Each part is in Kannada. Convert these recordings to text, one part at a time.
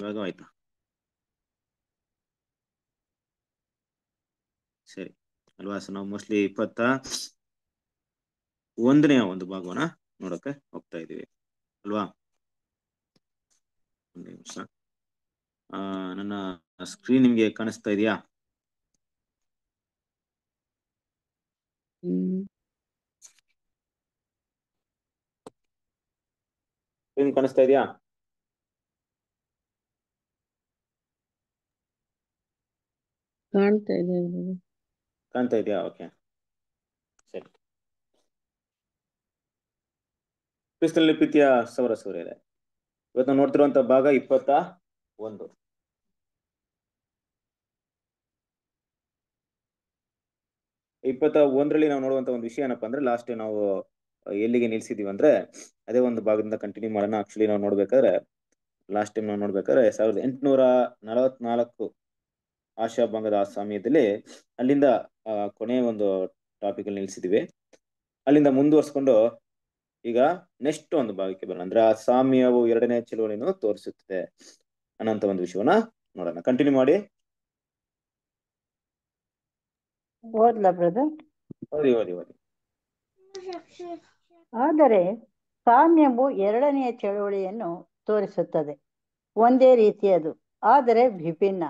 ಇವಾಗ ಆಯ್ತಾ ಸರಿ ಅಲ್ವಾ ಸೊ ನಾವು ಮೋಸ್ಟ್ಲಿ ಇಪ್ಪತ್ತ ಒಂದನೇ ಒಂದು ಭಾಗವನ್ನ ನೋಡಕ್ಕೆ ಹೋಗ್ತಾ ಇದೀವಿ ಅಲ್ವಾ ಒಂದು ನಿಮಿಷ ನನ್ನ ಸ್ಕ್ರೀನ್ ನಿಮ್ಗೆ ಕಾಣಿಸ್ತಾ ಇದೆಯಾ ಸ್ಕ್ರೀನ್ ಕಾಣಿಸ್ತಾ ಇದೆಯಾ ಕಾಣ್ತಾ ಇದೆ ಕಾಣ್ತಾ ಇದೆಯಾ ಓಕೆ ಸರಿ ಕ್ರಿಸ್ತಲ್ಲಿ ಪ್ರೀತಿಯ ಸೌರ ಇದೆ ಇವತ್ತು ನೋಡ್ತಿರುವಂತ ಭಾಗ ಇಪ್ಪತ್ತ ಒಂದು ಇಪ್ಪತ್ತ ಒಂದರಲ್ಲಿ ನಾವು ನೋಡುವಂತ ಒಂದು ವಿಷಯ ಏನಪ್ಪಾ ಅಂದ್ರೆ ಲಾಸ್ಟ್ ನಾವು ಎಲ್ಲಿಗೆ ನಿಲ್ಸಿದೀವಿ ಅಂದ್ರೆ ಅದೇ ಒಂದು ಭಾಗದಿಂದ ಕಂಟಿನ್ಯೂ ಮಾಡೋಣ ಆಕ್ಚುಲಿ ನಾವು ನೋಡ್ಬೇಕಾದ್ರೆ ಲಾಸ್ಟ್ ಟೈಮ್ ನಾವು ನೋಡ್ಬೇಕಾದ್ರೆ ಸಾವಿರದ ಎಂಟುನೂರ ನಲವತ್ನಾಲ್ಕು ಆಶಾಭಂಗದ ಆ ಸಮಯದಲ್ಲಿ ಅಲ್ಲಿಂದ ಕೊನೆಯ ಒಂದು ಟಾಪಿಕ್ ಅಲ್ಲಿ ನಿಲ್ಸಿದ್ವಿ ಅಲ್ಲಿಂದ ಮುಂದುವರ್ಸ್ಕೊಂಡು ಈಗ ನೆಕ್ಸ್ಟ್ ಒಂದು ಭಾಗಕ್ಕೆ ಬರೋಣ ಅಂದ್ರೆ ಆ ಸಾಮ್ಯವು ಎರಡನೇ ಚಳುವಳಿಯನ್ನು ತೋರಿಸುತ್ತದೆ ಅನ್ನೋಂಥ ಒಂದು ವಿಷಯವನ್ನ ನೋಡೋಣ ಕಂಟಿನ್ಯೂ ಮಾಡಿ ಆದರೆ ಸಾಮ್ಯವು ಎರಡನೆಯ ಚಳುವಳಿಯನ್ನು ತೋರಿಸುತ್ತದೆ ಒಂದೇ ರೀತಿಯದು ಆದರೆ ವಿಭಿನ್ನ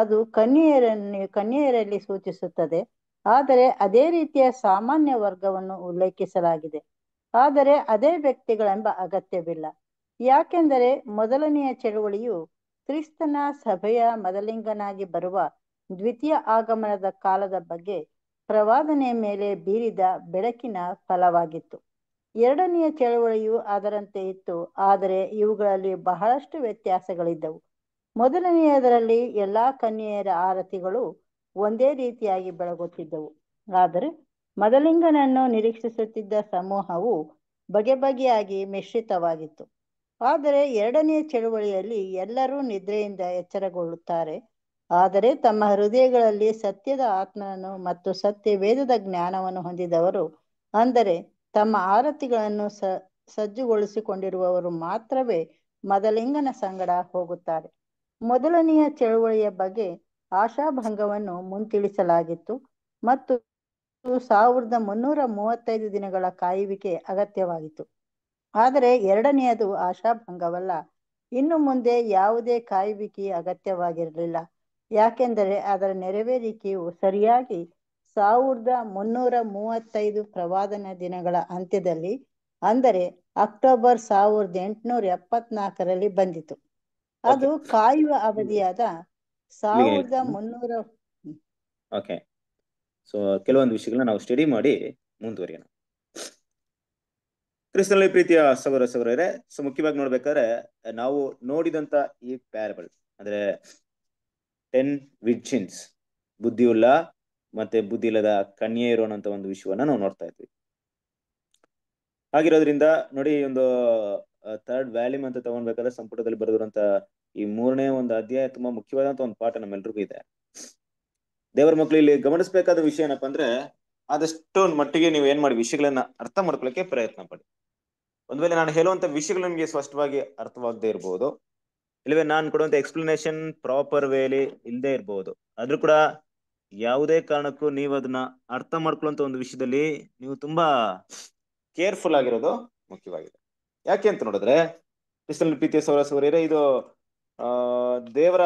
ಅದು ಕನ್ಯೆಯರನ್ನು ಕನ್ಯೆಯರಲ್ಲಿ ಸೂಚಿಸುತ್ತದೆ ಆದರೆ ಅದೇ ರೀತಿಯ ಸಾಮಾನ್ಯ ವರ್ಗವನ್ನು ಉಲ್ಲೇಖಿಸಲಾಗಿದೆ ಆದರೆ ಅದೇ ವ್ಯಕ್ತಿಗಳೆಂಬ ಅಗತ್ಯವಿಲ್ಲ ಯಾಕೆಂದರೆ ಮೊದಲನೆಯ ಚಳುವಳಿಯು ಕ್ರಿಸ್ತನ ಸಭೆಯ ಮೊದಲಿಂಗನಾಗಿ ಬರುವ ದ್ವಿತೀಯ ಆಗಮನದ ಕಾಲದ ಬಗ್ಗೆ ಪ್ರವಾದನೆಯ ಮೇಲೆ ಬೀರಿದ ಬೆಳಕಿನ ಫಲವಾಗಿತ್ತು ಎರಡನೆಯ ಚಳುವಳಿಯು ಅದರಂತೆ ಇತ್ತು ಆದರೆ ಇವುಗಳಲ್ಲಿ ಬಹಳಷ್ಟು ವ್ಯತ್ಯಾಸಗಳಿದ್ದವು ಮೊದಲನೆಯದರಲ್ಲಿ ಎಲ್ಲಾ ಕನ್ಯೆಯರ ಆರತಿಗಳು ಒಂದೇ ರೀತಿಯಾಗಿ ಬೆಳಗುತ್ತಿದ್ದವು ಆದರೆ ಮದಲಿಂಗನನ್ನು ನಿರೀಕ್ಷಿಸುತ್ತಿದ್ದ ಸಮೂಹವು ಬಗೆ ಬಗೆಯಾಗಿ ಮಿಶ್ರಿತವಾಗಿತ್ತು ಆದರೆ ಎರಡನೆಯ ಚಳುವಳಿಯಲ್ಲಿ ಎಲ್ಲರೂ ನಿದ್ರೆಯಿಂದ ಎಚ್ಚರಗೊಳ್ಳುತ್ತಾರೆ ಆದರೆ ತಮ್ಮ ಹೃದಯಗಳಲ್ಲಿ ಸತ್ಯದ ಆತ್ಮನನ್ನು ಮತ್ತು ಸತ್ಯ ವೇದದ ಜ್ಞಾನವನ್ನು ಹೊಂದಿದವರು ಅಂದರೆ ತಮ್ಮ ಆರತಿಗಳನ್ನು ಸ ಸಜ್ಜುಗೊಳಿಸಿಕೊಂಡಿರುವವರು ಮಾತ್ರವೇ ಮದಲಿಂಗನ ಸಂಗಡ ಹೋಗುತ್ತಾರೆ ಮೊದಲನೆಯ ಚಳುವಳಿಯ ಬಗ್ಗೆ ಆಶಾಭಂಗವನ್ನು ಮುಂತಿಳಿಸಲಾಗಿತ್ತು ಮತ್ತು ಸಾವಿರದ ಮುನ್ನೂರ ಮೂವತ್ತೈದು ದಿನಗಳ ಕಾಯುವಿಕೆ ಅಗತ್ಯವಾಗಿತ್ತು ಆದರೆ ಎರಡನೆಯದು ಆಶಾಭಂಗವಲ್ಲ ಇನ್ನು ಮುಂದೆ ಯಾವುದೇ ಕಾಯುವಿಕೆ ಅಗತ್ಯವಾಗಿರಲಿಲ್ಲ ಯಾಕೆಂದರೆ ಅದರ ನೆರವೇರಿಕೆಯು ಸರಿಯಾಗಿ ಸಾವಿರದ ಮುನ್ನೂರ ಮೂವತ್ತೈದು ಪ್ರವಾದನ ದಿನಗಳ ಅಂತ್ಯದಲ್ಲಿ ಅಂದರೆ ಅಕ್ಟೋಬರ್ ಸಾವಿರದ ಎಂಟುನೂರ ಎಪ್ಪತ್ನಾಲ್ಕರಲ್ಲಿ ಬಂದಿತು ಅದು ಕಾಯುವ ಅವಧಿಯಾದ ಸಾವಿರದ ಮುನ್ನೂರ ಓಕೆ ಸೊ ಕೆಲವೊಂದು ವಿಷಯಗಳನ್ನ ನಾವು ಸ್ಟಡಿ ಮಾಡಿ ಮುಂದುವರಿಯೋಣ ಕ್ರಿಸ್ತನಲ್ಲಿ ಪ್ರೀತಿಯ ಸೌರ ಸೊ ಮುಖ್ಯವಾಗಿ ನೋಡ್ಬೇಕಾದ್ರೆ ನಾವು ನೋಡಿದಂತ ಈ ಪ್ಯಾರಬಲ್ ಅಂದ್ರೆ ಟೆನ್ ಬುದ್ಧಿ ಬುದ್ಧಿಯುಳ್ಳ ಮತ್ತೆ ಬುದ್ಧಿ ಇಲ್ಲದ ಕಣ್ಯೆ ಇರೋಣಂತ ಒಂದು ವಿಷಯವನ್ನ ನಾವು ನೋಡ್ತಾ ಇದ್ವಿ ಹಾಗಿರೋದ್ರಿಂದ ನೋಡಿ ಒಂದು ಥರ್ಡ್ ವ್ಯಾಲ್ಯೂಮ್ ಅಂತ ತಗೊಂಡ್ಬೇಕಾದ್ರೆ ಸಂಪುಟದಲ್ಲಿ ಬರೆದಿರುವಂತ ಈ ಮೂರನೇ ಒಂದು ಅಧ್ಯಾಯ ತುಂಬಾ ಮುಖ್ಯವಾದಂತ ಒಂದು ಪಾಠ ನಮ್ಮೆಲ್ರಿಗೂ ಇದೆ ದೇವರ ಮಕ್ಕಳು ಇಲ್ಲಿ ಗಮನಿಸಬೇಕಾದ ವಿಷಯ ಏನಪ್ಪಾ ಅಂದ್ರೆ ಆದಷ್ಟು ಮಟ್ಟಿಗೆ ನೀವು ಏನ್ ಮಾಡಿ ವಿಷಯಗಳನ್ನ ಅರ್ಥ ಮಾಡ್ಕೊಳಕ್ಕೆ ಪ್ರಯತ್ನ ಪಡಿ ಒಂದ್ ವೇಳೆ ನಾನು ಹೇಳುವಂತ ವಿಷಯಗಳು ನಿಮ್ಗೆ ಸ್ಪಷ್ಟವಾಗಿ ಅರ್ಥವಾಗದೇ ಇರಬಹುದು ಇಲ್ಲವೇ ನಾನು ಕೊಡುವಂತ ಎಕ್ಸ್ಪ್ಲನೇಷನ್ ಪ್ರಾಪರ್ ವೇಲಿ ಇಲ್ಲದೆ ಇರಬಹುದು ಆದ್ರೂ ಕೂಡ ಯಾವುದೇ ಕಾರಣಕ್ಕೂ ನೀವು ಅದನ್ನ ಅರ್ಥ ಮಾಡ್ಕೊಳ್ಳುವಂತ ಒಂದು ವಿಷಯದಲ್ಲಿ ನೀವು ತುಂಬಾ ಕೇರ್ಫುಲ್ ಆಗಿರೋದು ಮುಖ್ಯವಾಗಿದೆ ಯಾಕೆ ಅಂತ ನೋಡಿದ್ರೆ ಕ್ರಿಸ್ತನ ಪ್ರೀತಿಯ ಸೌರ ಸೌರ ಇದು ಆ ದೇವರ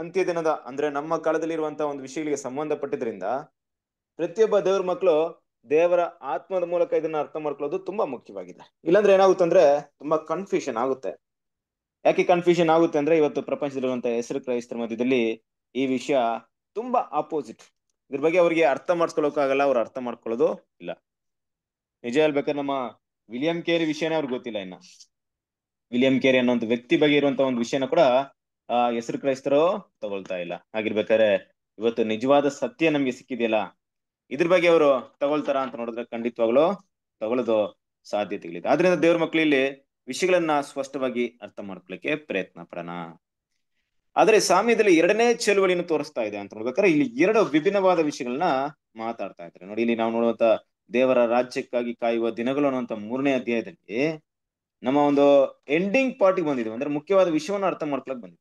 ಅಂತ್ಯ ದಿನದ ಅಂದ್ರೆ ನಮ್ಮ ಕಾಲದಲ್ಲಿ ಇರುವಂತಹ ಒಂದು ವಿಷಯಗಳಿಗೆ ಸಂಬಂಧಪಟ್ಟಿದ್ರಿಂದ ಪ್ರತಿಯೊಬ್ಬ ದೇವ್ರ ಮಕ್ಕಳು ದೇವರ ಆತ್ಮದ ಮೂಲಕ ಇದನ್ನ ಅರ್ಥ ಮಾಡ್ಕೊಳ್ಳೋದು ತುಂಬಾ ಮುಖ್ಯವಾಗಿದೆ ಇಲ್ಲಾಂದ್ರೆ ಏನಾಗುತ್ತೆ ಅಂದ್ರೆ ತುಂಬಾ ಕನ್ಫ್ಯೂಷನ್ ಆಗುತ್ತೆ ಯಾಕೆ ಕನ್ಫ್ಯೂಷನ್ ಆಗುತ್ತೆ ಅಂದ್ರೆ ಇವತ್ತು ಪ್ರಪಂಚದಲ್ಲಿರುವಂತಹ ಹೆಸರು ಕ್ರೈಸ್ತರ ಮಧ್ಯದಲ್ಲಿ ಈ ವಿಷಯ ತುಂಬಾ ಆಪೋಸಿಟ್ ಇದ್ರ ಬಗ್ಗೆ ಅವ್ರಿಗೆ ಅರ್ಥ ಆಗಲ್ಲ ಅವ್ರು ಅರ್ಥ ಮಾಡ್ಕೊಳ್ಳೋದು ಇಲ್ಲ ನಿಜ ಹೇಳ್ಬೇಕಾದ್ರೆ ನಮ್ಮ ವಿಲಿಯಂ ಕೇರಿ ವಿಷಯನೇ ಅವ್ರಿಗೆ ಗೊತ್ತಿಲ್ಲ ಇನ್ನ ವಿಲಿಯಂ ಕೇರಿ ಅನ್ನೋ ವ್ಯಕ್ತಿ ಬಗ್ಗೆ ಇರುವಂತ ಒಂದು ವಿಷಯನ ಕೂಡ ಆ ಹೆಸರು ಕ್ರೈಸ್ತರು ತಗೊಳ್ತಾ ಇಲ್ಲ ಹಾಗಿರ್ಬೇಕಾದ್ರೆ ಇವತ್ತು ನಿಜವಾದ ಸತ್ಯ ನಮ್ಗೆ ಸಿಕ್ಕಿದೆಯಲ್ಲ ಇದ್ರ ಬಗ್ಗೆ ಅವರು ತಗೊಳ್ತಾರ ಅಂತ ನೋಡಿದ್ರೆ ಖಂಡಿತವಾಗ್ಲು ತಗೊಳ್ಳೋದು ಸಾಧ್ಯತೆಗಳಿದೆ ಆದ್ರಿಂದ ದೇವ್ರ ಇಲ್ಲಿ ವಿಷಯಗಳನ್ನ ಸ್ಪಷ್ಟವಾಗಿ ಅರ್ಥ ಮಾಡ್ಕೊಳಕ್ಕೆ ಪ್ರಯತ್ನ ಪಡೋಣ ಆದ್ರೆ ಸಾಮ್ಯದಲ್ಲಿ ಎರಡನೇ ಚಳುವಳಿಯನ್ನು ತೋರಿಸ್ತಾ ಇದೆ ಅಂತ ನೋಡ್ಬೇಕಾದ್ರೆ ಇಲ್ಲಿ ಎರಡು ವಿಭಿನ್ನವಾದ ವಿಷಯಗಳನ್ನ ಮಾತಾಡ್ತಾ ಇದ್ದಾರೆ ನೋಡಿ ಇಲ್ಲಿ ನಾವು ನೋಡುವಂತ ದೇವರ ರಾಜ್ಯಕ್ಕಾಗಿ ಕಾಯುವ ದಿನಗಳು ಅನ್ನುವಂತ ಮೂರನೇ ಅಧ್ಯಾಯದಲ್ಲಿ ನಮ್ಮ ಒಂದು ಎಂಡಿಂಗ್ ಪಾರ್ಟಿಗೆ ಬಂದಿದ್ವಿ ಅಂದ್ರೆ ಮುಖ್ಯವಾದ ವಿಷಯವನ್ನು ಅರ್ಥ ಮಾಡ್ಕೊಳಕ್ ಬಂದಿದ್ವಿ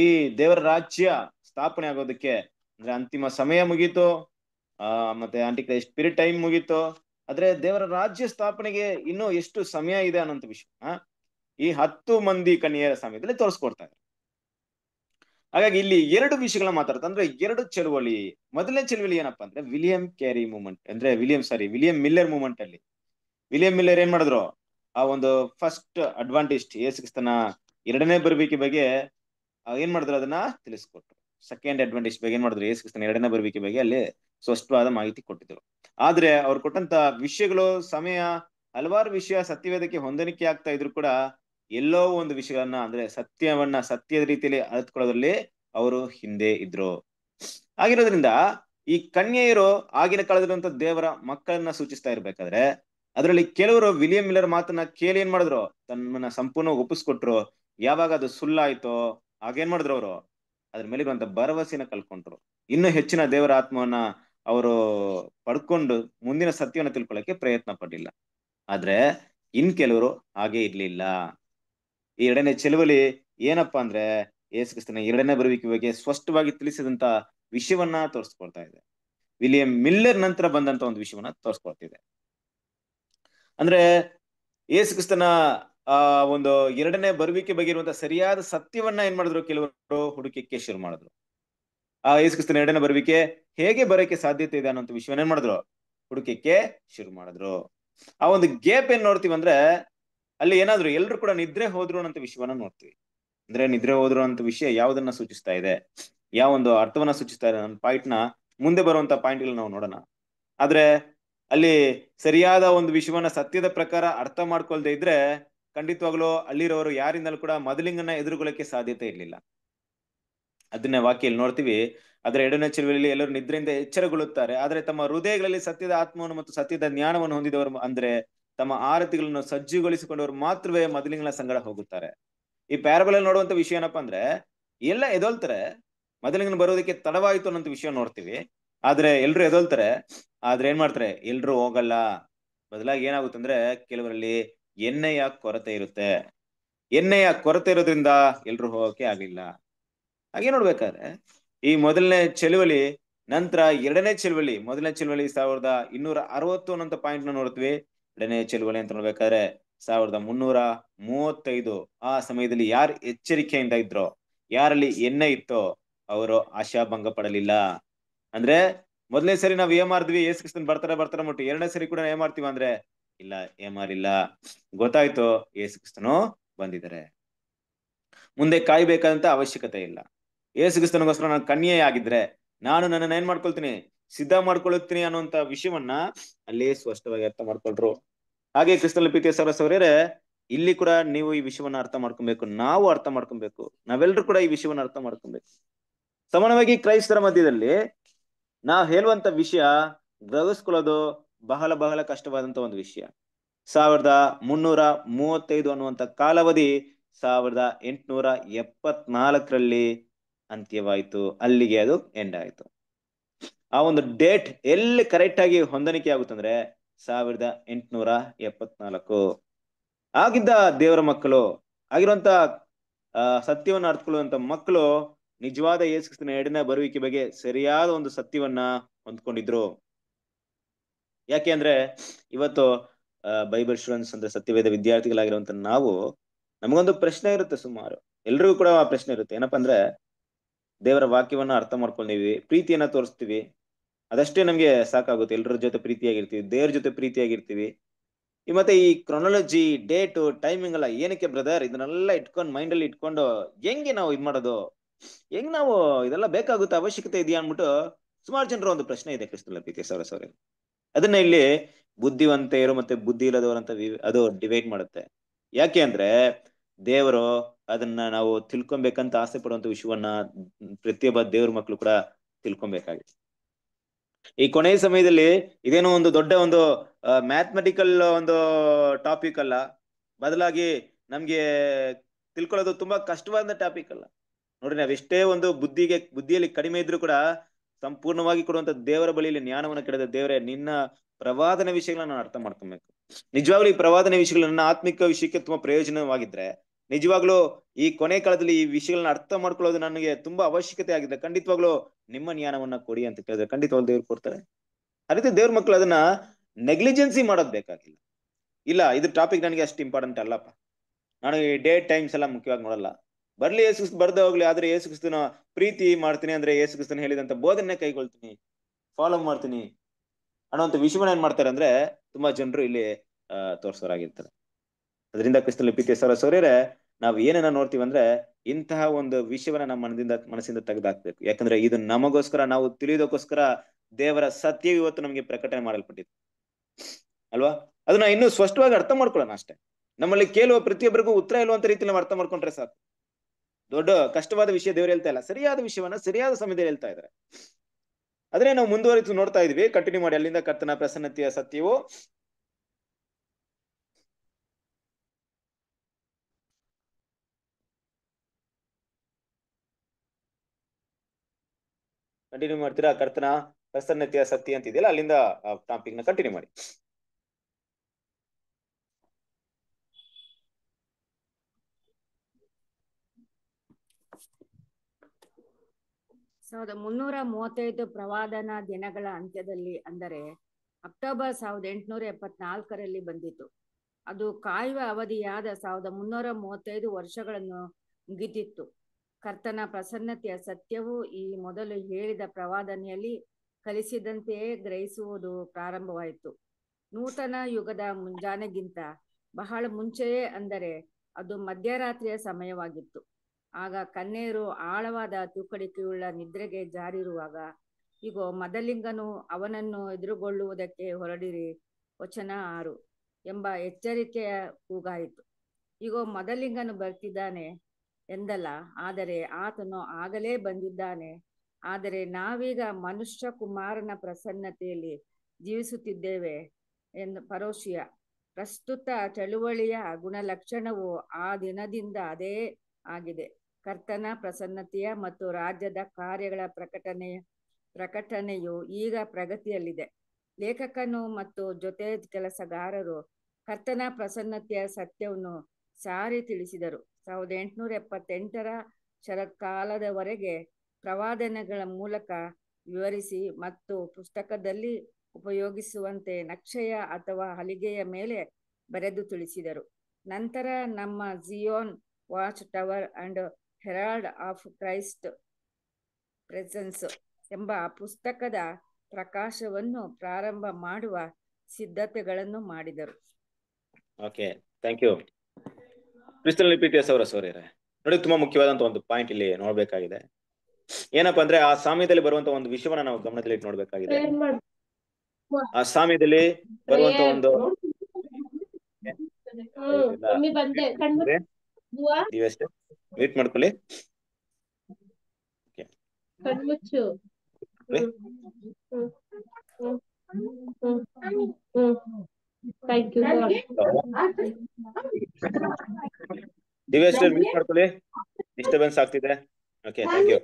ಈ ದೇವರ ರಾಜ್ಯ ಸ್ಥಾಪನೆ ಆಗೋದಕ್ಕೆ ಅಂದ್ರೆ ಅಂತಿಮ ಸಮಯ ಮುಗೀತು ಆ ಮತ್ತೆ ಆಂಟಿ ಕ್ರೈಸ್ಟ್ ಪಿರಿಯಡ್ ಟೈಮ್ ಮುಗೀತು ಆದ್ರೆ ದೇವರ ರಾಜ್ಯ ಸ್ಥಾಪನೆಗೆ ಇನ್ನೂ ಎಷ್ಟು ಸಮಯ ಇದೆ ಅನ್ನೋಂಥ ವಿಷಯ ಈ ಹತ್ತು ಮಂದಿ ಕಣಿಯರ ಸಮಯದಲ್ಲಿ ತೋರಿಸ್ಕೊಡ್ತಾ ಇದ್ದಾರೆ ಹಾಗಾಗಿ ಇಲ್ಲಿ ಎರಡು ವಿಷಯಗಳನ್ನ ಮಾತಾಡ್ತಾ ಅಂದ್ರೆ ಎರಡು ಚಳುವಳಿ ಮೊದಲನೇ ಚಳುವಳಿ ಏನಪ್ಪಾ ಅಂದ್ರೆ ವಿಲಿಯಂ ಕ್ಯಾರಿ ಮೂವ್ಮೆಂಟ್ ಅಂದ್ರೆ William sorry William Miller movement ಅಲ್ಲಿ ವಿಲಿಯಂ ಮಿಲ್ಲರ್ ಏನ್ ಮಾಡಿದ್ರು ಆ ಒಂದು ಫಸ್ಟ್ ಅಡ್ವಾಂಟೇಜ್ ಏಸು ಕ್ರಿಸ್ತನ ಎರಡನೇ ಬರುವಿಕೆ ಬಗ್ಗೆ ಏನ್ ಮಾಡಿದ್ರು ಅದನ್ನ ತಿಳಿಸ್ಕೊಟ್ರು ಸೆಕೆಂಡ್ ಅಡ್ವಾಂಟೇಜ್ ಬಗ್ಗೆ ಏನ್ ಮಾಡಿದ್ರು ಏಸು ಕ್ರಿಸ್ತನ ಎರಡನೇ ಬರುವಿಕೆ ಬಗ್ಗೆ ಅಲ್ಲಿ ಸ್ಪಷ್ಟವಾದ ಮಾಹಿತಿ ಕೊಟ್ಟಿದ್ರು ಆದ್ರೆ ಅವ್ರು ಕೊಟ್ಟಂತ ವಿಷಯಗಳು ಸಮಯ ಹಲವಾರು ವಿಷಯ ಸತ್ಯವೇದಕ್ಕೆ ಹೊಂದಾಣಿಕೆ ಆಗ್ತಾ ಇದ್ರು ಕೂಡ ಎಲ್ಲೋ ಒಂದು ವಿಷಯಗಳನ್ನ ಅಂದ್ರೆ ಸತ್ಯವನ್ನ ಸತ್ಯದ ರೀತಿಯಲ್ಲಿ ಅಳತ್ಕೊಳ್ಳೋದ್ರಲ್ಲಿ ಅವರು ಹಿಂದೆ ಇದ್ರು ಆಗಿರೋದ್ರಿಂದ ಈ ಕನ್ಯೆಯರು ಆಗಿನ ಕಾಲದಲ್ಲಿರುವಂತ ದೇವರ ಮಕ್ಕಳನ್ನ ಸೂಚಿಸ್ತಾ ಇರ್ಬೇಕಾದ್ರೆ ಅದರಲ್ಲಿ ಕೆಲವರು ವಿಲಿಯಂ ಮಿಲ್ಲರ್ ಮಾತನ್ನ ಕೇಳಿ ಏನ್ ಮಾಡಿದ್ರು ತನ್ನ ಸಂಪೂರ್ಣ ಒಪ್ಪಿಸ್ಕೊಟ್ರು ಯಾವಾಗ ಅದು ಸುಳ್ಳಾಯ್ತೋ ಹಾಗೇನ್ ಮಾಡಿದ್ರು ಅವರು ಅದ್ರ ಮೇಲೆ ಇರುವಂತ ಭರವಸೆನ ಕಲ್ಕೊಂಡ್ರು ಇನ್ನೂ ಹೆಚ್ಚಿನ ದೇವರ ಆತ್ಮವನ್ನ ಅವರು ಪಡ್ಕೊಂಡು ಮುಂದಿನ ಸತ್ಯವನ್ನು ತಿಳ್ಕೊಳ್ಳಕ್ಕೆ ಪ್ರಯತ್ನ ಪಡಲಿಲ್ಲ ಆದ್ರೆ ಇನ್ ಕೆಲವರು ಹಾಗೆ ಇರ್ಲಿಲ್ಲ ಈ ಎರಡನೇ ಚೆಲುವಲಿ ಏನಪ್ಪಾ ಅಂದ್ರೆ ಕ್ರಿಸ್ತನ ಎರಡನೇ ಬರುವಿಕೆ ಬಗ್ಗೆ ಸ್ಪಷ್ಟವಾಗಿ ತಿಳಿಸಿದಂತ ವಿಷಯವನ್ನ ತೋರಿಸ್ಕೊಳ್ತಾ ಇದೆ ವಿಲಿಯಂ ಮಿಲ್ಲರ್ ನಂತರ ಬಂದಂತ ಒಂದು ವಿಷಯವನ್ನ ತೋರಿಸ್ಕೊಳ್ತಿದೆ ಅಂದ್ರೆ ಕ್ರಿಸ್ತನ ಆ ಒಂದು ಎರಡನೇ ಬರುವಿಕೆ ಬಗ್ಗೆ ಇರುವಂತಹ ಸರಿಯಾದ ಸತ್ಯವನ್ನ ಏನ್ ಮಾಡಿದ್ರು ಕೆಲವರು ಹುಡುಕಿಕ್ಕೆ ಶುರು ಮಾಡಿದ್ರು ಆ ಕ್ರಿಸ್ತನ ಎರಡನೇ ಬರುವಿಕೆ ಹೇಗೆ ಬರೋಕೆ ಸಾಧ್ಯತೆ ಇದೆ ಅನ್ನೋ ವಿಷಯವನ್ನ ಏನ್ ಮಾಡಿದ್ರು ಹುಡುಕಿಕ್ಕೆ ಶುರು ಮಾಡಿದ್ರು ಆ ಒಂದು ಗೇಪ್ ಏನ್ ನೋಡ್ತೀವಿ ಅಂದ್ರೆ ಅಲ್ಲಿ ಏನಾದ್ರು ಎಲ್ರು ಕೂಡ ನಿದ್ರೆ ಹೋದ್ರು ಅನ್ನೋ ವಿಷಯವನ್ನ ನೋಡ್ತೀವಿ ಅಂದ್ರೆ ನಿದ್ರೆ ಹೋದ್ರು ಅಂತ ವಿಷಯ ಯಾವ್ದನ್ನ ಸೂಚಿಸ್ತಾ ಇದೆ ಯಾವ ಒಂದು ಅರ್ಥವನ್ನ ಸೂಚಿಸ್ತಾ ಇದೆ ನನ್ನ ಪಾಯಿಂಟ್ ನ ಮುಂದೆ ಬರುವಂತ ಪಾಯಿಂಟ್ಗಳನ್ನ ನಾವು ನೋಡೋಣ ಆದ್ರೆ ಅಲ್ಲಿ ಸರಿಯಾದ ಒಂದು ವಿಷಯವನ್ನ ಸತ್ಯದ ಪ್ರಕಾರ ಅರ್ಥ ಮಾಡ್ಕೊಳ್ದೆ ಇದ್ರೆ ಖಂಡಿತವಾಗ್ಲೂ ಅಲ್ಲಿರೋರು ಯಾರಿಂದಲೂ ಕೂಡ ಮೊದಲಿಂಗನ್ನ ಎದುರುಗೊಳ್ಳಕ್ಕೆ ಸಾಧ್ಯತೆ ಇರಲಿಲ್ಲ ಅದನ್ನ ವಾಕ್ಯಲ್ಲಿ ನೋಡ್ತೀವಿ ಆದ್ರೆ ಎರಡನೇ ಚಿಲುವೆಯಲ್ಲಿ ಎಲ್ಲರೂ ನಿದ್ರೆಯಿಂದ ಎಚ್ಚರಗೊಳ್ಳುತ್ತಾರೆ ಆದ್ರೆ ತಮ್ಮ ಹೃದಯಗಳಲ್ಲಿ ಸತ್ಯದ ಆತ್ಮವನ್ನು ಮತ್ತು ಸತ್ಯದ ಜ್ಞಾನವನ್ನು ಹೊಂದಿದವರು ಅಂದ್ರೆ ತಮ್ಮ ಆರತಿಗಳನ್ನು ಸಜ್ಜುಗೊಳಿಸಿಕೊಂಡವರು ಮಾತ್ರವೇ ಮದಲಿಂಗನ ಸಂಗಡ ಹೋಗುತ್ತಾರೆ ಈ ಅಲ್ಲಿ ನೋಡುವಂತ ವಿಷಯ ಏನಪ್ಪಾ ಅಂದ್ರೆ ಎಲ್ಲ ಎದೋಲ್ತಾರೆ ಮದಲಿಂಗನ ಬರೋದಕ್ಕೆ ತಡವಾಯಿತು ಅನ್ನೋ ವಿಷಯ ನೋಡ್ತೀವಿ ಆದ್ರೆ ಎಲ್ರು ಎದೋಲ್ತಾರೆ ಆದ್ರೆ ಏನ್ ಮಾಡ್ತಾರೆ ಎಲ್ರು ಹೋಗಲ್ಲ ಬದಲಾಗಿ ಏನಾಗುತ್ತಂದ್ರೆ ಕೆಲವರಲ್ಲಿ ಎಣ್ಣೆಯ ಕೊರತೆ ಇರುತ್ತೆ ಎಣ್ಣೆಯ ಕೊರತೆ ಇರೋದ್ರಿಂದ ಎಲ್ರು ಹೋಗೋಕೆ ಆಗ್ಲಿಲ್ಲ ಹಾಗೆ ನೋಡ್ಬೇಕಾದ್ರೆ ಈ ಮೊದಲನೇ ಚಳುವಳಿ ನಂತರ ಎರಡನೇ ಚಳುವಳಿ ಮೊದಲನೇ ಚಳುವಳಿ ಸಾವಿರದ ಇನ್ನೂರ ಅರವತ್ತು ಅನ್ನೋ ಪಾಯಿಂಟ್ ನೋಡ್ತೀವಿ ಎರಡನೇ ಚಳುವಳಿ ಅಂತ ನೋಡ್ಬೇಕಾದ್ರೆ ಸಾವಿರದ ಮುನ್ನೂರ ಮೂವತ್ತೈದು ಆ ಸಮಯದಲ್ಲಿ ಯಾರು ಎಚ್ಚರಿಕೆಯಿಂದ ಇದ್ರೋ ಯಾರಲ್ಲಿ ಎಣ್ಣೆ ಇತ್ತೋ ಅವರು ಆಶಾಭಂಗ ಪಡಲಿಲ್ಲ ಅಂದ್ರೆ ಮೊದಲನೇ ಸರಿ ನಾವು ಏ ಮಾಡಿದ್ವಿ ಏಸು ಕ್ರಿಸ್ತನ್ ಬರ್ತಾರೆ ಬರ್ತಾರೆ ಮುಟ್ಟು ಎರಡನೇ ಸರಿ ಕೂಡ ಏ ಮಾಡ್ತೀವಿ ಅಂದ್ರೆ ಇಲ್ಲ ಏ ಮಾರಿಲ್ಲ ಗೊತ್ತಾಯ್ತು ಏಸು ಕ್ರಿಸ್ತನು ಬಂದಿದ್ದಾರೆ ಮುಂದೆ ಕಾಯ್ಬೇಕಾದಂತ ಅವಶ್ಯಕತೆ ಇಲ್ಲ ಏಸು ಕ್ರಿಸ್ತನಗೋಸ್ಕರ ನಾನು ಕನ್ಯೆ ಆಗಿದ್ರೆ ನಾನು ನನ್ನ ಏನ್ ಮಾಡ್ಕೊಳ್ತೀನಿ ಸಿದ್ಧ ಮಾಡ್ಕೊಳ್ತೀನಿ ಅನ್ನುವಂತ ವಿಷಯವನ್ನ ಅಲ್ಲಿ ಸ್ಪಷ್ಟವಾಗಿ ಅರ್ಥ ಮಾಡ್ಕೊಳ್ರು ಹಾಗೆ ಕ್ರಿಸ್ತನ ಪ್ರೀತಿಯ ಸರಸವರೇ ಇಲ್ಲಿ ಕೂಡ ನೀವು ಈ ವಿಷಯವನ್ನ ಅರ್ಥ ಮಾಡ್ಕೊಬೇಕು ನಾವು ಅರ್ಥ ಮಾಡ್ಕೊಬೇಕು ನಾವೆಲ್ಲರೂ ಕೂಡ ಈ ವಿಷಯವನ್ನ ಅರ್ಥ ಮಾಡ್ಕೊಬೇಕು ಸಮಾನವಾಗಿ ಕ್ರೈಸ್ತರ ಮಧ್ಯದಲ್ಲಿ ನಾವು ಹೇಳುವಂತ ವಿಷಯ ಗ್ರಹಿಸ್ಕೊಳ್ಳೋದು ಬಹಳ ಬಹಳ ಕಷ್ಟವಾದಂತ ಒಂದು ವಿಷಯ ಸಾವಿರದ ಮುನ್ನೂರ ಮೂವತ್ತೈದು ಅನ್ನುವಂತ ಕಾಲಾವಧಿ ಸಾವಿರದ ಎಂಟುನೂರ ಎಪ್ಪತ್ನಾಲ್ಕರಲ್ಲಿ ಅಂತ್ಯವಾಯಿತು ಅಲ್ಲಿಗೆ ಅದು ಎಂಡ್ ಆಯಿತು ಆ ಒಂದು ಡೇಟ್ ಎಲ್ಲಿ ಕರೆಕ್ಟ್ ಆಗಿ ಹೊಂದಾಣಿಕೆ ಆಗುತ್ತಂದ್ರೆ ಸಾವಿರದ ಎಂಟುನೂರ ಎಪ್ಪತ್ನಾಲ್ಕು ಆಗಿದ್ದ ದೇವರ ಮಕ್ಕಳು ಆಗಿರುವಂತ ಸತ್ಯವನ್ನು ಅರ್ಥಕೊಳ್ಳುವಂತ ಮಕ್ಕಳು ನಿಜವಾದ ಯೇಸುಕ್ರಿಸ್ತನ ಎರಡನೇ ಬರುವಿಕೆ ಬಗ್ಗೆ ಸರಿಯಾದ ಒಂದು ಸತ್ಯವನ್ನ ಹೊಂದ್ಕೊಂಡಿದ್ರು ಯಾಕೆ ಅಂದ್ರೆ ಇವತ್ತು ಬೈಬಲ್ ಸ್ಟೂಡೆಂಟ್ಸ್ ಅಂದ್ರೆ ಸತ್ಯವೇದ ವಿದ್ಯಾರ್ಥಿಗಳಾಗಿರುವಂತ ನಾವು ನಮಗೊಂದು ಪ್ರಶ್ನೆ ಇರುತ್ತೆ ಸುಮಾರು ಎಲ್ರಿಗೂ ಕೂಡ ಆ ಪ್ರಶ್ನೆ ಇರುತ್ತೆ ಏನಪ್ಪಾ ಅಂದ್ರೆ ದೇವರ ವಾಕ್ಯವನ್ನ ಅರ್ಥ ಮಾಡ್ಕೊಂಡಿವಿ ಪ್ರೀತಿಯನ್ನ ತೋರಿಸ್ತೀವಿ ಅದಷ್ಟೇ ನಮ್ಗೆ ಸಾಕಾಗುತ್ತೆ ಎಲ್ಲರ ಜೊತೆ ಪ್ರೀತಿಯಾಗಿರ್ತೀವಿ ದೇವ್ರ ಜೊತೆ ಪ್ರೀತಿಯಾಗಿರ್ತೀವಿ ಈ ಮತ್ತೆ ಈ ಕ್ರೊನಾಲಜಿ ಡೇಟು ಟೈಮಿಂಗ್ ಎಲ್ಲ ಏನಕ್ಕೆ ಬ್ರದರ್ ಇದನ್ನೆಲ್ಲ ಇಟ್ಕೊಂಡು ಮೈಂಡ್ ಅಲ್ಲಿ ಇಟ್ಕೊಂಡು ಹೆಂಗೆ ನಾವು ಇದ್ ಮಾಡೋದು ಹೆಂಗ್ ನಾವು ಇದೆಲ್ಲ ಬೇಕಾಗುತ್ತೆ ಅವಶ್ಯಕತೆ ಇದೆಯಾ ಅನ್ಬಿಟ್ಟು ಸುಮಾರು ಜನರ ಒಂದು ಪ್ರಶ್ನೆ ಇದೆ ಕೃಷ್ಣ ಪ್ರೀತಿ ಸೌರಸ್ ಅದನ್ನ ಇಲ್ಲಿ ಬುದ್ಧಿವಂತೆಯರು ಮತ್ತೆ ಬುದ್ಧಿ ಇಲ್ಲದವರಂತ ಅದು ಡಿವೈಡ್ ಮಾಡುತ್ತೆ ಯಾಕೆ ಅಂದ್ರೆ ದೇವರು ಅದನ್ನ ನಾವು ತಿಳ್ಕೊಬೇಕಂತ ಆಸೆ ಪಡುವಂತ ವಿಷಯವನ್ನ ಪ್ರತಿಯೊಬ್ಬ ದೇವ್ರ ಮಕ್ಕಳು ಕೂಡ ತಿಳ್ಕೊಬೇಕಾಗಿದೆ ಈ ಕೊನೆಯ ಸಮಯದಲ್ಲಿ ಇದೇನೋ ಒಂದು ದೊಡ್ಡ ಒಂದು ಮ್ಯಾಥಮೆಟಿಕಲ್ ಒಂದು ಟಾಪಿಕ್ ಅಲ್ಲ ಬದಲಾಗಿ ನಮ್ಗೆ ತಿಳ್ಕೊಳ್ಳೋದು ತುಂಬಾ ಕಷ್ಟವಾದ ಟಾಪಿಕ್ ಅಲ್ಲ ನೋಡ್ರಿ ನಾವೆಷ್ಟೇ ಒಂದು ಬುದ್ಧಿಗೆ ಬುದ್ಧಿಯಲ್ಲಿ ಕಡಿಮೆ ಇದ್ರು ಕೂಡ ಸಂಪೂರ್ಣವಾಗಿ ಕೊಡುವಂತ ದೇವರ ಬಳಿಯಲ್ಲಿ ಜ್ಞಾನವನ್ನು ಕೆಡದ ದೇವರೇ ನಿನ್ನ ಪ್ರವಾದನ ವಿಷಯಗಳನ್ನ ನಾನು ಅರ್ಥ ಮಾಡ್ಕೊಬೇಕು ನಿಜವಾಗ್ಲೂ ಈ ಪ್ರವಾದನ ವಿಷಯಗಳು ನನ್ನ ಆತ್ಮಿಕ ವಿಷಯಕ್ಕೆ ತುಂಬಾ ಪ್ರಯೋಜನವಾಗಿದ್ರೆ ನಿಜವಾಗ್ಲೂ ಈ ಕೊನೆ ಕಾಲದಲ್ಲಿ ಈ ವಿಷಯಗಳನ್ನ ಅರ್ಥ ಮಾಡ್ಕೊಳ್ಳೋದು ನನಗೆ ತುಂಬಾ ಅವಶ್ಯಕತೆ ಆಗಿದೆ ಖಂಡಿತವಾಗ್ಲೂ ನಿಮ್ಮ ಜ್ಞಾನವನ್ನ ಕೊಡಿ ಅಂತ ಕೇಳಿದ್ರೆ ಖಂಡಿತವಾಗ್ಲು ದೇವ್ರು ಕೊಡ್ತಾರೆ ಅದೇ ದೇವ್ರ ಮಕ್ಕಳು ಅದನ್ನ ನೆಗ್ಲಿಜೆನ್ಸಿ ಮಾಡೋದ್ ಬೇಕಾಗಿಲ್ಲ ಇಲ್ಲ ಇದು ಟಾಪಿಕ್ ನನಗೆ ಅಷ್ಟು ಇಂಪಾರ್ಟೆಂಟ್ ಅಲ್ಲಪ್ಪ ನಾನು ಈ ಡೇ ಟೈಮ್ಸ್ ಎಲ್ಲ ಮುಖ್ಯವಾಗಿ ನೋಡಲ್ಲ ಬರ್ಲಿ ಯೇಸು ಬರ್ದೆ ಬರ್ದ ಹೋಗ್ಲಿ ಆದ್ರೆ ಯೇಸು ಕ್ರಿಸ್ತನ ಪ್ರೀತಿ ಮಾಡ್ತೀನಿ ಅಂದ್ರೆ ಯೇಸು ಕ್ರಿಸ್ತನ ಹೇಳಿದಂತ ಬೋಧನೆ ಕೈಗೊಳ್ತೀನಿ ಫಾಲೋ ಮಾಡ್ತೀನಿ ಅನ್ನೋಂತ ವಿಷಯವನ್ನ ಏನ್ ಮಾಡ್ತಾರೆ ಅಂದ್ರೆ ತುಂಬಾ ಜನರು ಇಲ್ಲಿ ಆ ತೋರ್ಸೋರಾಗಿರ್ತಾರೆ ಅದರಿಂದ ಕ್ರಿಸ್ತನ ಪ್ರೀತಿಯ ಸರ ಸೋರ್ಯರೆ ನಾವು ಏನೇನ ನೋಡ್ತೀವಿ ಅಂದ್ರೆ ಇಂತಹ ಒಂದು ವಿಷಯವನ್ನ ನಮ್ಮ ಮನದಿಂದ ಮನಸ್ಸಿಂದ ತೆಗೆದಾಕ್ಬೇಕು ಯಾಕಂದ್ರೆ ಇದು ನಮಗೋಸ್ಕರ ನಾವು ತಿಳಿಯೋದಕ್ಕೋಸ್ಕರ ದೇವರ ಸತ್ಯ ಇವತ್ತು ನಮಗೆ ಪ್ರಕಟಣೆ ಮಾಡಲ್ಪಟ್ಟಿತ್ತು ಅಲ್ವಾ ಅದನ್ನ ಇನ್ನೂ ಸ್ಪಷ್ಟವಾಗಿ ಅರ್ಥ ಮಾಡ್ಕೊಳ್ಳೋಣ ಅಷ್ಟೇ ನಮ್ಮಲ್ಲಿ ಕೇಳುವ ಪ್ರತಿಯೊಬ್ಬರಿಗೂ ಉತ್ತರ ಇಲ್ಲುವಂತ ರೀತಿಯಲ್ಲಿ ಅರ್ಥ ಮಾಡ್ಕೊಂಡ್ರೆ ಸಾಕು ದೊಡ್ಡ ಕಷ್ಟವಾದ ವಿಷಯ ದೇವರು ಹೇಳ್ತಾ ಇಲ್ಲ ಸರಿಯಾದ ವಿಷಯವನ್ನ ಸರಿಯಾದ ಸಮಯದಲ್ಲಿ ಹೇಳ್ತಾ ಇದ್ದಾರೆ ಅದನ್ನೇ ನಾವು ಮುಂದುವರಿತು ನೋಡ್ತಾ ಇದ್ವಿ ಕಂಟಿನ್ಯೂ ಮಾಡಿ ಅಲ್ಲಿಂದ ಕರ್ತನ ಪ್ರಸನ್ನತೆಯ ಸತ್ಯವು ಕಂಟಿನ್ಯೂ ಮಾಡ್ತೀರಾ ಕರ್ತನ ಪ್ರಸನ್ನತೆಯ ಸತ್ಯ ಅಂತಿದೆಯಲ್ಲ ಅಲ್ಲಿಂದ ಟಾಪಿಕ್ ನ ಕಂಟಿನ್ಯೂ ಮಾಡಿ ಸಾವಿರದ ಮುನ್ನೂರ ಮೂವತ್ತೈದು ಪ್ರವಾದನ ದಿನಗಳ ಅಂತ್ಯದಲ್ಲಿ ಅಂದರೆ ಅಕ್ಟೋಬರ್ ಸಾವಿರದ ಎಂಟುನೂರ ಎಪ್ಪತ್ನಾಲ್ಕರಲ್ಲಿ ಬಂದಿತು ಅದು ಕಾಯುವ ಅವಧಿಯಾದ ಸಾವಿರದ ಮುನ್ನೂರ ಮೂವತ್ತೈದು ವರ್ಷಗಳನ್ನು ಮುಗಿದಿತ್ತು ಕರ್ತನ ಪ್ರಸನ್ನತೆಯ ಸತ್ಯವು ಈ ಮೊದಲು ಹೇಳಿದ ಪ್ರವಾದನೆಯಲ್ಲಿ ಕಲಿಸಿದಂತೆಯೇ ಗ್ರಹಿಸುವುದು ಪ್ರಾರಂಭವಾಯಿತು ನೂತನ ಯುಗದ ಮುಂಜಾನೆಗಿಂತ ಬಹಳ ಮುಂಚೆಯೇ ಅಂದರೆ ಅದು ಮಧ್ಯರಾತ್ರಿಯ ಸಮಯವಾಗಿತ್ತು ಆಗ ಕನ್ನೇರು ಆಳವಾದ ತೂಕಡಿಕೆಯುಳ್ಳ ನಿದ್ರೆಗೆ ಜಾರಿರುವಾಗ ಇಗೋ ಮದಲಿಂಗನು ಅವನನ್ನು ಎದುರುಗೊಳ್ಳುವುದಕ್ಕೆ ಹೊರಡಿರಿ ವಚನ ಆರು ಎಂಬ ಎಚ್ಚರಿಕೆಯ ಕೂಗಾಯಿತು ಇಗೋ ಮದಲಿಂಗನು ಬರ್ತಿದ್ದಾನೆ ಎಂದಲ್ಲ ಆದರೆ ಆತನು ಆಗಲೇ ಬಂದಿದ್ದಾನೆ ಆದರೆ ನಾವೀಗ ಮನುಷ್ಯ ಕುಮಾರನ ಪ್ರಸನ್ನತೆಯಲ್ಲಿ ಜೀವಿಸುತ್ತಿದ್ದೇವೆ ಎಂದು ಪರೋಶಿಯ ಪ್ರಸ್ತುತ ಚಳುವಳಿಯ ಗುಣಲಕ್ಷಣವು ಆ ದಿನದಿಂದ ಅದೇ ಆಗಿದೆ ಕರ್ತನ ಪ್ರಸನ್ನತೆಯ ಮತ್ತು ರಾಜ್ಯದ ಕಾರ್ಯಗಳ ಪ್ರಕಟಣೆಯ ಪ್ರಕಟಣೆಯು ಈಗ ಪ್ರಗತಿಯಲ್ಲಿದೆ ಲೇಖಕನು ಮತ್ತು ಜೊತೆ ಕೆಲಸಗಾರರು ಕರ್ತನ ಪ್ರಸನ್ನತೆಯ ಸತ್ಯವನ್ನು ಸಾರಿ ತಿಳಿಸಿದರು ಸಾವಿರದ ಎಂಟುನೂರ ಎಪ್ಪತ್ತೆಂಟರ ಶರತ್ಕಾಲದವರೆಗೆ ಪ್ರವಾದನೆಗಳ ಮೂಲಕ ವಿವರಿಸಿ ಮತ್ತು ಪುಸ್ತಕದಲ್ಲಿ ಉಪಯೋಗಿಸುವಂತೆ ನಕ್ಷೆಯ ಅಥವಾ ಹಲಿಗೆಯ ಮೇಲೆ ಬರೆದು ತಿಳಿಸಿದರು ನಂತರ ನಮ್ಮ Zion watch tower and Herald of Christ presence ಎಂಬ ಪುಸ್ತಕದ ಪ್ರಕಾಶವನ್ನು ಪ್ರಾರಂಭ ಮಾಡುವ ಸಿದ್ಧತೆಗಳನ್ನು ಮಾಡಿದರು ಓಕೆ ಥ್ಯಾಂಕ್ ಯು ಕ್ರಿಸ್ತನಲ್ಲಿ ಪಿ ಅವರ ಸೋರ್ಯರ ನೋಡಿ ತುಂಬಾ ಮುಖ್ಯವಾದಂತ ಒಂದು ಪಾಯಿಂಟ್ ಇಲ್ಲಿ ನೋಡ್ಬೇಕಾಗಿದೆ ಏನಪ್ಪಾ ಅಂದ್ರೆ ಆ ಸಾಮ್ಯದಲ್ಲಿ ಬರುವಂತ ಒಂದು ವಿಷಯವನ್ನ ನಾವು ಗಮನದಲ್ಲಿ ನೋಡ್ಬೇಕಾಗಿದೆ ಆ ಸಾಮ್ಯದಲ್ಲಿ ಬರುವಂತ ಒಂದು ನೀವೆಷ್ಟೇ ವೇಟ್ ಮಾಡ್ಕೊಳ್ಳಿ ಕಣ್ಮುಚ್ಚು ದಿವ್ಯ ಮಾಡ್ಕೊಳ್ಳಿ ಡಿಸ್ಟರ್ಬೆನ್ಸ್ ಆಗ್ತಿದೆ okay thank you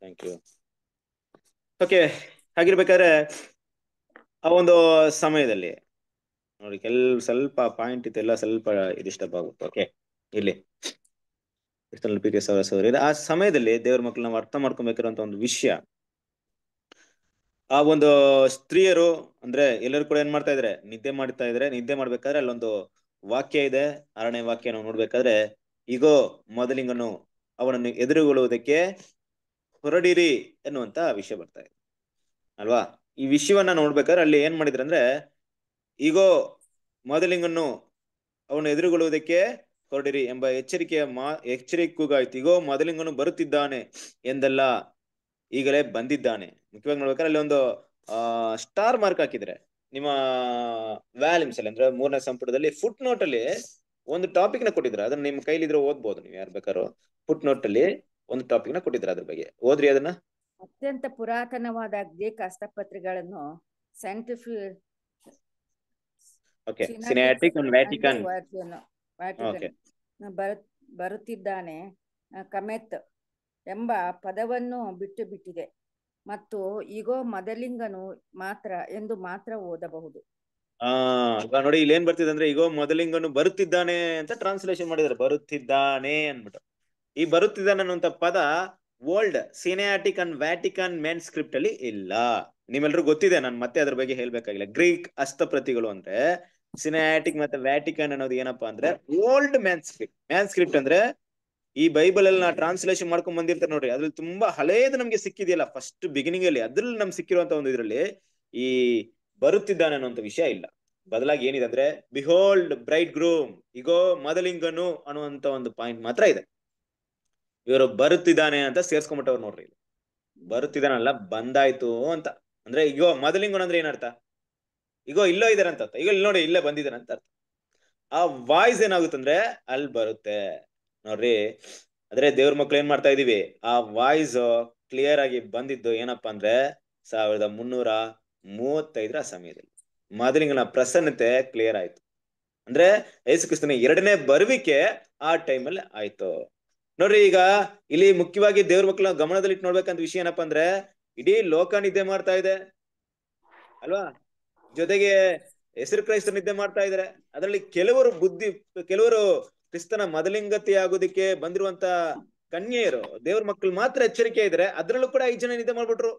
thank you okay ಹಾಗಿರ್ಬೇಕಾದ್ರೆ ಆ ಒಂದು ಸಮಯದಲ್ಲಿ ನೋಡಿ ಕೆಲವು ಸ್ವಲ್ಪ ಪಾಯಿಂಟ್ ಇದೆಲ್ಲ ಸ್ವಲ್ಪ ಡಿಸ್ಟರ್ಬ್ ಆಗುತ್ತೆ ಓಕೆ ಇಲ್ಲಿ ಪಿ ಆ ಸಮಯದಲ್ಲಿ ದೇವರ ಮಕ್ಕಳು ನಾವು ಅರ್ಥ ಮಾಡ್ಕೊಬೇಕಿರುವಂತ ಒಂದು ವಿಷಯ ಆ ಒಂದು ಸ್ತ್ರೀಯರು ಅಂದ್ರೆ ಎಲ್ಲರೂ ಕೂಡ ಏನ್ ಮಾಡ್ತಾ ಇದ್ರೆ ನಿದ್ದೆ ಮಾಡ್ತಾ ಇದ್ರೆ ನಿದ್ದೆ ಮಾಡ್ಬೇಕಾದ್ರೆ ಅಲ್ಲೊಂದು ವಾಕ್ಯ ಇದೆ ಆರನೇ ವಾಕ್ಯ ನಾವು ನೋಡ್ಬೇಕಾದ್ರೆ ಈಗೋ ಮೊದಲಿಂಗನು ಅವನನ್ನು ಎದುರುಗೊಳ್ಳುವುದಕ್ಕೆ ಹೊರಡಿರಿ ಎನ್ನುವಂತ ವಿಷಯ ಬರ್ತಾ ಇದೆ ಅಲ್ವಾ ಈ ವಿಷಯವನ್ನ ನೋಡ್ಬೇಕಾದ್ರೆ ಅಲ್ಲಿ ಏನ್ ಮಾಡಿದ್ರಂದ್ರೆ ಈಗೋ ಮೊದಲಿಂಗನ್ನು ಅವನು ಎದುರುಗೊಳ್ಳುವುದಕ್ಕೆ ಹೊರಡಿರಿ ಎಂಬ ಎಚ್ಚರಿಕೆಯ ಮಾ ಎಚ್ಚರಿಕೆಗಾಯ್ತು ಈಗೋ ಮೊದಲಿಂಗನು ಬರುತ್ತಿದ್ದಾನೆ ಎಂದಲ್ಲ ಈಗಲೇ ಬಂದಿದ್ದಾನೆ ಮುಖ್ಯವಾಗಿ ನೋಡ್ಬೇಕಾದ್ರೆ ಅಲ್ಲಿ ಒಂದು ಆ ಸ್ಟಾರ್ ಮಾರ್ಕ್ ಹಾಕಿದ್ರೆ ನಿಮ್ಮ ವ್ಯಾಲ್ಯೂಮ್ಸ್ ಅಲ್ಲಿ ಅಂದ್ರೆ ಮೂರನೇ ಸಂಪುಟದಲ್ಲಿ ಫುಟ್ ನೋಟ್ ಅಲ್ಲಿ ಒಂದು ಟಾಪಿಕ್ ನ ಕೊಟ್ಟಿದ್ರೆ ಅದನ್ನ ನಿಮ್ ಕೈಲಿ ಇದ್ರೆ ಓದ್ಬೋದು ನೀವು ಯಾರು ಬೇಕಾದ್ರೂ ಫುಟ್ ನೋಟ್ ಅಲ್ಲಿ ಒಂದು ಟಾಪಿಕ್ ನ ಕೊಟ್ಟಿದ್ರೆ ಅದ್ರ ಬಗ್ಗೆ ಓದ್ರಿ ಅದನ್ನ ಅತ್ಯಂತ ಪುರಾತನವಾದ Greek scientific okay Sinaitic and Vatican okay ಬರುತ್ತಿದ್ದಾನೆ ಕಮೆತ್ ಎಂಬ ಪದವನ್ನು ಬಿಟ್ಟು ಬಿಟ್ಟಿದೆ ಮತ್ತು ಈಗೋ ಮೊದಲಿಂಗನು ಮಾತ್ರ ಎಂದು ಮಾತ್ರ ಓದಬಹುದು ಆ ನೋಡಿ ಇಲ್ಲಿ ಏನ್ ಬರ್ತಿದೆ ಅಂದ್ರೆ ಈಗೋ ಮೊದಲಿಂಗನು ಬರುತ್ತಿದ್ದಾನೆ ಅಂತ ಟ್ರಾನ್ಸ್ಲೇಷನ್ ಮಾಡಿದ್ರೆ ಬರುತ್ತಿದ್ದಾನೆ ಅನ್ಬಿಟ್ಟು ಈ ಬರುತ್ತಿದ್ದಾನೆ ಅನ್ನುವಂತ ಪದ old Sinaitic and Vatican manuscript ಅಲ್ಲಿ ಇಲ್ಲ ನಿಮ್ಮೆಲ್ರಿಗೂ ಗೊತ್ತಿದೆ ನಾನು ಮತ್ತೆ ಅದ್ರ ಬಗ್ಗೆ ಹೇಳ್ಬೇಕಾಗಿಲ್ಲ ಗ್ರೀಕ್ ಹಸ್ತಪ್ರತಿಗಳು ಅಂದ್ರೆ ಸಿನಾಟಿಕ್ ಮತ್ತೆ ವ್ಯಾಟಿಕನ್ ಅನ್ನೋದು ಏನಪ್ಪಾ ಅಂದ್ರೆ old manuscript manuscript ಅಂದ್ರೆ ಈ ಬೈಬಲ್ ಅಲ್ಲಿ ನಾ ಟ್ರಾನ್ಸ್ಲೇಷನ್ ಮಾಡ್ಕೊಂಡ್ ಬಂದಿರ್ತಾರೆ ನೋಡ್ರಿ ಅದ್ರಲ್ಲಿ ತುಂಬಾ ಹಳೇದು ನಮ್ಗೆ ಸಿಕ್ಕಿದೆಯಲ್ಲ ಫಸ್ಟ್ ಬಿಗಿನಿಂಗ್ ಅಲ್ಲಿ ಅದ್ರಲ್ಲಿ ನಮ್ಗೆ ಸಿಕ್ಕಿರುವಂತ ಒಂದು ಇದ್ರಲ್ಲಿ ಈ ಬರುತ್ತಿದ್ದಾನೆ ಅನ್ನುವಂತ ವಿಷಯ ಇಲ್ಲ ಬದಲಾಗಿ ಏನಿದೆ ಅಂದ್ರೆ ಬಿಹೋಲ್ಡ್ ಬ್ರೈಟ್ ಗ್ರೂಮ್ ಇಗೋ ಮದಲಿಂಗನು ಅನ್ನುವಂತ ಒಂದು ಪಾಯಿಂಟ್ ಮಾತ್ರ ಇದೆ ಇವರು ಬರುತ್ತಿದ್ದಾನೆ ಅಂತ ಸೇರ್ಸ್ಕೊಂಡ್ಬಿಟ್ಟವ್ರು ನೋಡ್ರಿ ಬರುತ್ತಿದ್ದಾನಲ್ಲ ಬಂದಾಯ್ತು ಅಂತ ಅಂದ್ರೆ ಇಗೋ ಮದಲಿಂಗನ್ ಅಂದ್ರೆ ಏನರ್ಥ ಈಗೋ ಇಲ್ಲೋ ಇದಾರೆ ಅಂತ ಅರ್ಥ ಈಗ ಇಲ್ಲಿ ನೋಡಿ ಇಲ್ಲೇ ಬಂದಿದ್ದಾರೆ ಅಂತ ಅರ್ಥ ಆ ವಾಯ್ಸ್ ಏನಾಗುತ್ತಂದ್ರೆ ಅಲ್ಲಿ ಬರುತ್ತೆ ನೋಡ್ರಿ ಅಂದ್ರೆ ದೇವ್ರ ಮಕ್ಳು ಏನ್ ಮಾಡ್ತಾ ಇದೀವಿ ಆ ವಾಯ್ಸ್ ಕ್ಲಿಯರ್ ಆಗಿ ಬಂದಿದ್ದು ಏನಪ್ಪಾ ಅಂದ್ರೆ ಸಾವಿರದ ಮುನ್ನೂರ ಮೂವತ್ತೈದರ ಸಮಯದಲ್ಲಿ ಮೊದಲಿಂಗನ ಪ್ರಸನ್ನತೆ ಕ್ಲಿಯರ್ ಆಯ್ತು ಅಂದ್ರೆ ಕ್ರಿಸ್ತನ ಎರಡನೇ ಬರುವಿಕೆ ಆ ಟೈಮಲ್ಲಿ ಆಯ್ತು ನೋಡ್ರಿ ಈಗ ಇಲ್ಲಿ ಮುಖ್ಯವಾಗಿ ದೇವ್ರ ಮಕ್ಕಳ ಗಮನದಲ್ಲಿ ಇಟ್ಟು ನೋಡ್ಬೇಕಂತ ವಿಷಯ ಏನಪ್ಪಾ ಅಂದ್ರೆ ಇಡೀ ಲೋಕ ನಿದ್ದೆ ಮಾಡ್ತಾ ಇದೆ ಅಲ್ವಾ ಜೊತೆಗೆ ಹೆಸರು ಕ್ರೈಸ್ತ ನಿದ್ದೆ ಮಾಡ್ತಾ ಇದಾರೆ ಅದರಲ್ಲಿ ಕೆಲವರು ಬುದ್ಧಿ ಕೆಲವರು ಕ್ರಿಸ್ತನ ಮೊದಲಿಂಗತಿ ಆಗೋದಿಕ್ಕೆ ಬಂದಿರುವಂತ ಕನ್ಯೆಯರು ದೇವ್ರ ಮಕ್ಕಳು ಮಾತ್ರ ಎಚ್ಚರಿಕೆ ಇದ್ರೆ ಅದ್ರಲ್ಲೂ ಕೂಡ ಐದು ಜನ ನಿದ್ದೆ ಮಾಡ್ಬಿಟ್ರು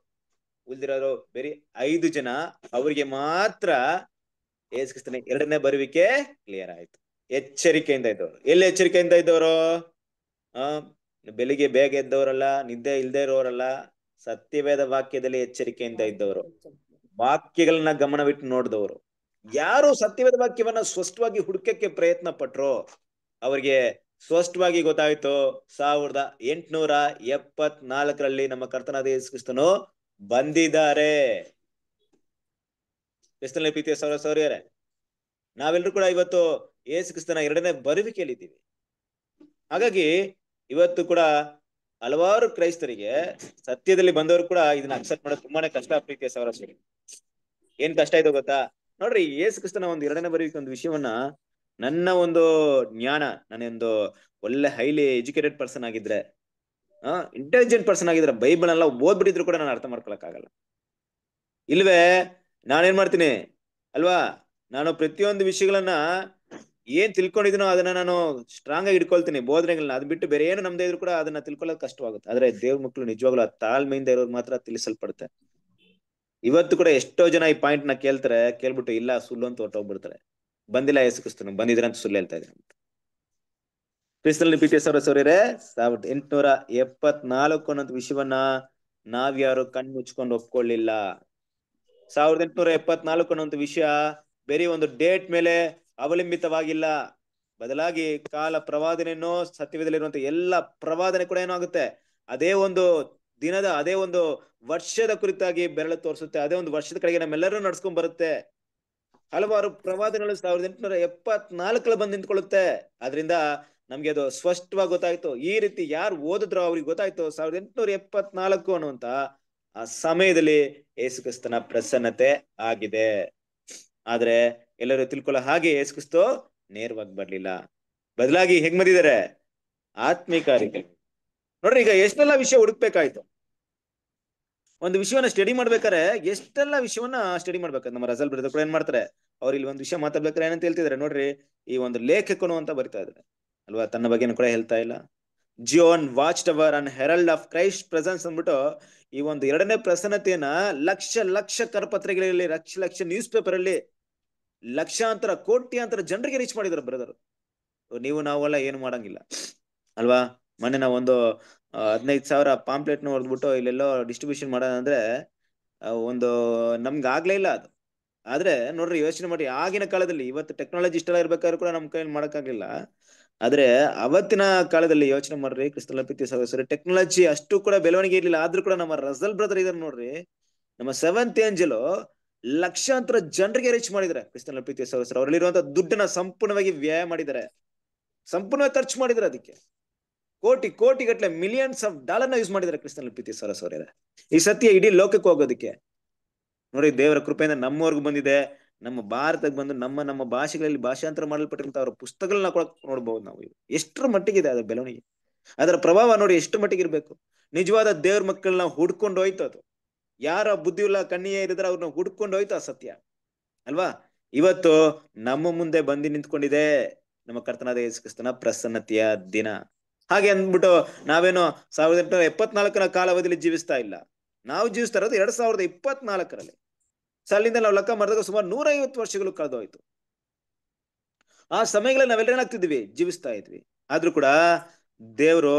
ಉಳಿದಿರೋರು ಬೇರೆ ಐದು ಜನ ಅವರಿಗೆ ಮಾತ್ರ ಏಸ್ ಕ್ರಿಸ್ತನ ಎರಡನೇ ಬರುವಿಕೆ ಕ್ಲಿಯರ್ ಆಯ್ತು ಎಚ್ಚರಿಕೆಯಿಂದ ಇದ್ದವರು ಎಲ್ಲಿ ಎಚ್ಚರಿಕೆಯಿಂದ ಇದ್ದವರು ಆ ಬೆಳಿಗ್ಗೆ ಬೇಗ ಎದ್ದವರಲ್ಲ ನಿದ್ದೆ ಇಲ್ದೇ ಇರೋರಲ್ಲ ಸತ್ಯವೇದ ವಾಕ್ಯದಲ್ಲಿ ಎಚ್ಚರಿಕೆಯಿಂದ ಇದ್ದವರು ವಾಕ್ಯಗಳನ್ನ ಗಮನವಿಟ್ಟು ನೋಡಿದವರು ಯಾರು ಸತ್ಯವೇದ ವಾಕ್ಯವನ್ನ ಸ್ಪಷ್ಟವಾಗಿ ಹುಡುಕಕ್ಕೆ ಪ್ರಯತ್ನ ಪಟ್ರು ಅವರಿಗೆ ಸ್ಪಷ್ಟವಾಗಿ ಗೊತ್ತಾಯ್ತು ಸಾವಿರದ ಎಂಟುನೂರ ಎಪ್ಪತ್ನಾಲ್ಕರಲ್ಲಿ ನಮ್ಮ ಕರ್ತನಾದ ಕ್ರಿಸ್ತನು ಬಂದಿದ್ದಾರೆ ಎಷ್ಟನೇ ಪ್ರೀತಿಯ ಸೌರ ಸೌರ್ಯರೇ ನಾವೆಲ್ಲರೂ ಕೂಡ ಇವತ್ತು ಕ್ರಿಸ್ತನ ಎರಡನೇ ಬರುವಿಕೆಯಲ್ಲಿದ್ದೀವಿ ಹಾಗಾಗಿ ಇವತ್ತು ಕೂಡ ಹಲವಾರು ಕ್ರೈಸ್ತರಿಗೆ ಸತ್ಯದಲ್ಲಿ ಬಂದವರು ಕೂಡ ಇದನ್ನ ಅಕ್ಸೆಪ್ಟ್ ಮಾಡೋದು ತುಂಬಾನೇ ಕಷ್ಟ ಪ್ರೀತಿಯ ಸವರಾಶಿಗೆ ಏನ್ ಕಷ್ಟ ಇದೆ ಗೊತ್ತಾ ನೋಡ್ರಿ ಯೇಸು ಕ್ರಿಸ್ತನ ಒಂದು ಎರಡನೇ ಬರೀಕ್ ಒಂದು ವಿಷಯವನ್ನ ನನ್ನ ಒಂದು ಜ್ಞಾನ ನಾನೊಂದು ಒಳ್ಳೆ ಹೈಲಿ ಎಜುಕೇಟೆಡ್ ಪರ್ಸನ್ ಆಗಿದ್ರೆ ಆ ಇಂಟೆಲಿಜೆಂಟ್ ಪರ್ಸನ್ ಆಗಿದ್ರೆ ಬೈಬಲ್ ಎಲ್ಲ ಓದ್ಬಿಟ್ಟಿದ್ರು ಕೂಡ ನಾನು ಅರ್ಥ ಮಾಡ್ಕೊಳಕ್ ಆಗಲ್ಲ ಇಲ್ವೇ ನಾನೇನ್ ಮಾಡ್ತೀನಿ ಅಲ್ವಾ ನಾನು ಪ್ರತಿಯೊಂದು ವಿಷಯಗಳನ್ನ ಏನ್ ತಿಳ್ಕೊಂಡಿದ್ನೋ ಅದನ್ನ ನಾನು ಸ್ಟ್ರಾಂಗ್ ಆಗಿ ಇಟ್ಕೊಳ್ತೀನಿ ಬೋಧನೆಗಳನ್ನ ಅದ್ ಬಿಟ್ಟು ಬೇರೆ ಏನು ನಮ್ದೇ ಇದ್ರು ಕೂಡ ಅದನ್ನ ತಿಳ್ಕೊಳ್ಳೋದು ಕಷ್ಟವಾಗುತ್ತೆ ಆದ್ರೆ ದೇವ್ ಮಕ್ಕಳು ನಿಜವಾಗ್ಲೂ ಆ ತಾಳ್ಮೆಯಿಂದ ಇರೋದು ಮಾತ್ರ ತಿಳಿಸಲ್ಪಡುತ್ತೆ ಇವತ್ತು ಕೂಡ ಎಷ್ಟೋ ಜನ ಈ ಪಾಯಿಂಟ್ ನ ಕೇಳ್ತಾರೆ ಕೇಳ್ಬಿಟ್ಟು ಇಲ್ಲ ಸುಳ್ಳು ಅಂತ ಹೋಗ್ಬಿಡ್ತಾರೆ ಬಂದಿಲ್ಲ ಯೇಸುಕ್ರಿಸ್ತನು ಬಂದಿದ್ರಂತ ಅಂತ ಸುಳ್ಳು ಹೇಳ್ತಾ ಇದ್ದಾರೆ ಕ್ರಿಸ್ತಲ್ಲಿ ಪಿ ಟಿ ಎಸ್ ಅವರ ಸೌರ್ಯರೆ ಸಾವಿರದ ಎಂಟುನೂರ ಎಪ್ಪತ್ನಾಲ್ಕು ಅನ್ನೋದು ವಿಷಯವನ್ನ ನಾವ್ಯಾರು ಕಣ್ಣು ಮುಚ್ಕೊಂಡು ಒಪ್ಕೊಳ್ಳಿಲ್ಲ ಸಾವಿರದ ಎಂಟುನೂರ ಎಪ್ಪತ್ನಾಲ್ಕು ಅನ್ನೋ ವಿಷಯ ಬೇರೆ ಒಂದು ಡೇಟ್ ಮೇಲೆ ಅವಲಂಬಿತವಾಗಿಲ್ಲ ಬದಲಾಗಿ ಕಾಲ ಪ್ರವಾದನೆಯನ್ನೋ ಸತ್ಯವಿದಲ್ಲಿರುವಂತಹ ಎಲ್ಲ ಪ್ರವಾದನೆ ಕೂಡ ಏನಾಗುತ್ತೆ ಅದೇ ಒಂದು ದಿನದ ಅದೇ ಒಂದು ವರ್ಷದ ಕುರಿತಾಗಿ ಬೆರಳು ತೋರಿಸುತ್ತೆ ಅದೇ ಒಂದು ವರ್ಷದ ಕಡೆಗೆ ನಮ್ಮೆಲ್ಲರೂ ನಡ್ಸ್ಕೊಂಡ್ ಬರುತ್ತೆ ಹಲವಾರು ಪ್ರವಾದನೆಗಳು ಸಾವಿರದ ಎಂಟುನೂರ ಎಪ್ಪತ್ನಾಲ್ಕಲ್ಲಿ ಬಂದು ನಿಂತ್ಕೊಳ್ಳುತ್ತೆ ಅದರಿಂದ ನಮ್ಗೆ ಅದು ಸ್ಪಷ್ಟವಾಗಿ ಗೊತ್ತಾಯ್ತು ಈ ರೀತಿ ಯಾರು ಓದಿದ್ರು ಅವ್ರಿಗೆ ಗೊತ್ತಾಯ್ತು ಸಾವಿರದ ಎಂಟುನೂರ ಎಪ್ಪತ್ನಾಲ್ಕು ಅನ್ನುವಂತ ಆ ಸಮಯದಲ್ಲಿ ಯೇಸುಕ್ರಿಸ್ತನ ಪ್ರಸನ್ನತೆ ಆಗಿದೆ ಆದ್ರೆ ಎಲ್ಲರೂ ತಿಳ್ಕೊಳ್ಳೋ ಹಾಗೆ ಯೇಸುಕ್ರಿಸ್ತು ನೇರವಾಗಿ ಬರ್ಲಿಲ್ಲ ಬದಲಾಗಿ ಹೆಂಗ್ ಬಂದಿದ್ದಾರೆ ಆತ್ಮಿಕ ನೋಡ್ರಿ ಈಗ ಎಷ್ಟೆಲ್ಲ ವಿಷಯ ಹುಡುಕ್ಬೇಕಾಯ್ತು ಒಂದು ವಿಷಯವನ್ನ ಸ್ಟಡಿ ಮಾಡ್ಬೇಕಾರೆ ಎಷ್ಟೆಲ್ಲ ವಿಷಯವನ್ನ ಸ್ಟಡಿ ಮಾಡ್ಬೇಕು ನಮ್ಮ ರಸಲ್ ಬ್ರದರ್ ಕೂಡ ಏನ್ ಮಾಡ್ತಾರೆ ಅವ್ರು ಇಲ್ಲಿ ಒಂದು ವಿಷಯ ಮಾತಾಡ್ಬೇಕಾರೆ ಏನಂತ ಹೇಳ್ತಿದಾರೆ ನೋಡ್ರಿ ಈ ಒಂದು ಲೇಖಕನು ಅಂತ ಬರ್ತಾ ಇದ್ದಾರೆ ಅಲ್ವಾ ತನ್ನ ಬಗ್ಗೆನು ಕೂಡ ಹೇಳ್ತಾ ಇಲ್ಲ Zion watch tower and Herald of Christ presence ಅಂದ್ಬಿಟ್ಟು ಈ ಒಂದು ಎರಡನೇ ಪ್ರಸನ್ನತೆಯನ್ನ ಲಕ್ಷ ಲಕ್ಷ ಕರಪತ್ರಿಕೆಗಳಲ್ಲಿ ಲಕ್ಷ ಲಕ್ಷ ನ್ಯೂಸ್ ಪೇಪರ್ ಅಲ್ಲಿ ಲಕ್ಷಾಂತರ ಕೋಟ್ಯಾಂತರ ಜನರಿಗೆ ರೀಚ್ ಮಾಡಿದ್ರು ಬ್ರದರ್ ನೀವು ನಾವೆಲ್ಲ ಏನು ಮಾಡಂಗಿಲ್ಲ ಅಲ್ವಾ ಮೊನ್ನೆ ನಾವು ಒಂದು ಹದಿನೈದು ಸಾವಿರ ಪಾಂಪ್ಲೆಟ್ನ ಹೊಡೆದ್ಬಿಟ್ಟು ಇಲ್ಲೆಲ್ಲೋ ಡಿಸ್ಟ್ರಿಬ್ಯೂಷನ್ ಮಾಡೋದಂದ್ರೆ ಒಂದು ನಮ್ಗೆ ಆಗ್ಲೇ ಇಲ್ಲ ಅದು ಆದ್ರೆ ನೋಡ್ರಿ ಯೋಚನೆ ಮಾಡಿ ಆಗಿನ ಕಾಲದಲ್ಲಿ ಇವತ್ತು ಟೆಕ್ನಾಲಜಿ ಇಷ್ಟೆಲ್ಲ ಇರ್ಬೇಕಾದ್ರೂ ಕೂಡ ನಮ್ಮ ಕೈಯಲ್ಲಿ ಮಾಡೋಕ್ಕಾಗಲಿಲ್ಲ ಆದ್ರೆ ಅವತ್ತಿನ ಕಾಲದಲ್ಲಿ ಯೋಚನೆ ಮಾಡ್ರಿ ಲಪಿತಿ ಸದಸ್ಯರು ಟೆಕ್ನಾಲಜಿ ಅಷ್ಟು ಕೂಡ ಬೆಳವಣಿಗೆ ಇರಲಿಲ್ಲ ಆದ್ರೂ ಕೂಡ ನಮ್ಮ ರಸಲ್ ಬ್ರದರ್ ಇದನ್ನ ನೋಡ್ರಿ ನಮ್ಮ ಸೆವೆಂತ್ ಏಂಜಲು ಲಕ್ಷಾಂತರ ಜನರಿಗೆ ರೀಚ್ ಮಾಡಿದ್ದಾರೆ ಕ್ರಿಸ್ತನ ಪ್ರೀತಿಯ ಅವರಲ್ಲಿ ಅವರಲ್ಲಿರುವಂತ ದುಡ್ಡನ್ನ ಸಂಪೂರ್ಣವಾಗಿ ವ್ಯಯ ಮಾಡಿದ್ದಾರೆ ಸಂಪೂರ್ಣವಾಗಿ ಖರ್ಚು ಮಾಡಿದ್ದಾರೆ ಅದಕ್ಕೆ ಕೋಟಿ ಕೋಟಿ ಗಟ್ಟಲೆ ಮಿಲಿಯನ್ಸ್ ಆಫ್ ಡಾಲರ್ನ ಯೂಸ್ ಮಾಡಿದ್ದಾರೆ ಕ್ರಿಸ್ತನ ಪ್ರೀತಿಯ ಸರಸ್ವರ ಈ ಸತ್ಯ ಇಡೀ ಲೋಕಕ್ಕೆ ಹೋಗೋದಕ್ಕೆ ನೋಡಿ ದೇವರ ಕೃಪೆಯಿಂದ ನಮ್ಮವರೆಗೂ ಬಂದಿದೆ ನಮ್ಮ ಭಾರತಕ್ಕೆ ಬಂದು ನಮ್ಮ ನಮ್ಮ ಭಾಷೆಗಳಲ್ಲಿ ಭಾಷಾಂತರ ಮಾಡಲ್ಪಟ್ಟಿರುವಂತಹ ಅವರ ಪುಸ್ತಕಗಳನ್ನ ಕೂಡ ನೋಡಬಹುದು ನಾವು ಎಷ್ಟರ ಮಟ್ಟಿಗೆ ಇದೆ ಅದರ ಬೆಳವಣಿಗೆ ಅದರ ಪ್ರಭಾವ ನೋಡಿ ಎಷ್ಟು ಮಟ್ಟಿಗೆ ಇರಬೇಕು ನಿಜವಾದ ದೇವ್ರ ಮಕ್ಕಳನ್ನ ಹುಡ್ಕೊಂಡು ಹೋಯ್ತು ಅದು ಯಾರ ಉಲ್ಲ ಕಣ್ಣಿಯೇ ಇರಿದ್ರೆ ಅವ್ರನ್ನ ಹುಡ್ಕೊಂಡು ಹೋಯ್ತು ಆ ಸತ್ಯ ಅಲ್ವಾ ಇವತ್ತು ನಮ್ಮ ಮುಂದೆ ಬಂದು ನಿಂತ್ಕೊಂಡಿದೆ ನಮ್ಮ ಕರ್ತನಾದ ಯೇಸುಕ್ರಿಸ್ತನ ಪ್ರಸನ್ನತೆಯ ದಿನ ಹಾಗೆ ಅಂದ್ಬಿಟ್ಟು ನಾವೇನು ಸಾವಿರದ ಎಂಟುನೂರ ಎಪ್ಪತ್ನಾಲ್ಕರ ಕಾಲಾವಧಿಯಲ್ಲಿ ಜೀವಿಸ್ತಾ ಇಲ್ಲ ನಾವು ಜೀವಿಸ್ತಾ ಇರೋದು ಎರಡ್ ಸಾವಿರದ ಇಪ್ಪತ್ನಾಲ್ಕರಲ್ಲಿ ಸಲ್ಲಿಂದ ನಾವು ಲೆಕ್ಕ ಮಾಡಿದಾಗ ಸುಮಾರು ನೂರೈವತ್ತು ವರ್ಷಗಳು ಕಳೆದೋಯ್ತು ಆ ಸಮಯಗಳಲ್ಲಿ ನಾವೆಲ್ಲ ಏನಾಗ್ತಿದ್ವಿ ಜೀವಿಸ್ತಾ ಇದ್ವಿ ಆದ್ರೂ ಕೂಡ ದೇವರು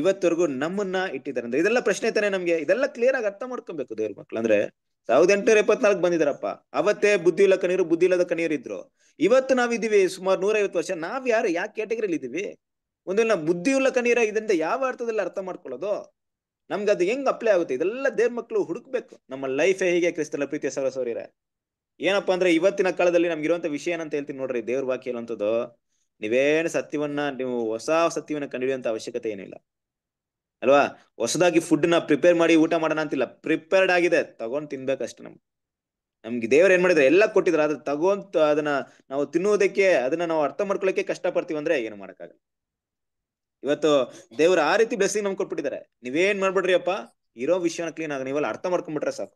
ಇವತ್ತವರೆಗೂ ನಮ್ಮನ್ನ ಇಟ್ಟಿದ್ದಾರೆ ಅಂದ್ರೆ ಇದೆಲ್ಲ ಪ್ರಶ್ನೆ ತಾನೆ ನಮ್ಗೆ ಇದೆಲ್ಲ ಕ್ಲಿಯರ್ ಆಗಿ ಅರ್ಥ ಮಾಡ್ಕೊಬೇಕು ದೇವ್ರ ಮಕ್ಳು ಅಂದ್ರೆ ಸಾವಿರದ ಎಂಟುನೂರ ಇಪ್ಪತ್ನಾಲ್ಕು ಬಂದಿದಾರಪ್ಪ ಅವತ್ತೇ ಬುದ್ಧಿ ಇಲ್ಲ ಕಣೀರು ಬುದ್ಧಿ ಇಲ್ಲದ ಕಣಿಯರಿದ್ರು ಇದ್ರು ಇವತ್ತು ನಾವಿದೀವಿ ಸುಮಾರು ನೂರೈವತ್ತು ವರ್ಷ ನಾವ್ ಯಾರು ಯಾವ ಕ್ಯಾಟಗರಿಲಿ ಇದೀವಿ ಒಂದೆಲ್ಲ ಬುದ್ಧಿ ಉಲ್ಲ ಕಣೀರ ಇದರಿಂದ ಯಾವ ಅರ್ಥದಲ್ಲಿ ಅರ್ಥ ಮಾಡ್ಕೊಳ್ಳೋದು ನಮ್ಗೆ ಅದು ಹೆಂಗ್ ಅಪ್ಲೈ ಆಗುತ್ತೆ ಇದೆಲ್ಲ ದೇವ್ರ ಮಕ್ಕಳು ಹುಡುಕ್ಬೇಕು ನಮ್ಮ ಲೈಫೇ ಹೀಗೆ ಕ್ರಿಸ್ತನ ಪ್ರೀತಿಯ ಸರಸವರಿರ ಏನಪ್ಪಾ ಅಂದ್ರೆ ಇವತ್ತಿನ ಕಾಲದಲ್ಲಿ ನಮ್ಗೆ ಇರುವಂತ ವಿಷಯ ಏನಂತ ಹೇಳ್ತೀನಿ ನೋಡ್ರಿ ದೇವ್ರ ವಾಕ್ಯ ಇರುವಂತದ್ದು ನೀವೇನು ಸತ್ಯವನ್ನ ನೀವು ಹೊಸ ಸತ್ಯವನ್ನ ಕಂಡುಹಿಡಿಯುವಂತ ಅವಶ್ಯಕತೆ ಏನಿಲ್ಲ ಅಲ್ವಾ ಹೊಸದಾಗಿ ಫುಡ್ ನ ಪ್ರಿಪೇರ್ ಮಾಡಿ ಊಟ ಮಾಡೋಣ ಅಂತಿಲ್ಲ ಪ್ರಿಪೇರ್ಡ್ ಆಗಿದೆ ತಗೊಂಡ್ ತಿನ್ಬೇಕಷ್ಟು ನಮ್ಗೆ ನಮ್ಗೆ ದೇವ್ರು ಏನ್ ಮಾಡಿದ್ರೆ ಎಲ್ಲ ಕೊಟ್ಟಿದ್ರು ಅದ್ರ ತಗೊಂತ ಅದನ್ನ ನಾವು ತಿನ್ನುವುದಕ್ಕೆ ಅದನ್ನ ನಾವು ಅರ್ಥ ಮಾಡ್ಕೊಳಕ್ಕೆ ಕಷ್ಟ ಪಡ್ತೀವಿ ಅಂದ್ರೆ ಏನು ಮಾಡಕ್ಕಾಗಲ್ಲ ಇವತ್ತು ದೇವ್ರು ಆ ರೀತಿ ಬ್ಲೆಸ್ಸಿಂಗ್ ನಮ್ಗೆ ಕೊಟ್ಬಿಟ್ಟಿದ್ದಾರೆ ನೀವೇನ್ ಮಾಡ್ಬಿಡ್ರಿ ಅಪ್ಪ ಇರೋ ವಿಷಯನ ಕ್ಲೀನ್ ಆಗ ನೀವೆಲ್ಲ ಅರ್ಥ ಮಾಡ್ಕೊಂಡ್ಬಿಟ್ರೆ ಸಾಕು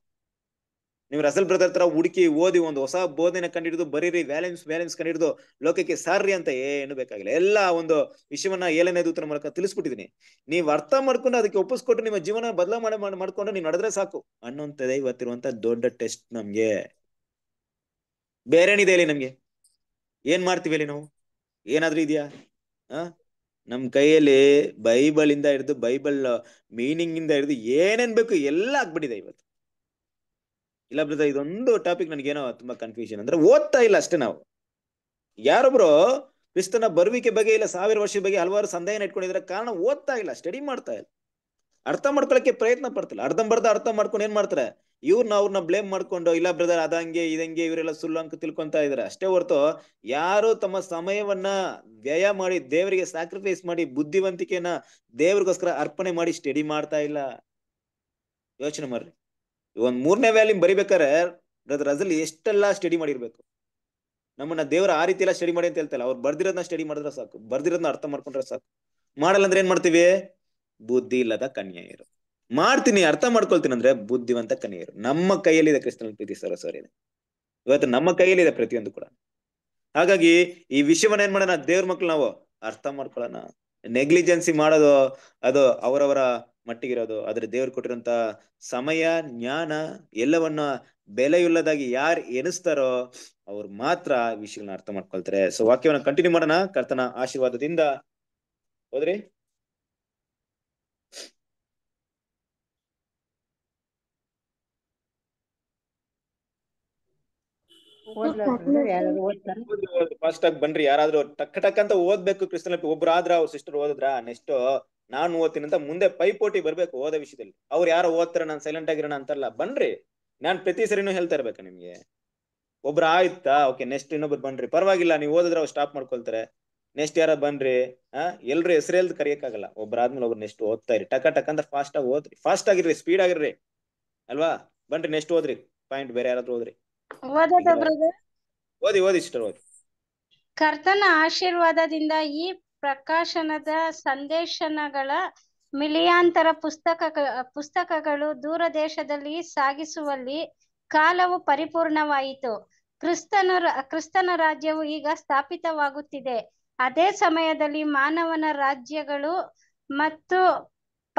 ನೀವು ರಸಲ್ ಬ್ರದರ್ ತರ ಹುಡುಕಿ ಓದಿ ಒಂದು ಹೊಸ ಬೋಧನೆ ಕಂಡಿಡಿದು ಬರೀರಿ ವ್ಯಾಲೆನ್ಸ್ ವ್ಯಾಲೆನ್ಸ್ ಕಂಡಿಡಿದು ಲೋಕಕ್ಕೆ ಸಾರ್ರಿ ಅಂತ ಏನು ಬೇಕಾಗಿಲ್ಲ ಎಲ್ಲ ಒಂದು ವಿಷಯವನ್ನ ಏಳನೇ ದೂತನ ಮೂಲಕ ತಿಳಿಸ್ಬಿಟ್ಟಿದೀನಿ ನೀವು ಅರ್ಥ ಮಾಡ್ಕೊಂಡು ಅದಕ್ಕೆ ಒಪ್ಪಿಸ್ಕೊಟ್ಟು ನಿಮ್ಮ ಜೀವನ ಬದಲಾವಣೆ ಮಾಡಿ ಮಾಡ್ಕೊಂಡು ನೀವು ನಡೆದ್ರೆ ಸಾಕು ಅನ್ನೋಂಥದೇ ಇವತ್ತಿರುವಂತ ದೊಡ್ಡ ಟೆಸ್ಟ್ ನಮ್ಗೆ ಬೇರೆನಿದೆ ಇಲ್ಲಿ ನಮ್ಗೆ ಏನ್ ಮಾಡ್ತೀವಿ ಇಲ್ಲಿ ನಾವು ಏನಾದ್ರೂ ಇದೆಯಾ ನಮ್ಮ ಕೈಯಲ್ಲಿ ಬೈಬಲ್ ಇಂದ ಹಿಡಿದು ಬೈಬಲ್ ಮೀನಿಂಗ್ ಇಂದ ಹಿಡಿದು ಏನೇನ್ ಬೇಕು ಎಲ್ಲ ಆಗ್ಬಿಟ್ಟಿದೆ ಇವತ್ತು ಇಲ್ಲ ಬ್ರದ ಇದೊಂದು ಟಾಪಿಕ್ ನನಗೇನೋ ತುಂಬಾ ಕನ್ಫ್ಯೂಷನ್ ಅಂದ್ರೆ ಓದ್ತಾ ಇಲ್ಲ ಅಷ್ಟೇ ನಾವು ಯಾರೊಬ್ರು ಕ್ರಿಸ್ತನ ಬರುವಿಕೆ ಬಗ್ಗೆ ಇಲ್ಲ ಸಾವಿರ ವರ್ಷದ ಬಗ್ಗೆ ಹಲವಾರು ಸಂದೇಹನ ಇಟ್ಕೊಂಡಿದ್ರೆ ಕಾರಣ ಓದ್ತಾ ಇಲ್ಲ ಸ್ಟಡಿ ಮಾಡ್ತಾ ಇಲ್ಲ ಅರ್ಥ ಮಾಡ್ಕೊಳಕ್ಕೆ ಪ್ರಯತ್ನ ಪಡ್ತಿಲ್ಲ ಅರ್ಧಂಬರ್ಧ ಅರ್ಥ ಮಾಡ್ಕೊಂಡು ಏನ್ ಮಾಡ್ತಾರೆ ಇವ್ರನ್ನ ಅವ್ರನ್ನ ಬ್ಲೇಮ್ ಮಾಡ್ಕೊಂಡು ಇಲ್ಲ ಬ್ರದರ್ ಅದಂಗೆ ಇದಂಗೆ ಇವರೆಲ್ಲ ಸುಳ್ಳು ಅಂಕ ತಿಳ್ಕೊಂತ ಇದಾರೆ ಅಷ್ಟೇ ಹೊರತು ಯಾರು ತಮ್ಮ ಸಮಯವನ್ನ ವ್ಯಯ ಮಾಡಿ ದೇವರಿಗೆ ಸಾಕ್ರಿಫೈಸ್ ಮಾಡಿ ಬುದ್ಧಿವಂತಿಕೆನ ದೇವ್ರಿಗೋಸ್ಕರ ಅರ್ಪಣೆ ಮಾಡಿ ಸ್ಟಡಿ ಮಾಡ್ತಾ ಇಲ್ಲ ಯೋಚನೆ ಮಾಡ್ರಿ ಒಂದ್ ಮೂರನೇ ವ್ಯಾಲ್ಯೂಮ್ ಬರಿಬೇಕಾರೆ ಬ್ರದರ್ ಅದ್ರಲ್ಲಿ ಎಷ್ಟೆಲ್ಲ ಸ್ಟಡಿ ಮಾಡಿರ್ಬೇಕು ನಮ್ಮನ್ನ ದೇವ್ರ ಆ ರೀತಿ ಎಲ್ಲ ಸ್ಟಡಿ ಮಾಡಿ ಅಂತ ಹೇಳ್ತಾರೆ ಅವ್ರು ಬರ್ದಿರೋದನ್ನ ಸ್ಟಡಿ ಮಾಡಿದ್ರೆ ಸಾಕು ಬರ್ದಿರೋದನ್ನ ಅರ್ಥ ಮಾಡ್ಕೊಂಡ್ರೆ ಸಾಕು ಮಾಡಲ್ಲ ಅಂದ್ರೆ ಏನ್ ಮಾಡ್ತೀವಿ ಬುದ್ಧಿ ಇಲ್ಲದ ಕನ್ಯೆಯರು ಮಾಡ್ತೀನಿ ಅರ್ಥ ಮಾಡ್ಕೊಳ್ತೀನಿ ಅಂದ್ರೆ ಬುದ್ಧಿವಂತ ಕನ್ಯೆಯರು ನಮ್ಮ ಕೈಯಲ್ಲಿ ಇದೆ ಕೃಷ್ಣನ ಪ್ರೀತಿ ಸರಸ್ವರಿ ಇವತ್ತು ನಮ್ಮ ಕೈಯಲ್ಲಿ ಇದೆ ಪ್ರತಿಯೊಂದು ಕೂಡ ಹಾಗಾಗಿ ಈ ವಿಷಯವನ್ನ ಏನ್ ಮಾಡೋಣ ದೇವ್ರ ಮಕ್ಳು ನಾವು ಅರ್ಥ ಮಾಡ್ಕೊಳ್ಳೋಣ ನೆಗ್ಲಿಜೆನ್ಸಿ ಮಾಡೋದು ಅದು ಅವರವರ ಮಟ್ಟಿಗಿರೋದು ಆದ್ರೆ ದೇವ್ರು ಕೊಟ್ಟಿರುವಂತ ಸಮಯ ಜ್ಞಾನ ಎಲ್ಲವನ್ನ ಬೆಲೆಯುಲ್ಲದಾಗಿ ಯಾರು ಎನಿಸ್ತಾರೋ ಅವ್ರು ಮಾತ್ರ ವಿಷಯಗಳನ್ನ ಅರ್ಥ ಮಾಡ್ಕೊಳ್ತಾರೆ ಸೊ ವಾಕ್ಯವನ್ನು ಕಂಟಿನ್ಯೂ ಮಾಡೋಣ ಕರ್ತನ ಆಶೀರ್ವಾದದಿಂದ ಹೋದ್ರಿ ಫಾಸ್ಟ್ ಆಗಿ ಬನ್ರಿ ಯಾರಾದ್ರೂ ಟಕ್ ಟಕ್ ಅಂತ ಓದ್ಬೇಕು ಕ್ರಿಸ್ತನ್ ಲಿಪಿ ಆದ್ರ ಅವ್ರ ಸಿಸ್ಟರ್ ಓದಿದ್ರ ನೆಕ್ಸ್ಟ್ ನಾನು ಓದ್ತೀನಿ ಅಂತ ಮುಂದೆ ಪೈಪೋಟಿ ಬರ್ಬೇಕು ಓದೋ ವಿಷಯದಲ್ಲಿ ಅವ್ರ ಯಾರು ಓದ್ತಾರ ನಾನು ಸೈಲೆಂಟ್ ಆಗಿರೋಣ ಅಂತಲ್ಲ ಬನ್ರಿ ನಾನ್ ಪ್ರತಿ ಸರಿನೂ ಹೇಳ್ತಾ ಇರ್ಬೇಕು ನಿಮ್ಗೆ ಒಬ್ರು ಆಯ್ತಾ ಓಕೆ ನೆಕ್ಸ್ಟ್ ಇನ್ನೊಬ್ರು ಬನ್ರಿ ಪರವಾಗಿಲ್ಲ ನೀವು ಓದಿದ್ರ ಅವ್ರು ಸ್ಟಾಪ್ ಮಾಡ್ಕೊಳ್ತಾರೆ ನೆಕ್ಸ್ಟ್ ಯಾರ ಬನ್ರಿ ಹಾ ಎಲ್ರು ಹೆಸರೇಲ್ದು ಕರಿಯಕ್ಕಾಗಲ್ಲ ಒಬ್ರಾದ್ಮೇಲೆ ಒಬ್ರು ನೆಕ್ಸ್ಟ್ ಓದ್ತಾ ಇರಿ ಟಕ ಟಕ್ ಅಂತ ಫಾಸ್ಟ್ ಆಗಿ ಓದ್ರಿ ಫಾಸ್ಟ್ ಆಗಿರ್ರಿ ಸ್ಪೀಡ್ ಆಗಿರ್ರಿ ಅಲ್ವಾ ಬನ್ರಿ ನೆಕ್ಸ್ಟ್ ಓದ್ರಿ ಪಾಯಿಂಟ್ ಬೇರೆ ಯಾರಾದ್ರೂ ಓದ್ರಿ ಕರ್ತನ ಆಶೀರ್ವಾದದಿಂದ ಈ ಪ್ರಕಾಶನದ ಸಂದೇಶನಗಳ ಮಿಲಿಯಾಂತರ ಪುಸ್ತಕ ಪುಸ್ತಕಗಳು ದೂರದೇಶದಲ್ಲಿ ಸಾಗಿಸುವಲ್ಲಿ ಕಾಲವು ಪರಿಪೂರ್ಣವಾಯಿತು ಕ್ರಿಸ್ತನ ಕ್ರಿಸ್ತನ ರಾಜ್ಯವು ಈಗ ಸ್ಥಾಪಿತವಾಗುತ್ತಿದೆ ಅದೇ ಸಮಯದಲ್ಲಿ ಮಾನವನ ರಾಜ್ಯಗಳು ಮತ್ತು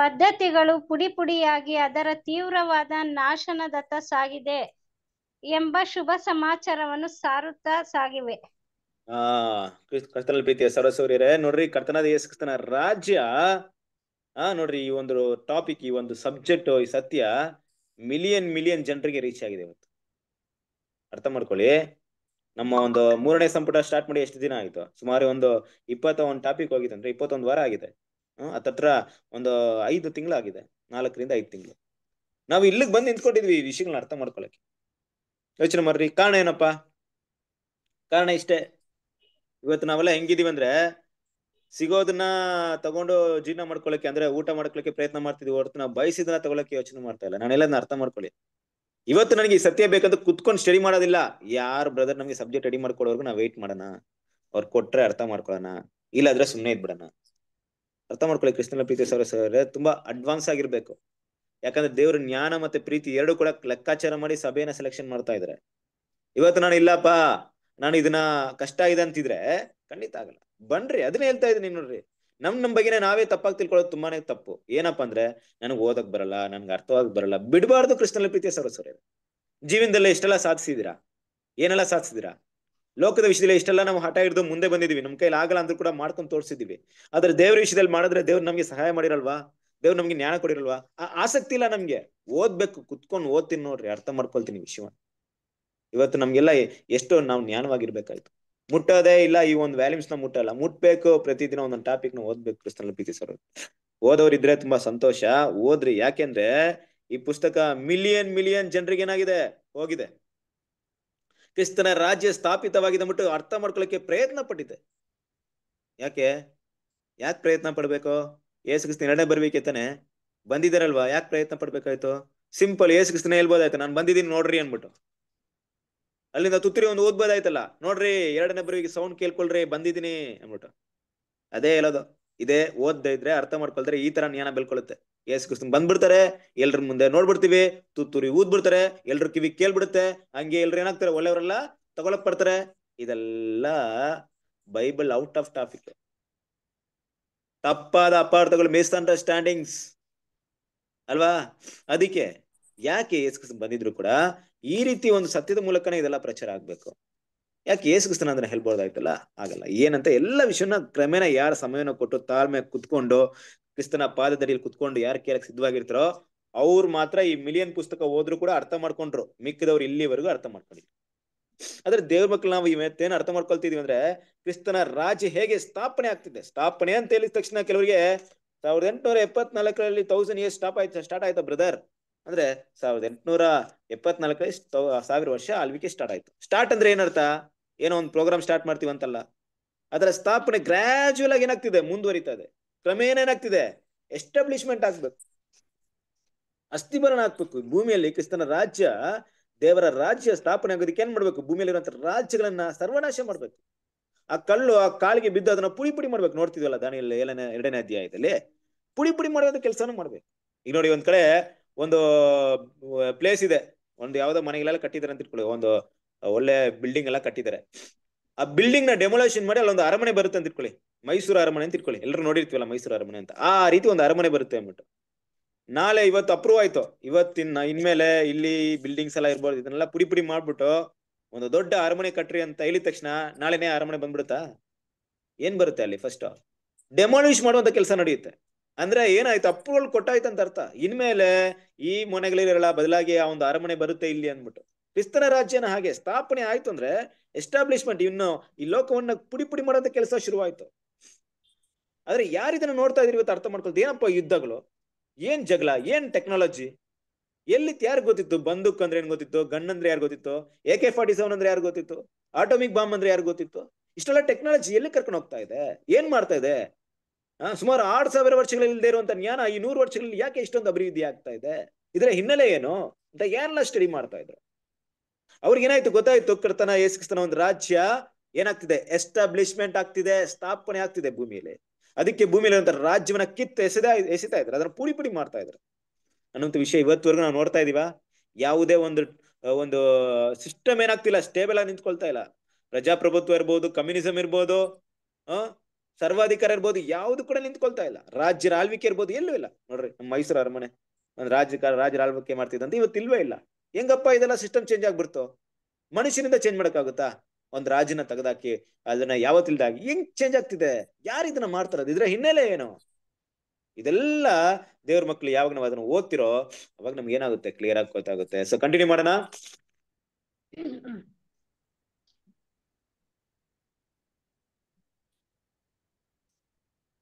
ಪದ್ಧತಿಗಳು ಪುಡಿ ಪುಡಿಯಾಗಿ ಅದರ ತೀವ್ರವಾದ ನಾಶನದತ್ತ ಸಾಗಿದೆ ಎಂಬ ಶುಭ ಸಮಾಚಾರವನ್ನು ಸಾರುತ್ತಾ ಸಾಗಿವೆ ಆ ಕರ್ತನ ಪ್ರೀತಿಯ ಸರಸೌರ್ಯರೇ ನೋಡ್ರಿ ಕರ್ತನಾದ ಯೇಸು ರಾಜ್ಯ ಆ ನೋಡ್ರಿ ಈ ಒಂದು ಟಾಪಿಕ್ ಈ ಒಂದು ಸಬ್ಜೆಕ್ಟ್ ಈ ಸತ್ಯ ಮಿಲಿಯನ್ ಮಿಲಿಯನ್ ಜನರಿಗೆ ರೀಚ್ ಆಗಿದೆ ಇವತ್ತು ಅರ್ಥ ಮಾಡ್ಕೊಳ್ಳಿ ನಮ್ಮ ಒಂದು ಮೂರನೇ ಸಂಪುಟ ಸ್ಟಾರ್ಟ್ ಮಾಡಿ ಎಷ್ಟು ದಿನ ಆಯ್ತು ಸುಮಾರು ಒಂದು ಇಪ್ಪತ್ತ ಒಂದು ಟಾಪಿಕ್ ಹೋಗಿದೆ ಅಂದ್ರೆ ಇಪ್ಪತ್ತೊಂದು ವಾರ ಆಗಿದೆ ಹತ್ರ ಒಂದು ಐದು ತಿಂಗಳಾಗಿದೆ ನಾಲ್ಕರಿಂದ ಐದು ತಿಂಗಳು ನಾವು ಇಲ್ಲಿಗೆ ಬಂದು ನಿಂತ್ಕೊಂಡಿದ್ವಿ ಈ ವಿಷಯಗಳನ್ನ ಅರ್ಥ ಮಾಡ್ಕೊಳಕ್ಕೆ ಯೋಚನೆ ಮಾಡ್ರಿ ಕಾರಣ ಏನಪ್ಪಾ ಕಾರಣ ಇಷ್ಟೇ ಇವತ್ತು ನಾವೆಲ್ಲ ಹೆಂಗಿದೀವಿ ಅಂದ್ರೆ ಸಿಗೋದನ್ನ ತಗೊಂಡು ಜೀರ್ಣ ಮಾಡ್ಕೊಳಕ್ಕೆ ಅಂದ್ರೆ ಊಟ ಮಾಡ್ಕೊಳಕ್ಕೆ ಪ್ರಯತ್ನ ಮಾಡ್ತಿದ್ವಿ ಹೊರತು ನಾವು ಬಯಸಿದನ್ನ ತಗೊಳಕ್ಕೆ ಯೋಚನೆ ಮಾಡ್ತಾ ಇಲ್ಲ ನಾನೆಲ್ಲ ಅರ್ಥ ಮಾಡ್ಕೊಳ್ಳಿ ಇವತ್ತು ನನಗೆ ಸತ್ಯ ಬೇಕಂತ ಕುತ್ಕೊಂಡು ಸ್ಟಡಿ ಮಾಡೋದಿಲ್ಲ ಯಾರು ಬ್ರದರ್ ನಮಗೆ ಸಬ್ಜೆಕ್ಟ್ ರೆಡಿ ಮಾಡ್ಕೊಳ್ಳೋರ್ಗು ನಾವು ವೆಯ್ಟ್ ಮಾಡೋಣ ಅವ್ರು ಕೊಟ್ರೆ ಅರ್ಥ ಮಾಡ್ಕೊಳ್ಳೋಣ ಇಲ್ಲಾದ್ರೆ ಸುಮ್ಮನೆ ಇದ್ಬಿಡೋಣ ಅರ್ಥ ಮಾಡ್ಕೊಳ್ಳಿ ಕೃಷ್ಣಲ ಪ್ರೀತಿ ಸರ್ ಸರ್ ತುಂಬಾ ಅಡ್ವಾನ್ಸ್ ಆಗಿರ್ಬೇಕು ಯಾಕಂದ್ರೆ ದೇವ್ರ ಜ್ಞಾನ ಮತ್ತೆ ಪ್ರೀತಿ ಎರಡು ಕೂಡ ಲೆಕ್ಕಾಚಾರ ಮಾಡಿ ಸಭೆಯನ್ನ ಸೆಲೆಕ್ಷನ್ ಮಾಡ್ತಾ ಇದಾರೆ ಇವತ್ತು ನಾನು ಇಲ್ಲಪ್ಪ ನಾನು ಇದನ್ನ ಕಷ್ಟ ಇದೆ ಅಂತಿದ್ರೆ ಖಂಡಿತ ಆಗಲ್ಲ ಬನ್ರಿ ಅದನ್ನ ಹೇಳ್ತಾ ಇದ್ದೀನಿ ನೋಡ್ರಿ ನಮ್ ನಮ್ ಬಗ್ಗೆನೇ ನಾವೇ ತಪ್ಪಾಗಿ ತಿಳ್ಕೊಳ್ಳೋದು ತುಂಬಾನೇ ತಪ್ಪು ಏನಪ್ಪ ಅಂದ್ರೆ ನನಗೆ ಓದಕ್ ಬರಲ್ಲ ನನ್ಗೆ ಅರ್ಥವಾಗ್ ಬರಲ್ಲ ಬಿಡಬಾರ್ದು ಕೃಷ್ಣನ ಪ್ರೀತಿ ಸರಸ್ವರಿ ಜೀವನದಲ್ಲಿ ಇಷ್ಟೆಲ್ಲ ಸಾಧಿಸಿದಿರಾ ಏನೆಲ್ಲ ಸಾಧಿಸಿದಿರಾ ಲೋಕದ ವಿಷಯದಲ್ಲಿ ಇಷ್ಟೆಲ್ಲ ನಾವು ಹಠ ಹಿಡಿದು ಮುಂದೆ ಬಂದಿದೀವಿ ನಮ್ ಕೈಲಿ ಆಗಲ್ಲ ಅಂದ್ರೂ ಕೂಡ ಮಾಡ್ಕೊಂಡು ತೋರಿಸಿದೀವಿ ಆದ್ರೆ ದೇವ್ರ ವಿಷಯದಲ್ಲಿ ಮಾಡಿದ್ರೆ ದೇವ್ರು ನಮ್ಗೆ ಸಹಾಯ ಮಾಡಿರಲ್ವಾ ದೇವ್ರು ನಮ್ಗೆ ಜ್ಞಾನ ಕೊಡಿರಲ್ವಾ ಆ ಆಸಕ್ತಿ ಇಲ್ಲ ನಮ್ಗೆ ಓದ್ಬೇಕು ಕುತ್ಕೊಂಡು ಓದ್ತೀನಿ ನೋಡ್ರಿ ಅರ್ಥ ಮಾಡ್ಕೊಳ್ತೀನಿ ವಿಷಯ ಇವತ್ತು ನಮ್ಗೆಲ್ಲ ಎಷ್ಟೋ ನಾವು ಜ್ಞಾನವಾಗಿರ್ಬೇಕಾಯ್ತು ಮುಟ್ಟೋದೇ ಇಲ್ಲ ಈ ಒಂದು ವ್ಯಾಲ್ಯೂಸ್ ನ ಮುಟ್ಟಲ್ಲ ಮುಟ್ಬೇಕು ಪ್ರತಿದಿನ ಒಂದೊಂದು ಟಾಪಿಕ್ ನ ಓದ್ಬೇಕು ಕೃಷ್ಣ ಪ್ರೀತಿ ಸರ್ ಓದೋರಿದ್ರೆ ತುಂಬಾ ಸಂತೋಷ ಓದ್ರಿ ಯಾಕೆಂದ್ರೆ ಈ ಪುಸ್ತಕ ಮಿಲಿಯನ್ ಮಿಲಿಯನ್ ಜನರಿಗೆ ಏನಾಗಿದೆ ಹೋಗಿದೆ ಕ್ರಿಸ್ತನ ರಾಜ್ಯ ಸ್ಥಾಪಿತವಾಗಿದೆ ಮುಟ್ಟು ಅರ್ಥ ಮಾಡ್ಕೊಳಕ್ಕೆ ಪ್ರಯತ್ನ ಪಟ್ಟಿದೆ ಯಾಕೆ ಯಾಕೆ ಪ್ರಯತ್ನ ಪಡ್ಬೇಕು ಏಸು ಕ್ರಿಸ್ತನ ಎರಡನೇ ಬರ್ಬೇಕೆ ತಾನೆ ಬಂದಿದಾರಲ್ವಾ ಯಾಕೆ ಪ್ರಯತ್ನ ಪಡ್ಬೇಕಾಯ್ತು ಸಿಂಪಲ್ ಏಸು ಕ್ರಿಸ್ತನ ಹೇಳ್ಬೋದಾಯ್ತು ನಾನು ಬಂದಿದ್ದೀನಿ ನೋಡ್ರಿ ಅನ್ಬಿಟ್ಟು ಅಲ್ಲಿಂದ ತುತ್ತಿರಿ ಒಂದು ಓದ್ಬೋದಾಯ್ತಲ್ಲ ನೋಡ್ರಿ ಎರಡನೇ ಬರ್ವಿಗೆ ಸೌಂಡ್ ಕೇಳ್ಕೊಳ್ರಿ ಬಂದಿದ್ದೀನಿ ಅನ್ಬಿಟ್ಟು ಅದೇ ಹೇಳೋದು ಇದೇ ಓದ್ದೇ ಇದ್ರೆ ಅರ್ಥ ಮಾಡ್ಕೊಳ್ತಾರೆ ಈ ತರ ಜ್ಞಾನ ಬೆಳ್ಕೊಳುತ್ತೆ ಏಸು ಕ್ರಿಸ್ತನ್ ಬಂದ್ಬಿಡ್ತಾರೆ ಎಲ್ರ ಮುಂದೆ ನೋಡ್ಬಿಡ್ತೀವಿ ತುತ್ತೂರಿ ಊದ್ಬಿಡ್ತಾರೆ ಎಲ್ರು ಕಿವಿ ಕೇಳ್ಬಿಡುತ್ತೆ ಹಂಗೆ ಎಲ್ರು ಏನಾಗ್ತಾರೆ ಒಳ್ಳೆಯವರೆಲ್ಲ ತಗೊಳಕ್ ಪಡ್ತಾರೆ ಇದೆಲ್ಲ ಬೈಬಲ್ ಔಟ್ ಆಫ್ ಟಾಪಿಕ್ ತಪ್ಪಾದ ಅಪಾರ್ಥಗಳು ಮಿಸ್ಅಂಡರ್ಸ್ಟ್ಯಾಂಡಿಂಗ್ಸ್ ಅಲ್ವಾ ಅದಕ್ಕೆ ಯಾಕೆ ಯೇಸುಕ್ರಿಸ್ತನ್ ಬಂದಿದ್ರು ಕೂಡ ಈ ರೀತಿ ಒಂದು ಸತ್ಯದ ಮೂಲಕನೇ ಇದೆಲ್ಲ ಪ್ರಚಾರ ಆಗ್ಬೇಕು ಯಾಕೆ ಯೇಸುಕ್ರಿಸ್ತನ ಅದನ್ನ ಹೇಳ್ಬೋದಾಯ್ತಲ್ಲ ಆಗಲ್ಲ ಏನಂತ ಎಲ್ಲ ವಿಷಯನ ಕ್ರಮೇಣ ಯಾರ ಸಮಯನ ಕೊಟ್ಟು ತಾಳ್ಮೆ ಕುತ್ಕೊಂಡು ಕ್ರಿಸ್ತನ ಪಾದದಡಿಯಲ್ಲಿ ಕುತ್ಕೊಂಡು ಯಾರು ಕೇಳಕ್ ಸಿದ್ಧವಾಗಿರ್ತಾರೋ ಅವ್ರು ಮಾತ್ರ ಈ ಮಿಲಿಯನ್ ಪುಸ್ತಕ ಓದ್ರು ಕೂಡ ಅರ್ಥ ಮಾಡ್ಕೊಂಡ್ರು ಮಿಕ್ಕದವ್ರು ಇಲ್ಲಿವರೆಗೂ ಅರ್ಥ ಮಾಡ್ಕೊಂಡಿದ್ರು ಆದ್ರೆ ದೇವ್ರ ಮಕ್ಕಳು ನಾವು ಇವತ್ತೇನು ಅರ್ಥ ಮಾಡ್ಕೊಳ್ತಿದೀವಿ ಅಂದ್ರೆ ಕ್ರಿಸ್ತನ ರಾಜ್ಯ ಹೇಗೆ ಸ್ಥಾಪನೆ ಆಗ್ತಿದೆ ಸ್ಥಾಪನೆ ಅಂತ ಹೇಳಿದ ತಕ್ಷಣ ಕೆಲವರಿಗೆ ಸಾವಿರದ ಎಂಟುನೂರ ಎಪ್ಪತ್ನಾಲ್ಕರಲ್ಲಿ ತೌಸಂಡ್ ಇಯರ್ಸ್ ಸ್ಟಾಪ್ ಆಯ್ತು ಸ್ಟಾರ್ಟ್ ಆಯ್ತಾ ಬ್ರದರ್ ಅಂದ್ರೆ ಸಾವಿರದ ಎಂಟುನೂರ ಎಪ್ಪತ್ನಾಲ್ಕರಲ್ಲಿ ಸಾವಿರ ವರ್ಷ ಆಳ್ವಿಕೆ ಸ್ಟಾರ್ಟ್ ಆಯ್ತು ಸ್ಟಾರ್ಟ್ ಅಂದ್ರೆ ಏನರ್ಥ ಏನೋ ಒಂದು ಪ್ರೋಗ್ರಾಮ್ ಸ್ಟಾರ್ಟ್ ಮಾಡ್ತೀವಿ ಅಂತಲ್ಲ ಅದರ ಸ್ಥಾಪನೆ ಗ್ರಾಜುವಲ್ ಆಗಿ ಏನಾಗ್ತಿದೆ ಮುಂದುವರಿತದೆ ಕ್ರಮೇಣ ಏನಾಗ್ತಿದೆ ಎಸ್ಟಾಬ್ಲಿಷ್ಮೆಂಟ್ ಆಗ್ಬೇಕು ಅಸ್ಥಿಭರಣ ಆಗ್ಬೇಕು ಭೂಮಿಯಲ್ಲಿ ಕ್ರಿಸ್ತನ ರಾಜ್ಯ ದೇವರ ರಾಜ್ಯ ಸ್ಥಾಪನೆ ಆಗೋದಕ್ಕೆ ಏನ್ ಮಾಡ್ಬೇಕು ಭೂಮಿಯಲ್ಲಿರುವಂತ ರಾಜ್ಯಗಳನ್ನ ಸರ್ವನಾಶ ಮಾಡ್ಬೇಕು ಆ ಕಲ್ಲು ಆ ಕಾಳಿಗೆ ಬಿದ್ದು ಅದನ್ನ ಪುಡಿ ಪುಡಿ ಮಾಡ್ಬೇಕು ನೋಡ್ತಿದ್ವಲ್ಲ ದಾನಿಯಲ್ಲಿ ಏಳನೇ ಎರಡನೇ ಅಧ್ಯಾಯದಲ್ಲಿ ಪುಡಿ ಪುಡಿ ಮಾಡೋದ ಕೆಲಸನೂ ಮಾಡ್ಬೇಕು ಈಗ ನೋಡಿ ಒಂದ್ ಕಡೆ ಒಂದು ಪ್ಲೇಸ್ ಇದೆ ಒಂದು ಯಾವ್ದೋ ಮನೆಗಳೆಲ್ಲ ಕಟ್ಟಿದ್ದಾರೆ ಅಂತ ಇಟ್ಕೊಳ್ಳಿ ಒಂದು ಒಳ್ಳೆ ಬಿಲ್ಡಿಂಗ್ ಎಲ್ಲ ಕಟ್ಟಿದ್ದಾರೆ ಆ ಬಿಲ್ಡಿಂಗ್ ನ ಡೆಮೊಲೇಷನ್ ಮಾಡಿ ಅಲ್ಲೊಂದು ಅರಮನೆ ಬರುತ್ತೆ ಅಂತ ಇಟ್ಕೊಳ್ಳಿ ಮೈಸೂರು ಅರಮನೆ ಅಂತ ಇಟ್ಕೊಳ್ಳಿ ಎಲ್ಲರೂ ನೋಡಿರ್ತೀವಲ್ಲ ಮೈಸೂರು ಅರಮನೆ ಅಂತ ಆ ರೀತಿ ಒಂದು ಅರಮನೆ ಬರುತ್ತೆ ಅಂದ್ಬಿಟ್ಟು ನಾಳೆ ಇವತ್ತು ಅಪ್ರೂವ್ ಆಯ್ತು ಇವತ್ತಿನ ಇನ್ಮೇಲೆ ಇಲ್ಲಿ ಬಿಲ್ಡಿಂಗ್ಸ್ ಎಲ್ಲ ಇರ್ಬೋದು ಇದನ್ನೆಲ್ಲ ಪುಡಿ ಪುಡಿ ಮಾಡ್ಬಿಟ್ಟು ಒಂದು ದೊಡ್ಡ ಅರಮನೆ ಕಟ್ರಿ ಅಂತ ಹೇಳಿದ ತಕ್ಷಣ ನಾಳೆನೆ ಅರಮನೆ ಬಂದ್ಬಿಡುತ್ತಾ ಏನ್ ಬರುತ್ತೆ ಅಲ್ಲಿ ಫಸ್ಟ್ ಡೆಮಾಲಿಷ್ ಮಾಡುವಂತ ಕೆಲಸ ನಡೆಯುತ್ತೆ ಅಂದ್ರೆ ಏನಾಯ್ತು ಅಪ್ರೂವಲ್ ಕೊಟ್ಟಾಯ್ತು ಅಂತ ಅರ್ಥ ಇನ್ಮೇಲೆ ಈ ಮನೆಗಳಿರಲ್ಲ ಬದಲಾಗಿ ಆ ಒಂದು ಅರಮನೆ ಬರುತ್ತೆ ಇಲ್ಲಿ ಅಂದ್ಬಿಟ್ಟು ಕ್ರಿಸ್ತನ ರಾಜ್ಯನ ಹಾಗೆ ಸ್ಥಾಪನೆ ಆಯ್ತು ಅಂದ್ರೆ ಎಸ್ಟಾಬ್ಲಿಷ್ಮೆಂಟ್ ಇನ್ನು ಈ ಲೋಕವನ್ನ ಪುಡಿ ಪುಡಿ ಮಾಡುವಂತ ಕೆಲಸ ಶುರುವಾಯ್ತು ಆದ್ರೆ ಯಾರು ಇದನ್ನ ನೋಡ್ತಾ ಇದ್ರಿ ಇವತ್ತು ಅರ್ಥ ಮಾಡ್ಕೊಳ್ದು ಏನಪ್ಪ ಯುದ್ಧಗಳು ಏನ್ ಜಗಳ ಏನ್ ಟೆಕ್ನಾಲಜಿ ಎಲ್ಲಿತ್ತು ಯಾರು ಗೊತ್ತಿತ್ತು ಬಂದೂಕ್ ಅಂದ್ರೆ ಏನ್ ಗೊತ್ತಿತ್ತು ಗನ್ ಅಂದ್ರೆ ಯಾರು ಗೊತ್ತಿತ್ತು ಎ ಕೆ ಫಾರ್ಟಿ ಸೆವೆನ್ ಅಂದ್ರೆ ಯಾರು ಗೊತ್ತಿತ್ತು ಆಟೋಮಿಕ್ ಬಾಂಬ್ ಅಂದ್ರೆ ಯಾರು ಗೊತ್ತಿತ್ತು ಇಷ್ಟೆಲ್ಲ ಟೆಕ್ನಾಲಜಿ ಎಲ್ಲಿ ಕರ್ಕೊಂಡು ಹೋಗ್ತಾ ಇದೆ ಏನ್ ಮಾಡ್ತಾ ಇದೆ ಸುಮಾರು ಆರ್ ಸಾವಿರ ವರ್ಷಗಳಲ್ಲಿ ಇಲ್ಲದೆ ಇರುವಂತ ಜ್ಞಾನ ಈ ನೂರು ವರ್ಷಗಳಲ್ಲಿ ಯಾಕೆ ಇಷ್ಟೊಂದು ಅಭಿವೃದ್ಧಿ ಆಗ್ತಾ ಇದೆ ಇದರ ಹಿನ್ನೆಲೆ ಏನು ಅಂತ ಯಾರೆಲ್ಲ ಸ್ಟಡಿ ಮಾಡ್ತಾ ಇದ್ರು ಏನಾಯ್ತು ಗೊತ್ತಾಯ್ತು ಕರ್ತನ ಏಸ್ಕ್ರಿಸ್ತನ ಒಂದು ರಾಜ್ಯ ಏನಾಗ್ತಿದೆ ಎಸ್ಟಾಬ್ಲಿಷ್ಮೆಂಟ್ ಆಗ್ತಿದೆ ಸ್ಥಾಪನೆ ಆಗ್ತಿದೆ ಭೂಮಿಯಲ್ಲಿ ಅದಕ್ಕೆ ಭೂಮಿ ಅಂತ ರಾಜ್ಯವನ್ನ ಕಿತ್ತು ಎಸೆದ ಎಸಿತಾ ಇದ್ರು ಅದನ್ನ ಪುಡಿ ಪುಡಿ ಮಾಡ್ತಾ ಇದ್ರು ಅನ್ನೋಂಥ ವಿಷಯ ಇವತ್ತುವರೆಗೂ ನಾವು ನೋಡ್ತಾ ಇದೀವ ಯಾವುದೇ ಒಂದು ಒಂದು ಸಿಸ್ಟಮ್ ಏನಾಗ್ತಿಲ್ಲ ಸ್ಟೇಬಲ್ ಆಗಿ ನಿಂತ್ಕೊಳ್ತಾ ಇಲ್ಲ ಪ್ರಜಾಪ್ರಭುತ್ವ ಇರ್ಬೋದು ಕಮ್ಯುನಿಸಂ ಇರ್ಬೋದು ಸರ್ವಾಧಿಕಾರ ಇರ್ಬೋದು ಯಾವ್ದು ಕೂಡ ನಿಂತ್ಕೊಳ್ತಾ ಇಲ್ಲ ರಾಜ್ಯರ ಆಳ್ವಿಕೆ ಇರ್ಬೋದು ಎಲ್ಲೂ ಇಲ್ಲ ನೋಡ್ರಿ ನಮ್ಮ ಮೈಸೂರು ಅರಮನೆ ಒಂದು ರಾಜ್ಯಕಾರ ರಾಜ್ಯರ ಆಳ್ವಿಕೆ ಇವತ್ತು ಇವತ್ತಿಲ್ವೇ ಇಲ್ಲ ಹೆಂಗಪ್ಪ ಇದೆಲ್ಲ ಸಿಸ್ಟಮ್ ಚೇಂಜ್ ಆಗ್ಬಿಡ್ತು ಮನುಷ್ಯನಿಂದ ಚೇಂಜ್ ಮಾಡಕ್ಕಾಗುತ್ತಾ ಒಂದ್ ರಾಜನ ತೆಗೆದಾಕಿ ಅದನ್ನ ಯಾವತ್ತಿಲ್ದಾಗ ಹೆಂಗ್ ಚೇಂಜ್ ಆಗ್ತಿದೆ ಯಾರು ಇದನ್ನ ಮಾಡ್ತಾರ ಇದ್ರ ಹಿನ್ನೆಲೆ ಏನು ಇದೆಲ್ಲ ದೇವ್ರ ಮಕ್ಳು ಯಾವಾಗ ನಾವು ಅದನ್ನ ಓದ್ತಿರೋ ಅವಾಗ ನಮ್ಗೆ ಏನಾಗುತ್ತೆ ಕ್ಲಿಯರ್ ಆಗಿ ಗೊತ್ತಾಗುತ್ತೆ ಸೊ ಕಂಟಿನ್ಯೂ ಮಾಡೋಣ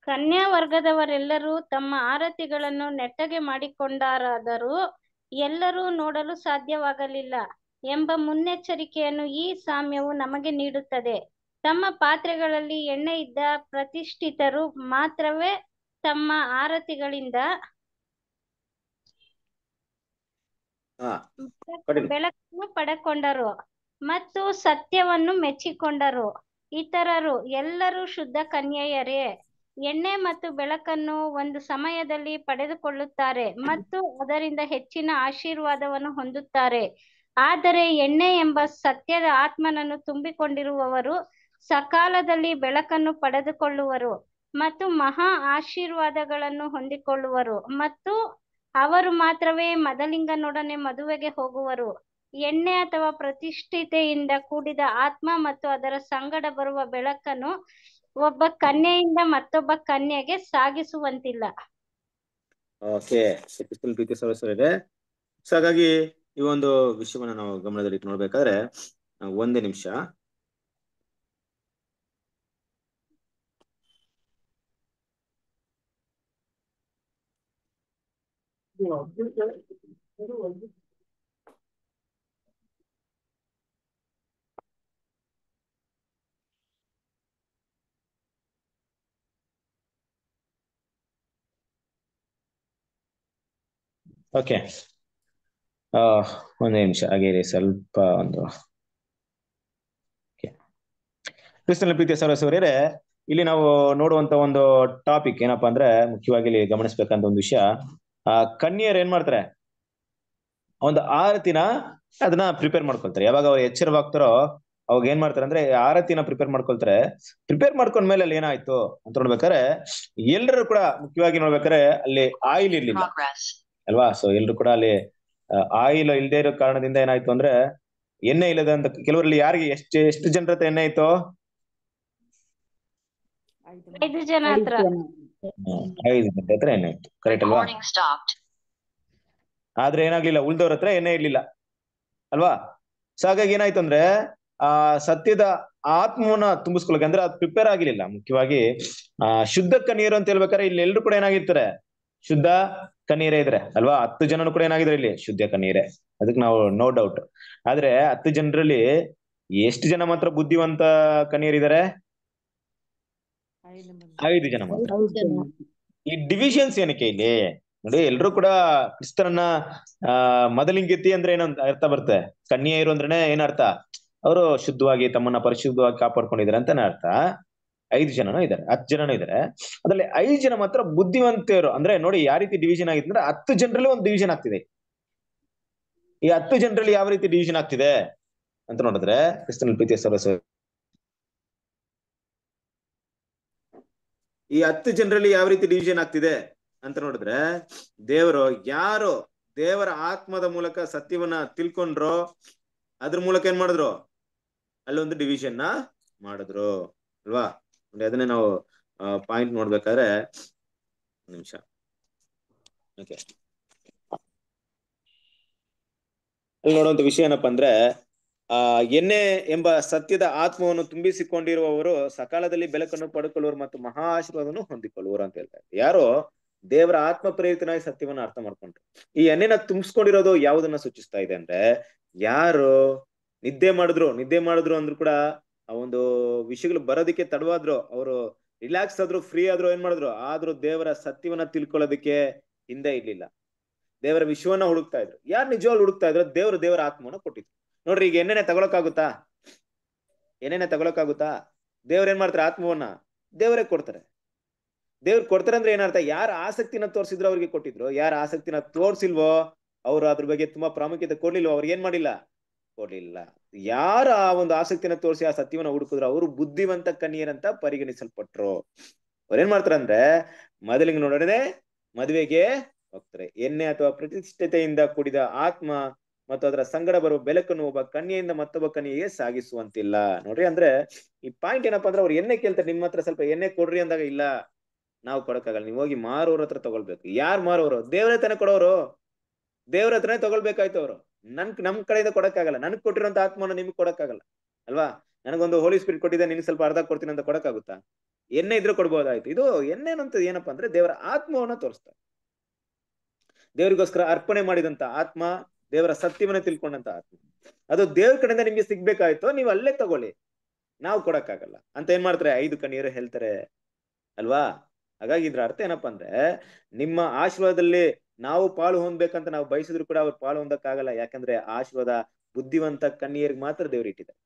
ಕನ್ಯಾ ವರ್ಗದವರೆಲ್ಲರೂ ತಮ್ಮ ಆರತಿಗಳನ್ನು ನೆಟ್ಟಗೆ ಮಾಡಿಕೊಂಡಾರಾದರೂ ಎಲ್ಲರೂ ನೋಡಲು ಸಾಧ್ಯವಾಗಲಿಲ್ಲ ಎಂಬ ಮುನ್ನೆಚ್ಚರಿಕೆಯನ್ನು ಈ ಸಾಮ್ಯವು ನಮಗೆ ನೀಡುತ್ತದೆ ತಮ್ಮ ಪಾತ್ರೆಗಳಲ್ಲಿ ಎಣ್ಣೆ ಇದ್ದ ಪ್ರತಿಷ್ಠಿತರು ಮಾತ್ರವೇ ತಮ್ಮ ಆರತಿಗಳಿಂದ ಬೆಳಕನ್ನು ಪಡೆಕೊಂಡರು ಮತ್ತು ಸತ್ಯವನ್ನು ಮೆಚ್ಚಿಕೊಂಡರು ಇತರರು ಎಲ್ಲರೂ ಶುದ್ಧ ಕನ್ಯೆಯರೇ ಎಣ್ಣೆ ಮತ್ತು ಬೆಳಕನ್ನು ಒಂದು ಸಮಯದಲ್ಲಿ ಪಡೆದುಕೊಳ್ಳುತ್ತಾರೆ ಮತ್ತು ಅದರಿಂದ ಹೆಚ್ಚಿನ ಆಶೀರ್ವಾದವನ್ನು ಹೊಂದುತ್ತಾರೆ ಆದರೆ ಎಣ್ಣೆ ಎಂಬ ಸತ್ಯದ ಆತ್ಮನನ್ನು ತುಂಬಿಕೊಂಡಿರುವವರು ಸಕಾಲದಲ್ಲಿ ಬೆಳಕನ್ನು ಪಡೆದುಕೊಳ್ಳುವರು ಮತ್ತು ಮಹಾ ಆಶೀರ್ವಾದಗಳನ್ನು ಹೊಂದಿಕೊಳ್ಳುವರು ಮತ್ತು ಅವರು ಮಾತ್ರವೇ ಮದಲಿಂಗನೊಡನೆ ಮದುವೆಗೆ ಹೋಗುವರು ಎಣ್ಣೆ ಅಥವಾ ಪ್ರತಿಷ್ಠಿತೆಯಿಂದ ಕೂಡಿದ ಆತ್ಮ ಮತ್ತು ಅದರ ಸಂಗಡ ಬರುವ ಬೆಳಕನ್ನು ಒಬ್ಬ ಕನ್ಯೆಯಿಂದ ಮತ್ತೊಬ್ಬ ಕನ್ಯೆಗೆ ಸಾಗಿಸುವಂತಿಲ್ಲ ಓಕೆ ಹಾಗಾಗಿ ಈ ಒಂದು ವಿಷಯವನ್ನು ನಾವು ಗಮನದಲ್ಲಿ ನೋಡ್ಬೇಕಾದ್ರೆ ಒಂದೇ ನಿಮಿಷ ಓಕೆ Oh, ಒಂದೇ ನಿಮಿಷ ಹಾಗೇರಿ ಸ್ವಲ್ಪ ಒಂದು ಕ್ರಿಸ್ತನ ಪ್ರೀತಿಯ ಸರ್ವಸವರೇ ಇಲ್ಲಿ ನಾವು ನೋಡುವಂತ ಒಂದು ಟಾಪಿಕ್ ಏನಪ್ಪಾ ಅಂದ್ರೆ ಮುಖ್ಯವಾಗಿ ಇಲ್ಲಿ ಗಮನಿಸ್ಬೇಕಂತ ಒಂದು ವಿಷಯ ಆ ಕಣ್ಣಿಯರ್ ಏನ್ ಮಾಡ್ತಾರೆ ಒಂದು ಆರತಿನ ಅದನ್ನ ಪ್ರಿಪೇರ್ ಮಾಡ್ಕೊಳ್ತಾರೆ ಯಾವಾಗ ಅವ್ರು ಎಚ್ಚರವಾಗ್ತಾರೋ ಅವಾಗ ಏನ್ ಮಾಡ್ತಾರೆ ಅಂದ್ರೆ ಆರತಿನ ಪ್ರಿಪೇರ್ ಮಾಡ್ಕೊಳ್ತಾರೆ ಪ್ರಿಪೇರ್ ಮಾಡ್ಕೊಂಡ್ಮೇಲೆ ಅಲ್ಲಿ ಏನಾಯ್ತು ಅಂತ ನೋಡ್ಬೇಕಾರೆ ಎಲ್ಲರೂ ಕೂಡ ಮುಖ್ಯವಾಗಿ ನೋಡ್ಬೇಕಾರೆ ಅಲ್ಲಿ ಆಯಿಲ್ ಇರ್ಲಿಲ್ಲ ಅಲ್ವಾ ಸೊ ಎಲ್ರು ಕೂಡ ಅಲ್ಲಿ ಆಯಿಲ್ ಇಲ್ದೇ ಇರೋ ಕಾರಣದಿಂದ ಏನಾಯ್ತು ಅಂದ್ರೆ ಎಣ್ಣೆ ಇಲ್ಲದ ಅಂತ ಕೆಲವರಲ್ಲಿ ಯಾರಿಗೆ ಎಷ್ಟು ಎಷ್ಟು ಜನರ ಹತ್ರ ಎಣ್ಣೆ ಆಯ್ತು ಐದು ಹತ್ರ ಎಣ್ಣೆ ಕರೆಕ್ಟ್ ಅಲ್ವಾ ಆದ್ರೆ ಏನಾಗ್ಲಿಲ್ಲ ಉಳ್ದವ್ರ ಹತ್ರ ಎಣ್ಣೆ ಇರ್ಲಿಲ್ಲ ಅಲ್ವಾ ಸೊ ಹಾಗಾಗಿ ಏನಾಯ್ತು ಅಂದ್ರೆ ಆ ಸತ್ಯದ ಆತ್ಮವನ್ನ ತುಂಬಿಸ್ಕೊಳಕ್ ಅಂದ್ರೆ ಅದು ಪ್ರಿಪೇರ್ ಆಗಿರ್ಲಿಲ್ಲ ಮುಖ್ಯವಾಗಿ ಆ ಶುದ್ಧಕ್ಕ ನೀರು ಅಂತ ಹೇಳ್ಬೇಕಾದ್ರೆ ಇಲ್ಲಿ ಎಲ್ಲರೂ ಕೂಡ ಏನಾಗಿರ್ತಾರೆ ಶುದ್ಧ ಕಣ್ಣೀರೇ ಇದ್ರೆ ಅಲ್ವಾ ಹತ್ತು ಜನನು ಕೂಡ ಏನಾಗಿದ್ರೆ ಇಲ್ಲಿ ಶುದ್ಧ ಕಣ್ಣೀರೇ ಅದಕ್ಕೆ ನಾವು ನೋ ಡೌಟ್ ಆದ್ರೆ ಹತ್ತು ಜನರಲ್ಲಿ ಎಷ್ಟು ಜನ ಮಾತ್ರ ಬುದ್ಧಿವಂತ ಇದಾರೆ ಐದು ಜನ ಮಾತ್ರ ಈ ಡಿವಿಷನ್ಸ್ ಏನಕ್ಕೆ ಇಲ್ಲಿ ನೋಡಿ ಎಲ್ರು ಕೂಡ ಕ್ರಿಸ್ತರನ್ನ ಆ ಮೊದಲಿಂಗಿತಿ ಅಂದ್ರೆ ಏನಂತ ಅರ್ಥ ಬರುತ್ತೆ ಕಣ್ಣೀರು ಅಂದ್ರೆ ಏನರ್ಥ ಅವರು ಶುದ್ಧವಾಗಿ ತಮ್ಮನ್ನ ಪರಿಶುದ್ಧವಾಗಿ ಕಾಪಾಡ್ಕೊಂಡಿದ್ದಾರೆ ಅಂತಾನೆ ಅರ್ಥ ಐದು ಜನನೂ ಇದ್ದಾರೆ ಹತ್ತು ಜನನೂ ಇದ್ದಾರೆ ಅದ್ರಲ್ಲಿ ಐದು ಜನ ಮಾತ್ರ ಬುದ್ಧಿವಂತಿಯರು ಅಂದ್ರೆ ನೋಡಿ ಯಾವ ರೀತಿ ಡಿವಿಷನ್ ಆಗಿದೆ ಅಂದ್ರೆ ಹತ್ತು ಜನರಲ್ಲಿ ಒಂದು ಡಿವಿಷನ್ ಆಗ್ತಿದೆ ಈ ಹತ್ತು ಜನರಲ್ಲಿ ಯಾವ ರೀತಿ ಡಿವಿಷನ್ ಆಗ್ತಿದೆ ಅಂತ ನೋಡಿದ್ರೆ ಕ್ರಿಸ್ತನಲ್ ಪ್ರೀತಿಯ ಸರ್ವಸ ಈ ಹತ್ತು ಜನರಲ್ಲಿ ಯಾವ ರೀತಿ ಡಿವಿಷನ್ ಆಗ್ತಿದೆ ಅಂತ ನೋಡಿದ್ರೆ ದೇವರು ಯಾರು ದೇವರ ಆತ್ಮದ ಮೂಲಕ ಸತ್ಯವನ್ನ ತಿಳ್ಕೊಂಡ್ರೋ ಅದ್ರ ಮೂಲಕ ಏನ್ ಮಾಡಿದ್ರು ಅಲ್ಲೊಂದು ಡಿವಿಷನ್ ನ ಮಾಡಿದ್ರು ಅಲ್ವಾ ಅದನ್ನೇ ನಾವು ಪಾಯಿಂಟ್ ನೋಡ್ಬೇಕಾದ್ರೆ ನಿಮಿಷ ಓಕೆ ಅಲ್ಲಿ ನೋಡುವಂತ ವಿಷಯ ಏನಪ್ಪಾ ಅಂದ್ರೆ ಆ ಎಣ್ಣೆ ಎಂಬ ಸತ್ಯದ ಆತ್ಮವನ್ನು ತುಂಬಿಸಿಕೊಂಡಿರುವವರು ಸಕಾಲದಲ್ಲಿ ಬೆಳಕನ್ನು ಪಡ್ಕೊಳ್ಳುವರು ಮತ್ತು ಮಹಾ ಆಶೀರ್ವಾದವನ್ನು ಹೊಂದಿಕೊಳ್ಳುವರು ಅಂತ ಹೇಳ್ತಾರೆ ಯಾರು ದೇವರ ಆತ್ಮ ಪ್ರೇರಿತನಾಗಿ ಸತ್ಯವನ್ನ ಅರ್ಥ ಮಾಡ್ಕೊಂಡ್ರು ಈ ಎಣ್ಣೆನ ತುಂಬಿಸ್ಕೊಂಡಿರೋದು ಯಾವುದನ್ನ ಸೂಚಿಸ್ತಾ ಇದೆ ಅಂದ್ರೆ ಯಾರು ನಿದ್ದೆ ಮಾಡಿದ್ರು ನಿದ್ದೆ ಮಾಡಿದ್ರು ಅಂದ್ರು ಕೂಡ ಆ ಒಂದು ವಿಷಯಗಳು ಬರೋದಕ್ಕೆ ತಡವಾದ್ರು ಅವರು ರಿಲ್ಯಾಕ್ಸ್ ಆದ್ರು ಫ್ರೀ ಆದ್ರು ಏನ್ ಮಾಡಿದ್ರು ಆದ್ರೂ ದೇವರ ಸತ್ಯವನ್ನ ತಿಳ್ಕೊಳ್ಳೋದಕ್ಕೆ ಹಿಂದೆ ಇರ್ಲಿಲ್ಲ ದೇವರ ವಿಶ್ವವನ್ನ ಹುಡುಕ್ತಾ ಇದ್ರು ಯಾರು ನಿಜವಾಗ್ಲು ಹುಡುಕ್ತಾ ಇದ್ರು ದೇವರು ದೇವರ ಆತ್ಮವನ್ನ ಕೊಟ್ಟಿದ್ರು ನೋಡ್ರಿ ಈಗ ಎಣ್ಣೆನೆ ತಗೊಳಕಾಗುತ್ತಾ ಏನೇನೆ ತಗೊಳಕಾಗುತ್ತಾ ದೇವ್ರ ಏನ್ ಮಾಡ್ತಾರೆ ಆತ್ಮವನ್ನ ದೇವರೇ ಕೊಡ್ತಾರೆ ದೇವ್ರು ಕೊಡ್ತಾರೆ ಅಂದ್ರೆ ಏನರ್ಥ ಯಾರ ಆಸಕ್ತಿನ ತೋರಿಸಿದ್ರು ಅವ್ರಿಗೆ ಕೊಟ್ಟಿದ್ರು ಯಾರ ಆಸಕ್ತಿನ ತೋರ್ಸಿಲ್ವೋ ಅವ್ರು ಅದ್ರ ಬಗ್ಗೆ ತುಂಬಾ ಪ್ರಾಮುಖ್ಯತೆ ಕೊಡ್ಲಿಲ್ವೋ ಅವ್ರಿಗೆ ಏನ್ ಮಾಡಿಲ್ಲ ಕೊಡ್ಲಿಲ್ಲ ಯಾರು ಆ ಒಂದು ಆಸಕ್ತಿನ ತೋರಿಸಿ ಆ ಸತ್ಯವನ್ನ ಹುಡುಕಿದ್ರು ಅವರು ಬುದ್ಧಿವಂತ ಕನ್ಯರಂತ ಪರಿಗಣಿಸಲ್ಪಟ್ರು ಅವ್ರೇನ್ ಮಾಡ್ತಾರಂದ್ರೆ ಮೊದಲಿಗೆ ನೋಡೋಣನೆ ಮದುವೆಗೆ ಹೋಗ್ತಾರೆ ಎಣ್ಣೆ ಅಥವಾ ಪ್ರತಿಷ್ಠಿತೆಯಿಂದ ಕೂಡಿದ ಆತ್ಮ ಮತ್ತು ಅದರ ಸಂಗಡ ಬರುವ ಬೆಲಕನ್ನು ಒಬ್ಬ ಕನ್ಯೆಯಿಂದ ಮತ್ತೊಬ್ಬ ಕನ್ಯೆಗೆ ಸಾಗಿಸುವಂತಿಲ್ಲ ನೋಡ್ರಿ ಅಂದ್ರೆ ಈ ಪಾಯಿಂಟ್ ಏನಪ್ಪಾ ಅಂದ್ರೆ ಅವ್ರು ಎಣ್ಣೆ ಕೇಳ್ತಾರೆ ನಿಮ್ಮ ಹತ್ರ ಸ್ವಲ್ಪ ಎಣ್ಣೆ ಕೊಡ್ರಿ ಅಂದಾಗ ಇಲ್ಲ ನಾವು ಕೊಡಕ್ಕಾಗಲ್ಲ ನೀವು ಹೋಗಿ ಮಾರೋರ ಹತ್ರ ತಗೊಳ್ಬೇಕು ಯಾರು ಮಾರೋರು ದೇವರೇ ತಾನೇ ಕೊಡೋರು ದೇವ್ರ ಹತ್ರನೇ ತಗೊಳ್ಬೇಕಾಯ್ತು ಅವರು ನನ್ ನಮ್ ಕಡೆಯಿಂದ ಕೊಡಕ್ಕಾಗಲ್ಲ ನನ್ ಕೊಟ್ಟಿರೋಂತ ಆತ್ಮವನ್ನು ನಿಮ್ಗೆ ಕೊಡಕ್ಕಾಗಲ್ಲ ಅಲ್ವಾ ನನಗೊಂದು ಹೋಲಿ ಸ್ಪಿರಿಟ್ ಕೊಟ್ಟಿದೆ ನಿನ್ ಸ್ವಲ್ಪ ಅರ್ಧ ಕೊಡ್ತೀನಿ ಅಂತ ಕೊಡಕ್ಕಾಗುತ್ತಾ ಎಣ್ಣೆ ಇದ್ರೆ ಕೊಡ್ಬೋದಾಯ್ತು ಇದು ಎಣ್ಣೆನಂತ ಏನಪ್ಪಾ ಅಂದ್ರೆ ದೇವರ ಆತ್ಮವನ್ನ ತೋರಿಸ್ತಾರೆ ದೇವರಿಗೋಸ್ಕರ ಅರ್ಪಣೆ ಮಾಡಿದಂತ ಆತ್ಮ ದೇವರ ಸತ್ಯವನ್ನ ತಿಳ್ಕೊಂಡಂತ ಆತ್ಮ ಅದು ದೇವ್ರ ಕಡೆಯಿಂದ ನಿಮ್ಗೆ ಸಿಗ್ಬೇಕಾಯ್ತು ನೀವು ಅಲ್ಲೇ ತಗೊಳ್ಳಿ ನಾವು ಕೊಡಕ್ಕಾಗಲ್ಲ ಅಂತ ಏನ್ ಮಾಡ್ತಾರೆ ಐದು ಕಣ್ಣೀರು ಹೇಳ್ತಾರೆ ಅಲ್ವಾ ಹಾಗಾಗಿ ಇದ್ರ ಅರ್ಥ ಏನಪ್ಪಾ ಅಂದ್ರೆ ನಿಮ್ಮ ಆಶೀರ್ವಾದದಲ್ಲಿ ನಾವು ಪಾಲು ಹೊಂದ್ಬೇಕಂತ ನಾವು ಬಯಸಿದ್ರು ಕೂಡ ಅವ್ರು ಪಾಲು ಹೊಂದಕ್ಕಾಗಲ್ಲ ಯಾಕಂದ್ರೆ ಆಶೀರ್ವಾದ ಬುದ್ಧಿವಂತ ಕಣ್ಣಿಯರಿಗೆ ಮಾತ್ರ ದೇವ್ರು ಇಟ್ಟಿದ್ದಾರೆ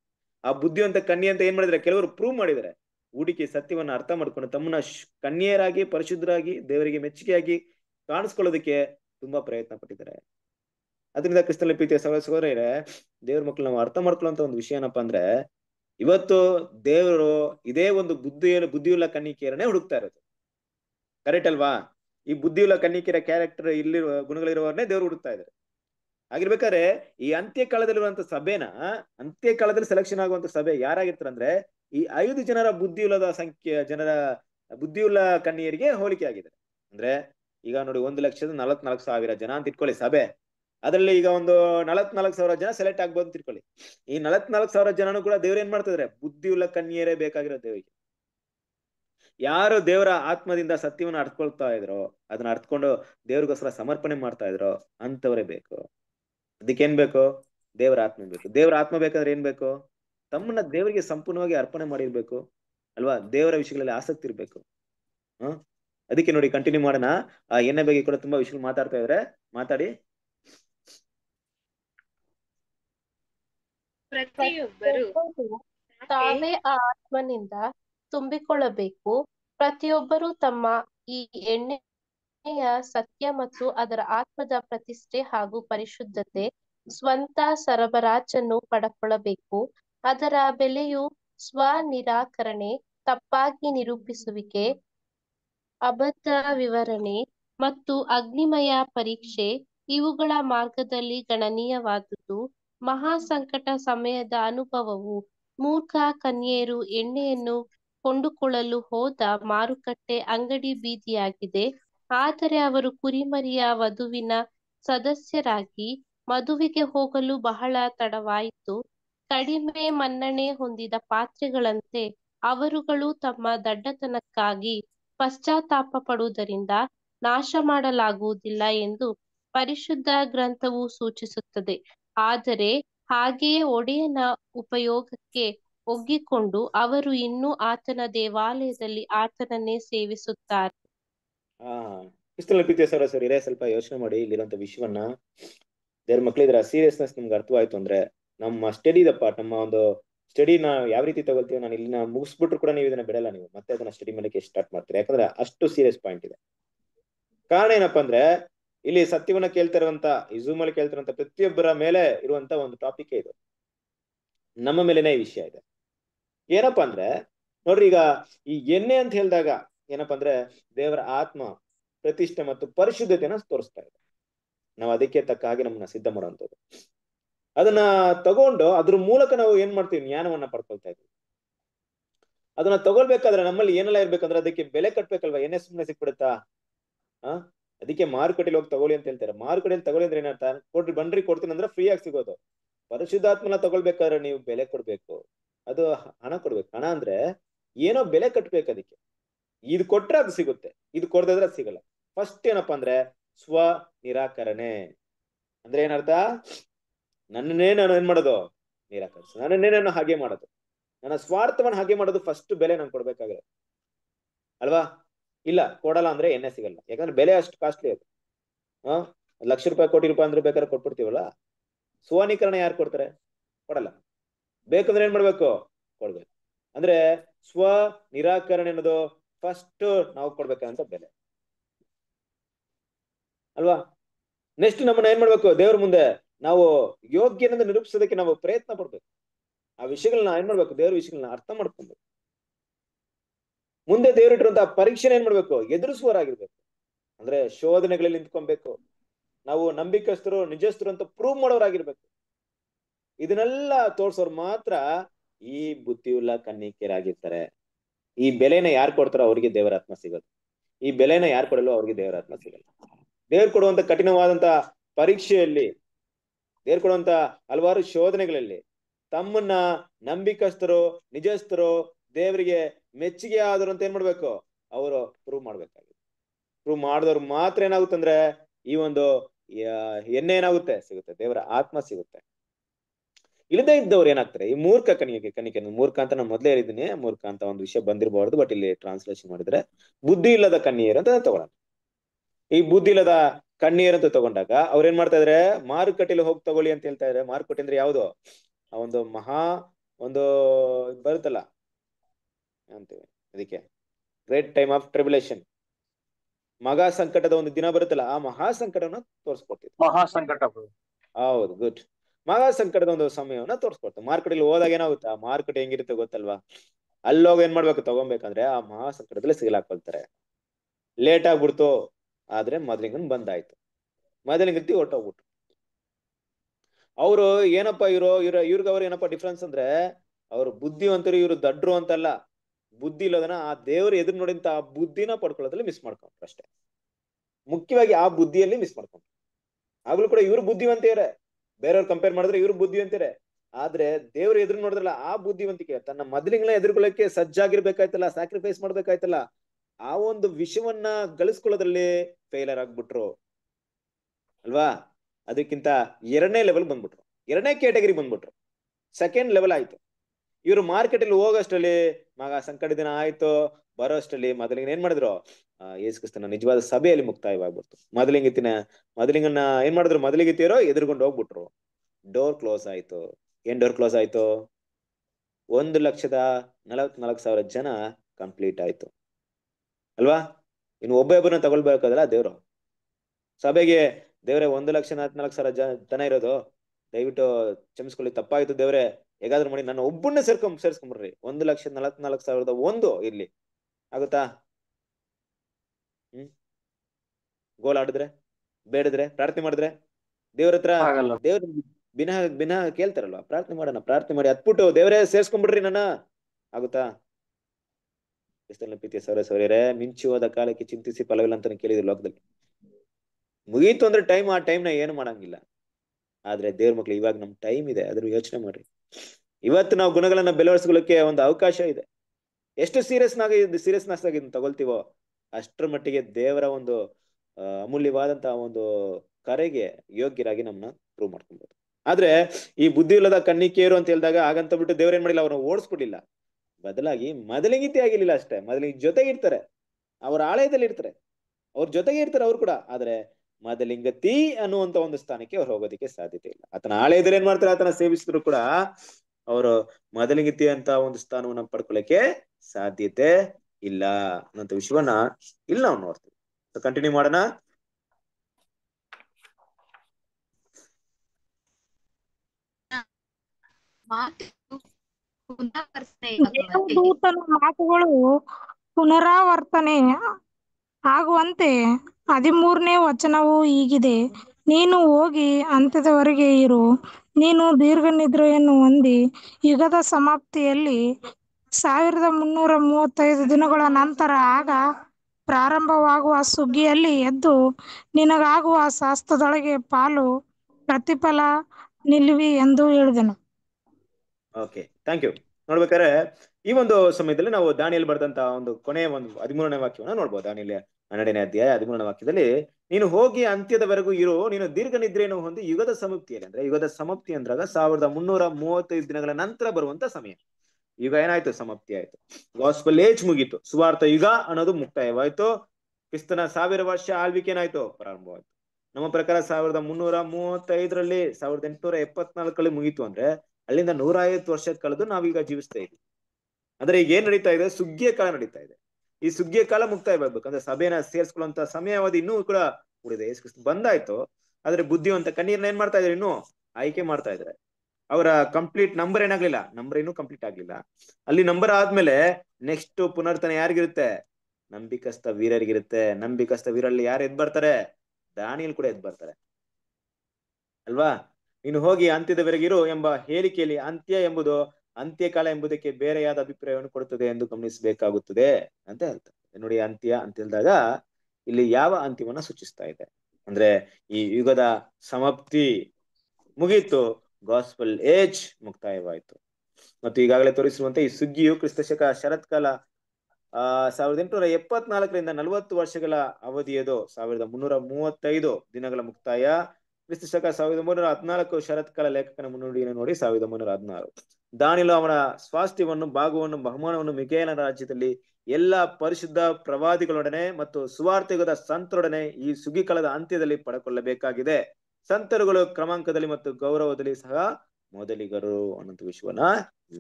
ಆ ಬುದ್ಧಿವಂತ ಕಣ್ಣಿ ಅಂತ ಏನ್ ಮಾಡಿದ್ರೆ ಕೆಲವರು ಪ್ರೂವ್ ಮಾಡಿದ್ದಾರೆ ಹೂಡಿಕೆ ಸತ್ಯವನ್ನ ಅರ್ಥ ಮಾಡ್ಕೊಂಡು ತಮ್ಮನ್ನ ಕಣ್ಣೀರಾಗಿ ಪರಿಶುದ್ಧರಾಗಿ ದೇವರಿಗೆ ಮೆಚ್ಚುಗೆಯಾಗಿ ಕಾಣಿಸ್ಕೊಳ್ಳೋದಕ್ಕೆ ತುಂಬಾ ಪ್ರಯತ್ನ ಪಟ್ಟಿದ್ದಾರೆ ಅದರಿಂದ ಕ್ರಿಸ್ತನ ಪ್ರೀತಿಯ ಸಹೋದರ ದೇವ್ರ ಮಕ್ಕಳು ನಾವು ಅರ್ಥ ಮಾಡ್ಕೊಳ್ಳುವಂತ ಒಂದು ವಿಷಯ ಏನಪ್ಪಾ ಅಂದ್ರೆ ಇವತ್ತು ದೇವರು ಇದೇ ಒಂದು ಬುದ್ಧಿಯ ಬುದ್ಧಿಯುಳ್ಳ ಕನ್ನಿಕೇರನೇ ಹುಡುಕ್ತಾ ಇರೋದು ಕರೆಕ್ಟ್ ಅಲ್ವಾ ಈ ಬುದ್ಧಿಯುಳ್ಳ ಕನ್ನಿಕೆರ ಕ್ಯಾರೆಕ್ಟರ್ ಇಲ್ಲಿರುವ ಗುಣಗಳಿರುವವರನ್ನೇ ದೇವ್ರು ಹುಡುಕ್ತಾ ಇದ್ದಾರೆ ಆಗಿರ್ಬೇಕಾದ್ರೆ ಈ ಅಂತ್ಯ ಕಾಲದಲ್ಲಿರುವಂತ ಸಭೆನ ಅಂತ್ಯ ಕಾಲದಲ್ಲಿ ಸೆಲೆಕ್ಷನ್ ಆಗುವಂತ ಸಭೆ ಯಾರಾಗಿರ್ತಾರೆ ಅಂದ್ರೆ ಈ ಐದು ಜನರ ಬುದ್ಧಿಯುಲದ ಸಂಖ್ಯೆ ಜನರ ಬುದ್ಧಿಯುಲ್ಲ ಕಣ್ಣೀರಿಗೆ ಹೋಲಿಕೆ ಆಗಿದೆ ಅಂದ್ರೆ ಈಗ ನೋಡಿ ಒಂದು ಲಕ್ಷದ ನಲವತ್ನಾಲ್ಕು ಸಾವಿರ ಜನ ಅಂತ ಇಟ್ಕೊಳ್ಳಿ ಸಭೆ ಅದರಲ್ಲಿ ಈಗ ಒಂದು ನಲವತ್ನಾಲ್ಕು ಸಾವಿರ ಜನ ಸೆಲೆಕ್ಟ್ ಆಗ್ಬೋದು ಅಂತ ತಿಳ್ಕೊಳ್ಳಿ ಈ ನಲವತ್ನಾಲ್ಕು ಸಾವಿರ ಜನನು ಕೂಡ ದೇವ್ರ ಏನ್ ಮಾಡ್ತಿದ್ರೆ ಬುದ್ಧಿಯುಳ್ಳ ಕಣ್ಣೀರೇ ಬೇಕಾಗಿರೋ ದೇವರಿಗೆ ಯಾರು ದೇವರ ಆತ್ಮದಿಂದ ಸತ್ಯವನ್ನು ಅರ್ಥಕೊಳ್ತಾ ಇದ್ರು ಅದನ್ನ ಅರ್ಥಕೊಂಡು ದೇವ್ರಿಗೋಸ್ಕರ ಸಮರ್ಪಣೆ ಮಾಡ್ತಾ ಇದ್ರು ಅಂತವರೇ ಬೇಕು ಏನ್ ಬೇಕು ದೇವರ ಆತ್ಮ ಬೇಕು ದೇವರ ಆತ್ಮ ಬೇಕಂದ್ರೆ ಏನ್ ಬೇಕು ತಮ್ಮನ್ನ ದೇವರಿಗೆ ಸಂಪೂರ್ಣವಾಗಿ ಅರ್ಪಣೆ ಮಾಡಿರ್ಬೇಕು ಅಲ್ವಾ ದೇವರ ವಿಷಯಗಳಲ್ಲಿ ಆಸಕ್ತಿ ಇರ್ಬೇಕು ಹ ಅದಕ್ಕೆ ನೋಡಿ ಕಂಟಿನ್ಯೂ ಮಾಡೋಣ ಆ ಎಣ್ಣೆ ಬಗ್ಗೆ ಕೂಡ ತುಂಬಾ ವಿಷಯ ಮಾತಾಡ್ತಾ ಇದ್ರೆ ಮಾತಾಡಿ ಪ್ರತಿಯೊಬ್ಬರು ತಾವೇ ಆತ್ಮನಿಂದ ತುಂಬಿಕೊಳ್ಳಬೇಕು ಪ್ರತಿಯೊಬ್ಬರು ತಮ್ಮ ಈ ಎಣ್ಣೆಯ ಸತ್ಯ ಮತ್ತು ಅದರ ಆತ್ಮದ ಪ್ರತಿಷ್ಠೆ ಹಾಗೂ ಪರಿಶುದ್ಧತೆ ಸ್ವಂತ ಸರಬರಾಜನ್ನು ಪಡಕೊಳ್ಳಬೇಕು ಅದರ ಬೆಲೆಯು ಸ್ವ ನಿರಾಕರಣೆ ತಪ್ಪಾಗಿ ನಿರೂಪಿಸುವಿಕೆ ಅಬದ್ಧ ವಿವರಣೆ ಮತ್ತು ಅಗ್ನಿಮಯ ಪರೀಕ್ಷೆ ಇವುಗಳ ಮಾರ್ಗದಲ್ಲಿ ಗಣನೀಯವಾದುದು ಮಹಾ ಸಂಕಟ ಸಮಯದ ಅನುಭವವು ಮೂರ್ಖ ಕನ್ಯೆಯರು ಎಣ್ಣೆಯನ್ನು ಕೊಂಡುಕೊಳ್ಳಲು ಹೋದ ಮಾರುಕಟ್ಟೆ ಅಂಗಡಿ ಬೀದಿಯಾಗಿದೆ ಆದರೆ ಅವರು ಕುರಿಮರಿಯ ವಧುವಿನ ಸದಸ್ಯರಾಗಿ ಮದುವೆಗೆ ಹೋಗಲು ಬಹಳ ತಡವಾಯಿತು ಕಡಿಮೆ ಮನ್ನಣೆ ಹೊಂದಿದ ಪಾತ್ರೆಗಳಂತೆ ಅವರುಗಳು ತಮ್ಮ ದಡ್ಡತನಕ್ಕಾಗಿ ಪಶ್ಚಾತ್ತಾಪ ಪಡುವುದರಿಂದ ನಾಶ ಮಾಡಲಾಗುವುದಿಲ್ಲ ಎಂದು ಪರಿಶುದ್ಧ ಗ್ರಂಥವು ಸೂಚಿಸುತ್ತದೆ ಆದರೆ ಹಾಗೆಯೇ ಒಡೆಯನ ಉಪಯೋಗಕ್ಕೆ ಒಗ್ಗಿಕೊಂಡು ಅವರು ಇನ್ನೂ ಆತನ ದೇವಾಲಯದಲ್ಲಿ ಆತನನ್ನೇ ಸೇವಿಸುತ್ತಾರೆ ಪ್ರೀತಿಯ ಇರೇ ಸ್ವಲ್ಪ ಯೋಚನೆ ಮಾಡಿ ಇಲ್ಲಿರುವಂತ ವಿಷಯವನ್ನ ದೇವ್ರ ಮಕ್ಳಿದ್ರ ಸೀರಿಯಸ್ನೆಸ್ ನಮ್ಗೆ ಅರ್ಥವಾಯ್ತು ಅಂದ್ರೆ ನಮ್ಮ ಸ್ಟಡಿ ದಪ್ಪ ನಮ್ಮ ಒಂದು ಸ್ಟಡಿನ ಯಾವ ರೀತಿ ತಗೊಳ್ತೀವಿ ನಾನು ಇಲ್ಲಿನ ಮುಗಿಸ್ಬಿಟ್ರು ಕೂಡ ನೀವು ಇದನ್ನ ಬಿಡಲ್ಲ ನೀವು ಮತ್ತೆ ಅದನ್ನ ಸ್ಟಡಿ ಮಾಡಕ್ಕೆ ಸ್ಟಾರ್ಟ್ ಮಾಡ್ತೀರಿ ಯಾಕಂದ್ರೆ ಅಷ್ಟು ಸೀರಿಯಸ್ ಪಾಯಿಂಟ್ ಇದೆ ಕಾರಣ ಏನಪ್ಪಾ ಅಂದ್ರೆ ಇಲ್ಲಿ ಸತ್ಯವನ್ನ ಕೇಳ್ತಿರುವಂತ ಈ ಅಲ್ಲಿ ಕೇಳ್ತಿರುವಂತ ಪ್ರತಿಯೊಬ್ಬರ ಮೇಲೆ ಇರುವಂತ ಒಂದು ಟಾಪಿಕ್ ಇದು ನಮ್ಮ ಮೇಲೆನೇ ಈ ವಿಷಯ ಇದೆ ಏನಪ್ಪಾ ಅಂದ್ರೆ ನೋಡ್ರಿ ಈಗ ಈ ಎಣ್ಣೆ ಅಂತ ಹೇಳಿದಾಗ ಏನಪ್ಪಾ ಅಂದ್ರೆ ದೇವರ ಆತ್ಮ ಪ್ರತಿಷ್ಠೆ ಮತ್ತು ಪರಿಶುದ್ಧತೆಯನ್ನ ತೋರಿಸ್ತಾ ಇದೆ ನಾವು ಅದಕ್ಕೆ ತಕ್ಕ ಹಾಗೆ ನಮ್ಮನ್ನ ಸಿದ್ಧ ಮಾಡುವಂಥದ್ದು ಅದನ್ನ ತಗೊಂಡು ಅದ್ರ ಮೂಲಕ ನಾವು ಏನ್ ಮಾಡ್ತೀವಿ ಜ್ಞಾನವನ್ನ ಪಡ್ಕೊಳ್ತಾ ಇದ್ವಿ ಅದನ್ನ ತಗೊಳ್ಬೇಕಾದ್ರೆ ನಮ್ಮಲ್ಲಿ ಏನೆಲ್ಲ ಇರ್ಬೇಕಂದ್ರೆ ಅದಕ್ಕೆ ಬೆಲೆ ಕಟ್ಬೇಕಲ್ವಾ ಎಣ್ಣೆ ಸುಮ್ಮನೆ ಸಿಕ್ಬಿಡುತ್ತಾ ಆ ಅದಕ್ಕೆ ಮಾರುಕಟ್ಟೆಲಿ ಹೋಗಿ ತಗೊಳ್ಳಿ ಅಂತ ಹೇಳ್ತಾರೆ ಮಾರುಕಟ್ಟೆಯಲ್ಲಿ ತಗೊಳ್ಳಿ ಅಂದ್ರೆ ಏನಾರ ಕೊಡ್ರಿ ಬನ್ರಿ ಕೊಡ್ತೀನಿ ಅಂದ್ರೆ ಫ್ರೀ ಆಗಿ ಸಿಗೋದು ಪರಿಶುದ್ಧಾತ್ಮನ ತಗೊಳ್ಬೇಕಾದ್ರೆ ನೀವು ಬೆಲೆ ಕೊಡ್ಬೇಕು ಅದು ಹಣ ಕೊಡ್ಬೇಕು ಹಣ ಅಂದ್ರೆ ಏನೋ ಬೆಲೆ ಕಟ್ಬೇಕು ಅದಕ್ಕೆ ಇದು ಕೊಟ್ರೆ ಅದು ಸಿಗುತ್ತೆ ಇದು ಕೊಡ್ದಿದ್ರೆ ಅದು ಸಿಗಲ್ಲ ಫಸ್ಟ್ ಏನಪ್ಪಾ ಅಂದ್ರೆ ಸ್ವ ನಿರಾಕರಣೆ ಅಂದ್ರೆ ಏನರ್ಥ ನನ್ನನ್ನೇ ನಾನು ಏನ್ ಮಾಡೋದು ನಿರಾಕರಿಸ ನನ್ನನ್ನೇ ನಾನು ಹಾಗೆ ಮಾಡೋದು ನನ್ನ ಸ್ವಾರ್ಥವನ್ನು ಹಾಗೆ ಮಾಡೋದು ಫಸ್ಟ್ ಬೆಲೆ ನಾನು ಕೊಡ್ಬೇಕಾಗಿರೋದು ಅಲ್ವಾ ಇಲ್ಲ ಕೊಡಲ್ಲ ಅಂದ್ರೆ ಎಣ್ಣೆ ಸಿಗಲ್ಲ ಯಾಕಂದ್ರೆ ಬೆಲೆ ಅಷ್ಟು ಕಾಸ್ಟ್ಲಿ ಅದು ಹಾ ಲಕ್ಷ ರೂಪಾಯಿ ಕೋಟಿ ರೂಪಾಯಿ ಅಂದ್ರೆ ಬೇಕಾದ್ರೆ ಕೊಟ್ಬಿಡ್ತೀವಲ್ಲ ಸ್ವನೀಕರಣ ಯಾರು ಕೊಡ್ತಾರೆ ಕೊಡಲ್ಲ ಬೇಕಂದ್ರೆ ಏನ್ ಮಾಡ್ಬೇಕು ಕೊಡ್ಬೇಕು ಅಂದ್ರೆ ಸ್ವ ನಿರಾಕರಣೆ ಅನ್ನೋದು ಫಸ್ಟ್ ನಾವು ಕೊಡ್ಬೇಕಂತ ಬೆಲೆ ಅಲ್ವಾ ನೆಕ್ಸ್ಟ್ ನಮ್ಮನ್ನ ಏನ್ ಮಾಡ್ಬೇಕು ದೇವ್ರ ಮುಂದೆ ನಾವು ಯೋಗ್ಯನಿಂದ ನಿರೂಪಿಸೋದಕ್ಕೆ ನಾವು ಪ್ರಯತ್ನ ಪಡ್ಬೇಕು ಆ ವಿಷಯಗಳನ್ನ ಏನ್ ಮಾಡ್ಬೇಕು ದೇವ್ರ ವಿಷಯಗಳನ್ನ ಅರ್ಥ ಮಾಡ್ಕೊಬೇಕು ಮುಂದೆ ಇಟ್ಟಿರುವಂತಹ ಪರೀಕ್ಷೆ ಏನ್ ಮಾಡ್ಬೇಕು ಎದುರಿಸುವರಾಗಿರ್ಬೇಕು ಅಂದ್ರೆ ಶೋಧನೆಗಳಲ್ಲಿ ನಿಂತ್ಕೊಬೇಕು ನಾವು ನಂಬಿಕಸ್ಥರು ನಿಜಸ್ಥರು ಅಂತ ಪ್ರೂವ್ ಮಾಡೋರಾಗಿರ್ಬೇಕು ಇದನ್ನೆಲ್ಲ ತೋರ್ಸೋರ್ ಮಾತ್ರ ಈ ಬುದ್ಧಿಯುಲ್ಲ ಕನ್ನಿಕೆರಾಗಿರ್ತಾರೆ ಈ ಬೆಲೆನ ಯಾರು ಕೊಡ್ತಾರೋ ಅವ್ರಿಗೆ ದೇವರಾತ್ಮ ಸಿಗೋದು ಈ ಬೆಲೆನ ಯಾರು ಕೊಡಲು ಅವ್ರಿಗೆ ದೇವರಾತ್ಮ ಸಿಗಲ್ಲ ದೇವ್ರು ಕೊಡುವಂತ ಕಠಿಣವಾದಂತ ಪರೀಕ್ಷೆಯಲ್ಲಿ ದೇವ್ರು ಕೊಡುವಂತ ಹಲವಾರು ಶೋಧನೆಗಳಲ್ಲಿ ತಮ್ಮನ್ನ ನಂಬಿಕಸ್ಥರು ನಿಜಸ್ಥರು ದೇವರಿಗೆ ಮೆಚ್ಚುಗೆ ಆದರು ಅಂತ ಏನ್ ಮಾಡ್ಬೇಕು ಅವರು ಪ್ರೂವ್ ಮಾಡ್ಬೇಕಾಗಿದೆ ಪ್ರೂವ್ ಮಾಡಿದವ್ರು ಮಾತ್ರ ಏನಾಗುತ್ತಂದ್ರೆ ಈ ಒಂದು ಎಣ್ಣೆ ಏನಾಗುತ್ತೆ ಸಿಗುತ್ತೆ ದೇವರ ಆತ್ಮ ಸಿಗುತ್ತೆ ಇಲ್ಲದೆ ಇದ್ದವ್ರು ಏನಾಗ್ತಾರೆ ಈ ಮೂರ್ಖ ಕಣಿಕೆ ಕಣಿಕೆ ಮೂರ್ಖ ಅಂತ ನಾನು ಮೊದಲೇ ಹೇಳಿದ್ದೀನಿ ಮೂರ್ಖ ಅಂತ ಒಂದು ವಿಷಯ ಬಂದಿರಬಾರ್ದು ಬಟ್ ಇಲ್ಲಿ ಟ್ರಾನ್ಸ್ಲೇಷನ್ ಮಾಡಿದ್ರೆ ಬುದ್ಧಿ ಇಲ್ಲದ ಕಣ್ಣೀರ್ ಅಂತ ತಗೊಳ್ಳೋಣ ಈ ಬುದ್ಧಿ ಇಲ್ಲದ ಕಣ್ಣೀರ್ ಅಂತ ತಗೊಂಡಾಗ ಅವ್ರ ಏನ್ ಮಾಡ್ತಾ ಇದ್ರೆ ಮಾರುಕಟ್ಟೆಲಿ ಹೋಗಿ ತಗೊಳ್ಳಿ ಅಂತ ಹೇಳ್ತಾ ಇದ್ರೆ ಮಾರುಕಟ್ಟೆ ಅಂದ್ರೆ ಯಾವ್ದು ಆ ಒಂದು ಮಹಾ ಒಂದು ಬರುತ್ತಲ್ಲ ಅದಕ್ಕೆ ಗ್ರೇಟ್ ಟೈಮ್ ಆಫ್ ಟ್ರಿಬುಲೇಷನ್ ಮಗಾ ಸಂಕಟದ ಒಂದು ದಿನ ಬರುತ್ತಲ್ಲ ಆ ಮಹಾ ಸಂಕಟವನ್ನ ತೋರಿಸ್ಕೊಡ್ತೀವಿ ಮಹಾ ಸಂಕಟ ಹೌದು ಗುಡ್ ಮಹಾ ಸಂಕಟದ ಒಂದು ಸಮಯವನ್ನ ತೋರಿಸ್ಕೊಡ್ತಾರೆ ಮಾರ್ಕೆಟ್ ಇಲ್ಲಿ ಹೋದಾಗ ಏನಾಗುತ್ತೆ ಆ ಮಾರ್ಕೆಟ್ ಹೆಂಗಿರುತ್ತೆ ಗೊತ್ತಲ್ವಾ ಅಲ್ಲೋಗ ಏನ್ ಮಾಡ್ಬೇಕು ತಗೊಬೇಕಂದ್ರೆ ಆ ಮಹಾ ಸಂಕಟದಲ್ಲಿ ಸಿಗಲಾಕೊಳ್ತಾರೆ ಲೇಟ್ ಆಗ್ಬಿಡ್ತು ಆದ್ರೆ ಮೊದಲಿಂಗನ್ ಬಂದಾಯ್ತು ಮೊದಲಿಂಗತಿ ಹೋಗ್ಬಿಟ್ರು ಅವರು ಏನಪ್ಪಾ ಇರೋ ಇವ್ರ ಇವ್ರಿಗೆ ಅವ್ರ ಏನಪ್ಪ ಡಿಫ್ರೆನ್ಸ್ ಅಂದ್ರೆ ಅವ್ರು ಬುದ್ಧಿವಂತರು ಇವ್ರು ದಡ್ರು ಅಂತಲ್ಲ ಬುದ್ಧಿ ಇಲ್ಲೋದನ್ನ ಆ ದೇವ್ರ ಎದುರು ನೋಡಿದಂತ ಆ ಬುದ್ಧಿನ ಪಡ್ಕೊಳ್ಳೋದ್ರಲ್ಲಿ ಮಿಸ್ ಮಾಡ್ಕೊಂಡ್ರು ಅಷ್ಟೇ ಮುಖ್ಯವಾಗಿ ಆ ಬುದ್ಧಿಯಲ್ಲಿ ಮಿಸ್ ಮಾಡ್ಕೊಂಡ್ರು ಆಗ್ಲೂ ಕೂಡ ಇವ್ರು ಬುದ್ಧಿವಂತ ಇವ್ರೆ ಬೇರೆಯವ್ರು ಕಂಪೇರ್ ಮಾಡಿದ್ರೆ ಇವ್ರು ಬುದ್ಧಿವಂತಿರ ಆದ್ರೆ ದೇವ್ರ ಎದುರು ನೋಡಿದ್ರಲ್ಲ ಆ ಬುದ್ಧಿವಂತಿಕೆ ತನ್ನ ಮೊದಲಿಂಗ್ನ ಎದುರ್ಕೊಳ್ಳಕ್ಕೆ ಸಜ್ಜಾಗಿರ್ಬೇಕಾಯ್ತಲ್ಲ ಸ್ಯಾಕ್ರಿಫೈಸ್ ಮಾಡ್ಬೇಕಾಯ್ತಲ್ಲ ಆ ಒಂದು ವಿಷಯವನ್ನ ಗಳಿಸ್ಕೊಳ್ಳೋದ್ರಲ್ಲಿ ಫೇಲರ್ ಆಗ್ಬಿಟ್ರು ಅಲ್ವಾ ಅದಕ್ಕಿಂತ ಎರಡನೇ ಲೆವೆಲ್ ಬಂದ್ಬಿಟ್ರು ಎರಡನೇ ಕ್ಯಾಟಗರಿ ಬಂದ್ಬಿಟ್ರು ಸೆಕೆಂಡ್ ಲೆವೆಲ್ ಆಯ್ತು ಇವರು ಮಾರ್ಕೆಟ್ ಅಲ್ಲಿ ಹೋಗೋಷ್ಟಲ್ಲಿ ಮಗ ಸಂಕಟ ದಿನ ಆಯ್ತು ಬರೋ ಅಷ್ಟರಲ್ಲಿ ಮೊದಲಿಂಗ್ ಏನ್ ಮಾಡಿದ್ರು ಯೇಸು ಕ್ರಿಸ್ತನ ನಿಜವಾದ ಸಭೆಯಲ್ಲಿ ಮುಕ್ತಾಯವಾಗ್ಬಿಡ್ತು ಮೊದಲಿಂಗಿತ್ತಿನ ಮೊದಲಿಂಗನ್ನ ಏನ್ ಮಾಡಿದ್ರು ಮೊದಲಿಗಿತ್ತೀರೋ ಎದುರ್ಕೊಂಡು ಹೋಗ್ಬಿಟ್ರು ಡೋರ್ ಕ್ಲೋಸ್ ಆಯ್ತು ಏನ್ ಡೋರ್ ಕ್ಲೋಸ್ ಆಯ್ತು ಒಂದು ಲಕ್ಷದ ನಲವತ್ನಾಲ್ಕು ಸಾವಿರ ಜನ ಕಂಪ್ಲೀಟ್ ಆಯ್ತು ಅಲ್ವಾ ಇನ್ನು ಒಬ್ಬೊಬ್ಬರನ್ನ ತಗೊಳ್ಬೇಕಾದ್ರ ದೇವ್ರು ಸಭೆಗೆ ದೇವ್ರೆ ಒಂದು ಲಕ್ಷ ನಾಲ್ಕು ಸಾವಿರ ಜನ ಜನ ಇರೋದು ದಯವಿಟ್ಟು ಚಮಿಸ್ಕೊಳ್ಳಿ ತಪ್ಪಾಯ್ತು ದೇವ್ರೆ ಹೇಗಾದ್ರೂ ಮಾಡಿ ನನ್ನ ಒಬ್ಬನ್ನ ಸೇರ್ಕೊಂಡ್ ಸೇರ್ಸ್ಕೊಂಬರ್ರಿ ಒಂದು ಲಕ್ಷ ನಲವತ್ನಾಲ್ಕು ಸಾವಿರದ ಒಂದು ಇರ್ಲಿ ಆಗುತ್ತಾ ಹ್ಮ್ ಗೋಲ್ ಆಡಿದ್ರೆ ಬೇಡಿದ್ರೆ ಪ್ರಾರ್ಥನೆ ಮಾಡಿದ್ರೆ ದೇವ್ರ ಹತ್ರ ದೇವ್ರ ಬಿನ ಬಿನ ಕೇಳ್ತಾರಲ್ವಾ ಪ್ರಾರ್ಥನೆ ಮಾಡೋಣ ಪ್ರಾರ್ಥನೆ ಮಾಡಿ ಅದ್ಬಿಟ್ಟು ದೇವರೇ ಸೇರ್ಸ್ಕೊಂಡ್ಬಿಡ್ರಿ ನನ್ನ ಆಗುತ್ತಾ ಕ್ರಿಸ್ತನ ಪ್ರೀತಿಯ ಸೌರ ಸೌರ್ಯರೇ ಹೋದ ಕಾಲಕ್ಕೆ ಚಿಂತಿಸಿ ಫಲವಿಲ್ಲ ಅಂತ ಕೇಳಿದ್ರು ಲೋಕದಲ್ಲಿ ಮುಗೀತು ಅಂದ್ರೆ ಟೈಮ್ ಆ ಟೈಮ್ನ ಏನು ಮಾಡಂಗಿಲ್ಲ ಆದ್ರೆ ದೇವ್ರ ಮಕ್ಳು ಇವಾಗ ನಮ್ ಟೈಮ್ ಇದೆ ಅದ್ರ ಯೋಚನೆ ಮಾಡ್ರಿ ಇವತ್ತು ನಾವು ಗುಣಗಳನ್ನ ಬೆಲೆವರ್ಸ್ಕೊಳ್ಳೋಕೆ ಒಂದು ಅವಕಾಶ ಇದೆ ಎಷ್ಟು ಸೀರಿಯಸ್ ಸೀರಿಯಸ್ ಸೀರಿಯಸ್ನೆಸ್ ಆಗಿ ತಗೊಳ್ತೀವೋ ಅಷ್ಟರ ಮಟ್ಟಿಗೆ ದೇವರ ಒಂದು ಅಮೂಲ್ಯವಾದಂತಹ ಒಂದು ಕರೆಗೆ ಯೋಗ್ಯರಾಗಿ ನಮ್ಮನ್ನ ಪ್ರೂವ್ ಮಾಡ್ಕೊಬೋದು ಆದ್ರೆ ಈ ಬುದ್ಧಿ ಇಲ್ಲದ ಕಣ್ಣಿಕೇರು ಅಂತ ಹೇಳಿದಾಗ ಹಾಗಂತ ಬಿಟ್ಟು ದೇವ್ರ ಏನ್ ಮಾಡಿಲ್ಲ ಅವ್ರನ್ನ ಓಡಿಸ್ಬಿಡ್ಲಿಲ್ಲ ಬದಲಾಗಿ ಮೊದಲಿಗಿತಿ ಆಗಿರ್ಲಿಲ್ಲ ಅಷ್ಟೇ ಮೊದಲಿಗೆ ಜೊತೆಗೆ ಇರ್ತಾರೆ ಅವ್ರ ಆಲಯದಲ್ಲಿ ಇರ್ತಾರೆ ಅವ್ರ ಜೊತೆಗೆ ಇರ್ತಾರೆ ಅವ್ರು ಕೂಡ ಆದ್ರೆ ಮದಲಿಂಗತಿ ಅನ್ನುವಂತ ಒಂದು ಸ್ಥಾನಕ್ಕೆ ಅವ್ರು ಹೋಗೋದಕ್ಕೆ ಸಾಧ್ಯತೆ ಇಲ್ಲ ಆತನ ಇದ್ರೆ ಏನ್ ಮಾಡ್ತಾರೆ ಆತನ ಸೇವಿಸಿದ್ರು ಕೂಡ ಅವರು ಮದಲಿಂಗತಿ ಅಂತ ಒಂದು ಸ್ಥಾನವನ್ನ ಪಡ್ಕೊಳ್ಳಕ್ಕೆ ಸಾಧ್ಯತೆ ಇಲ್ಲ ಅನ್ನೋಂತ ವಿಷಯವನ್ನ ಇಲ್ಲ ಅವ್ನು ನೋಡ್ತೀವಿ ಕಂಟಿನ್ಯೂ ಮಾಡೋಣ ಮಾತುಗಳು ಪುನರಾವರ್ತನೆ ಆಗುವಂತೆ ಹದಿಮೂರನೇ ವಚನವು ಹೀಗಿದೆ, ನೀನು ಹೋಗಿ ಅಂತ್ಯದವರೆಗೆ ಇರು, ನೀನು ದೀರ್ಘ ನಿದ್ರೆಯನ್ನು ಹೊಂದಿ ಯುಗದ ಸಮಾಪ್ತಿಯಲ್ಲಿ ಸಾವಿರದ ಮುನ್ನೂರ ಮೂವತ್ತೈದು ದಿನಗಳ ನಂತರ ಆಗ ಪ್ರಾರಂಭವಾಗುವ ಸುಗ್ಗಿಯಲ್ಲಿ ಎದ್ದು ನಿನಗಾಗುವ ಶಾಸ್ತ್ರದೊಳಗೆ ಪಾಲು ಪ್ರತಿಫಲ ನಿಲ್ವಿ ಎಂದು ಹೇಳಿದನು ಓಕೆ ಥ್ಯಾಂಕ್ ಯು ನೋಡ್ಬೇಕಾದ್ರೆ ಈ ಒಂದು ಸಮಯದಲ್ಲಿ ನಾವು ದಾನಿಯಲ್ಲಿ ಬರೆದಂತಹ ಒಂದು ಕೊನೆಯ ಒಂದು ಹದಿಮೂರನೇ ವಾಕ್ಯವನ್ನು ನೋಡ್ಬೋದು ದಾನಿಯಲ್ಲಿ ಹನ್ನೆರಡನೇ ಅಧ್ಯಾಯ ಹದಿಮೂರನೇ ವಾಕ್ಯದಲ್ಲಿ ನೀನು ಹೋಗಿ ಅಂತ್ಯದವರೆಗೂ ಇರೋ ನೀನು ದೀರ್ಘ ನಿದ್ರೆಯನ್ನು ಹೊಂದಿ ಯುಗದ ಸಮಾಪ್ತಿಯಲ್ಲಿ ಅಂದ್ರೆ ಯುಗದ ಸಮಾಪ್ತಿ ಅಂದ್ರಾಗ ಸಾವಿರದ ಮುನ್ನೂರ ಮೂವತ್ತೈದು ದಿನಗಳ ನಂತರ ಬರುವಂತ ಸಮಯ ಯುಗ ಏನಾಯ್ತು ಸಮಾಪ್ತಿ ಆಯ್ತು ಗಾಸ್ಪಲ್ ಏಜ್ ಮುಗೀತು ಸುವಾರ್ಥ ಯುಗ ಅನ್ನೋದು ಮುಕ್ತಾಯವಾಯ್ತು ಕ್ರಿಸ್ತನ ಸಾವಿರ ವರ್ಷ ಆಳ್ವಿಕೆ ಏನಾಯ್ತು ಪ್ರಾರಂಭವಾಯ್ತು ನಮ್ಮ ಪ್ರಕಾರ ಸಾವಿರದ ಮುನ್ನೂರ ಮೂವತ್ತೈದರಲ್ಲಿ ಸಾವಿರದ ಎಂಟುನೂರ ಎಪ್ಪತ್ನಾಲ್ಕರಲ್ಲಿ ಮುಗೀತು ಅಂದ್ರೆ ಅಲ್ಲಿಂದ ನೂರ ಐವತ್ತು ವರ್ಷದ ಕಳೆದು ನಾವೀಗ ಜೀವಿಸ್ತಾ ಇದ್ವಿ ಅಂದ್ರೆ ಈಗ ಏನ್ ನಡೀತಾ ಇದೆ ಸುಗ್ಗಿಯ ಕಾಲ ನಡೀತಾ ಇದೆ ಈ ಸುಗ್ಗಿಯ ಕಾಲ ಮುಕ್ತಾಯವಾಗಬೇಕು ಅಂದ್ರೆ ಸಭೆನ ಸೇರಿಸ್ಕೊಳ್ಳುವಂತ ಅವಧಿ ಇನ್ನೂ ಕೂಡ ಉಳಿದೆ ಯೇಸು ಬಂದಾಯ್ತು ಆದ್ರೆ ಬುದ್ಧಿವಂತ ಕಣ್ಣೀರ್ನ ಏನ್ ಮಾಡ್ತಾ ಇದ್ರೆ ಇನ್ನು ಆಯ್ಕೆ ಮಾಡ್ತಾ ಇದ್ರೆ ಅವರ ಕಂಪ್ಲೀಟ್ ನಂಬರ್ ಏನಾಗ್ಲಿಲ್ಲ ನಂಬರ್ ಇನ್ನೂ ಕಂಪ್ಲೀಟ್ ಆಗ್ಲಿಲ್ಲ ಅಲ್ಲಿ ನಂಬರ್ ಆದ್ಮೇಲೆ ನೆಕ್ಸ್ಟ್ ಪುನರ್ತನೆ ಯಾರಿಗಿರುತ್ತೆ ನಂಬಿಕಸ್ತ ವೀರರಿಗಿರುತ್ತೆ ನಂಬಿಕಸ್ತ ವೀರಲ್ಲಿ ಯಾರು ಎದ್ ಬರ್ತಾರೆ ದಾನಿಯಲ್ಲಿ ಕೂಡ ಎದ್ ಬರ್ತಾರೆ ಅಲ್ವಾ ನೀನು ಹೋಗಿ ಅಂತ್ಯದವರೆಗಿರು ಎಂಬ ಹೇಳಿಕೆಯಲ್ಲಿ ಅಂತ್ಯ ಎಂಬುದು ಅಂತ್ಯಕಾಲ ಎಂಬುದಕ್ಕೆ ಬೇರೆಯಾದ ಅಭಿಪ್ರಾಯವನ್ನು ಕೊಡುತ್ತದೆ ಎಂದು ಗಮನಿಸಬೇಕಾಗುತ್ತದೆ ಅಂತ ಹೇಳ್ತಾರೆ ನೋಡಿ ಅಂತ್ಯ ಅಂತ ಹೇಳಿದಾಗ ಇಲ್ಲಿ ಯಾವ ಅಂತ್ಯವನ್ನ ಸೂಚಿಸ್ತಾ ಇದೆ ಅಂದ್ರೆ ಈ ಯುಗದ ಸಮಾಪ್ತಿ ಮುಗೀತು ಗಾಸ್ಪಲ್ ಏಜ್ ಮುಕ್ತಾಯವಾಯಿತು ಮತ್ತು ಈಗಾಗಲೇ ತೋರಿಸಿರುವಂತೆ ಈ ಸುಗ್ಗಿಯು ಕ್ರಿಸ್ತಶಕ ಶರತ್ಕಾಲ ಆ ಸಾವಿರದ ಎಂಟುನೂರ ಎಪ್ಪತ್ನಾಲ್ಕರಿಂದ ನಲವತ್ತು ವರ್ಷಗಳ ಅವಧಿಯದು ಸಾವಿರದ ಮುನ್ನೂರ ಮೂವತ್ತೈದು ದಿನಗಳ ಮುಕ್ತಾಯ ವಿಶ್ಲೇಷಕ ಸಾವಿರದ ಒಂಬೈನೂರ ಹದಿನಾಲ್ಕು ಶರತ್ಕಾಲ ಲೇಖಕನ ಮುನ್ನುಡಿಯನ್ನು ನೋಡಿ ಸಾವಿರದ ಒಂಬೈನೂರ ಹದಿನಾರು ದಾನಿಲು ಅವನ ಸ್ವಾಸ್ಥ್ಯವನ್ನು ಭಾಗವನ್ನು ಬಹುಮಾನವನ್ನು ಮಿಕೇಲನ ರಾಜ್ಯದಲ್ಲಿ ಎಲ್ಲ ಪರಿಶುದ್ಧ ಪ್ರವಾದಿಗಳೊಡನೆ ಮತ್ತು ಸುವಾರ್ಥಿಗದ ಸಂತರೊಡನೆ ಈ ಕಾಲದ ಅಂತ್ಯದಲ್ಲಿ ಪಡೆಕೊಳ್ಳಬೇಕಾಗಿದೆ ಸಂತರುಗಳು ಕ್ರಮಾಂಕದಲ್ಲಿ ಮತ್ತು ಗೌರವದಲ್ಲಿ ಸಹ ಮೊದಲಿಗರು ಅನ್ನೋ ವಿಷಯವನ್ನ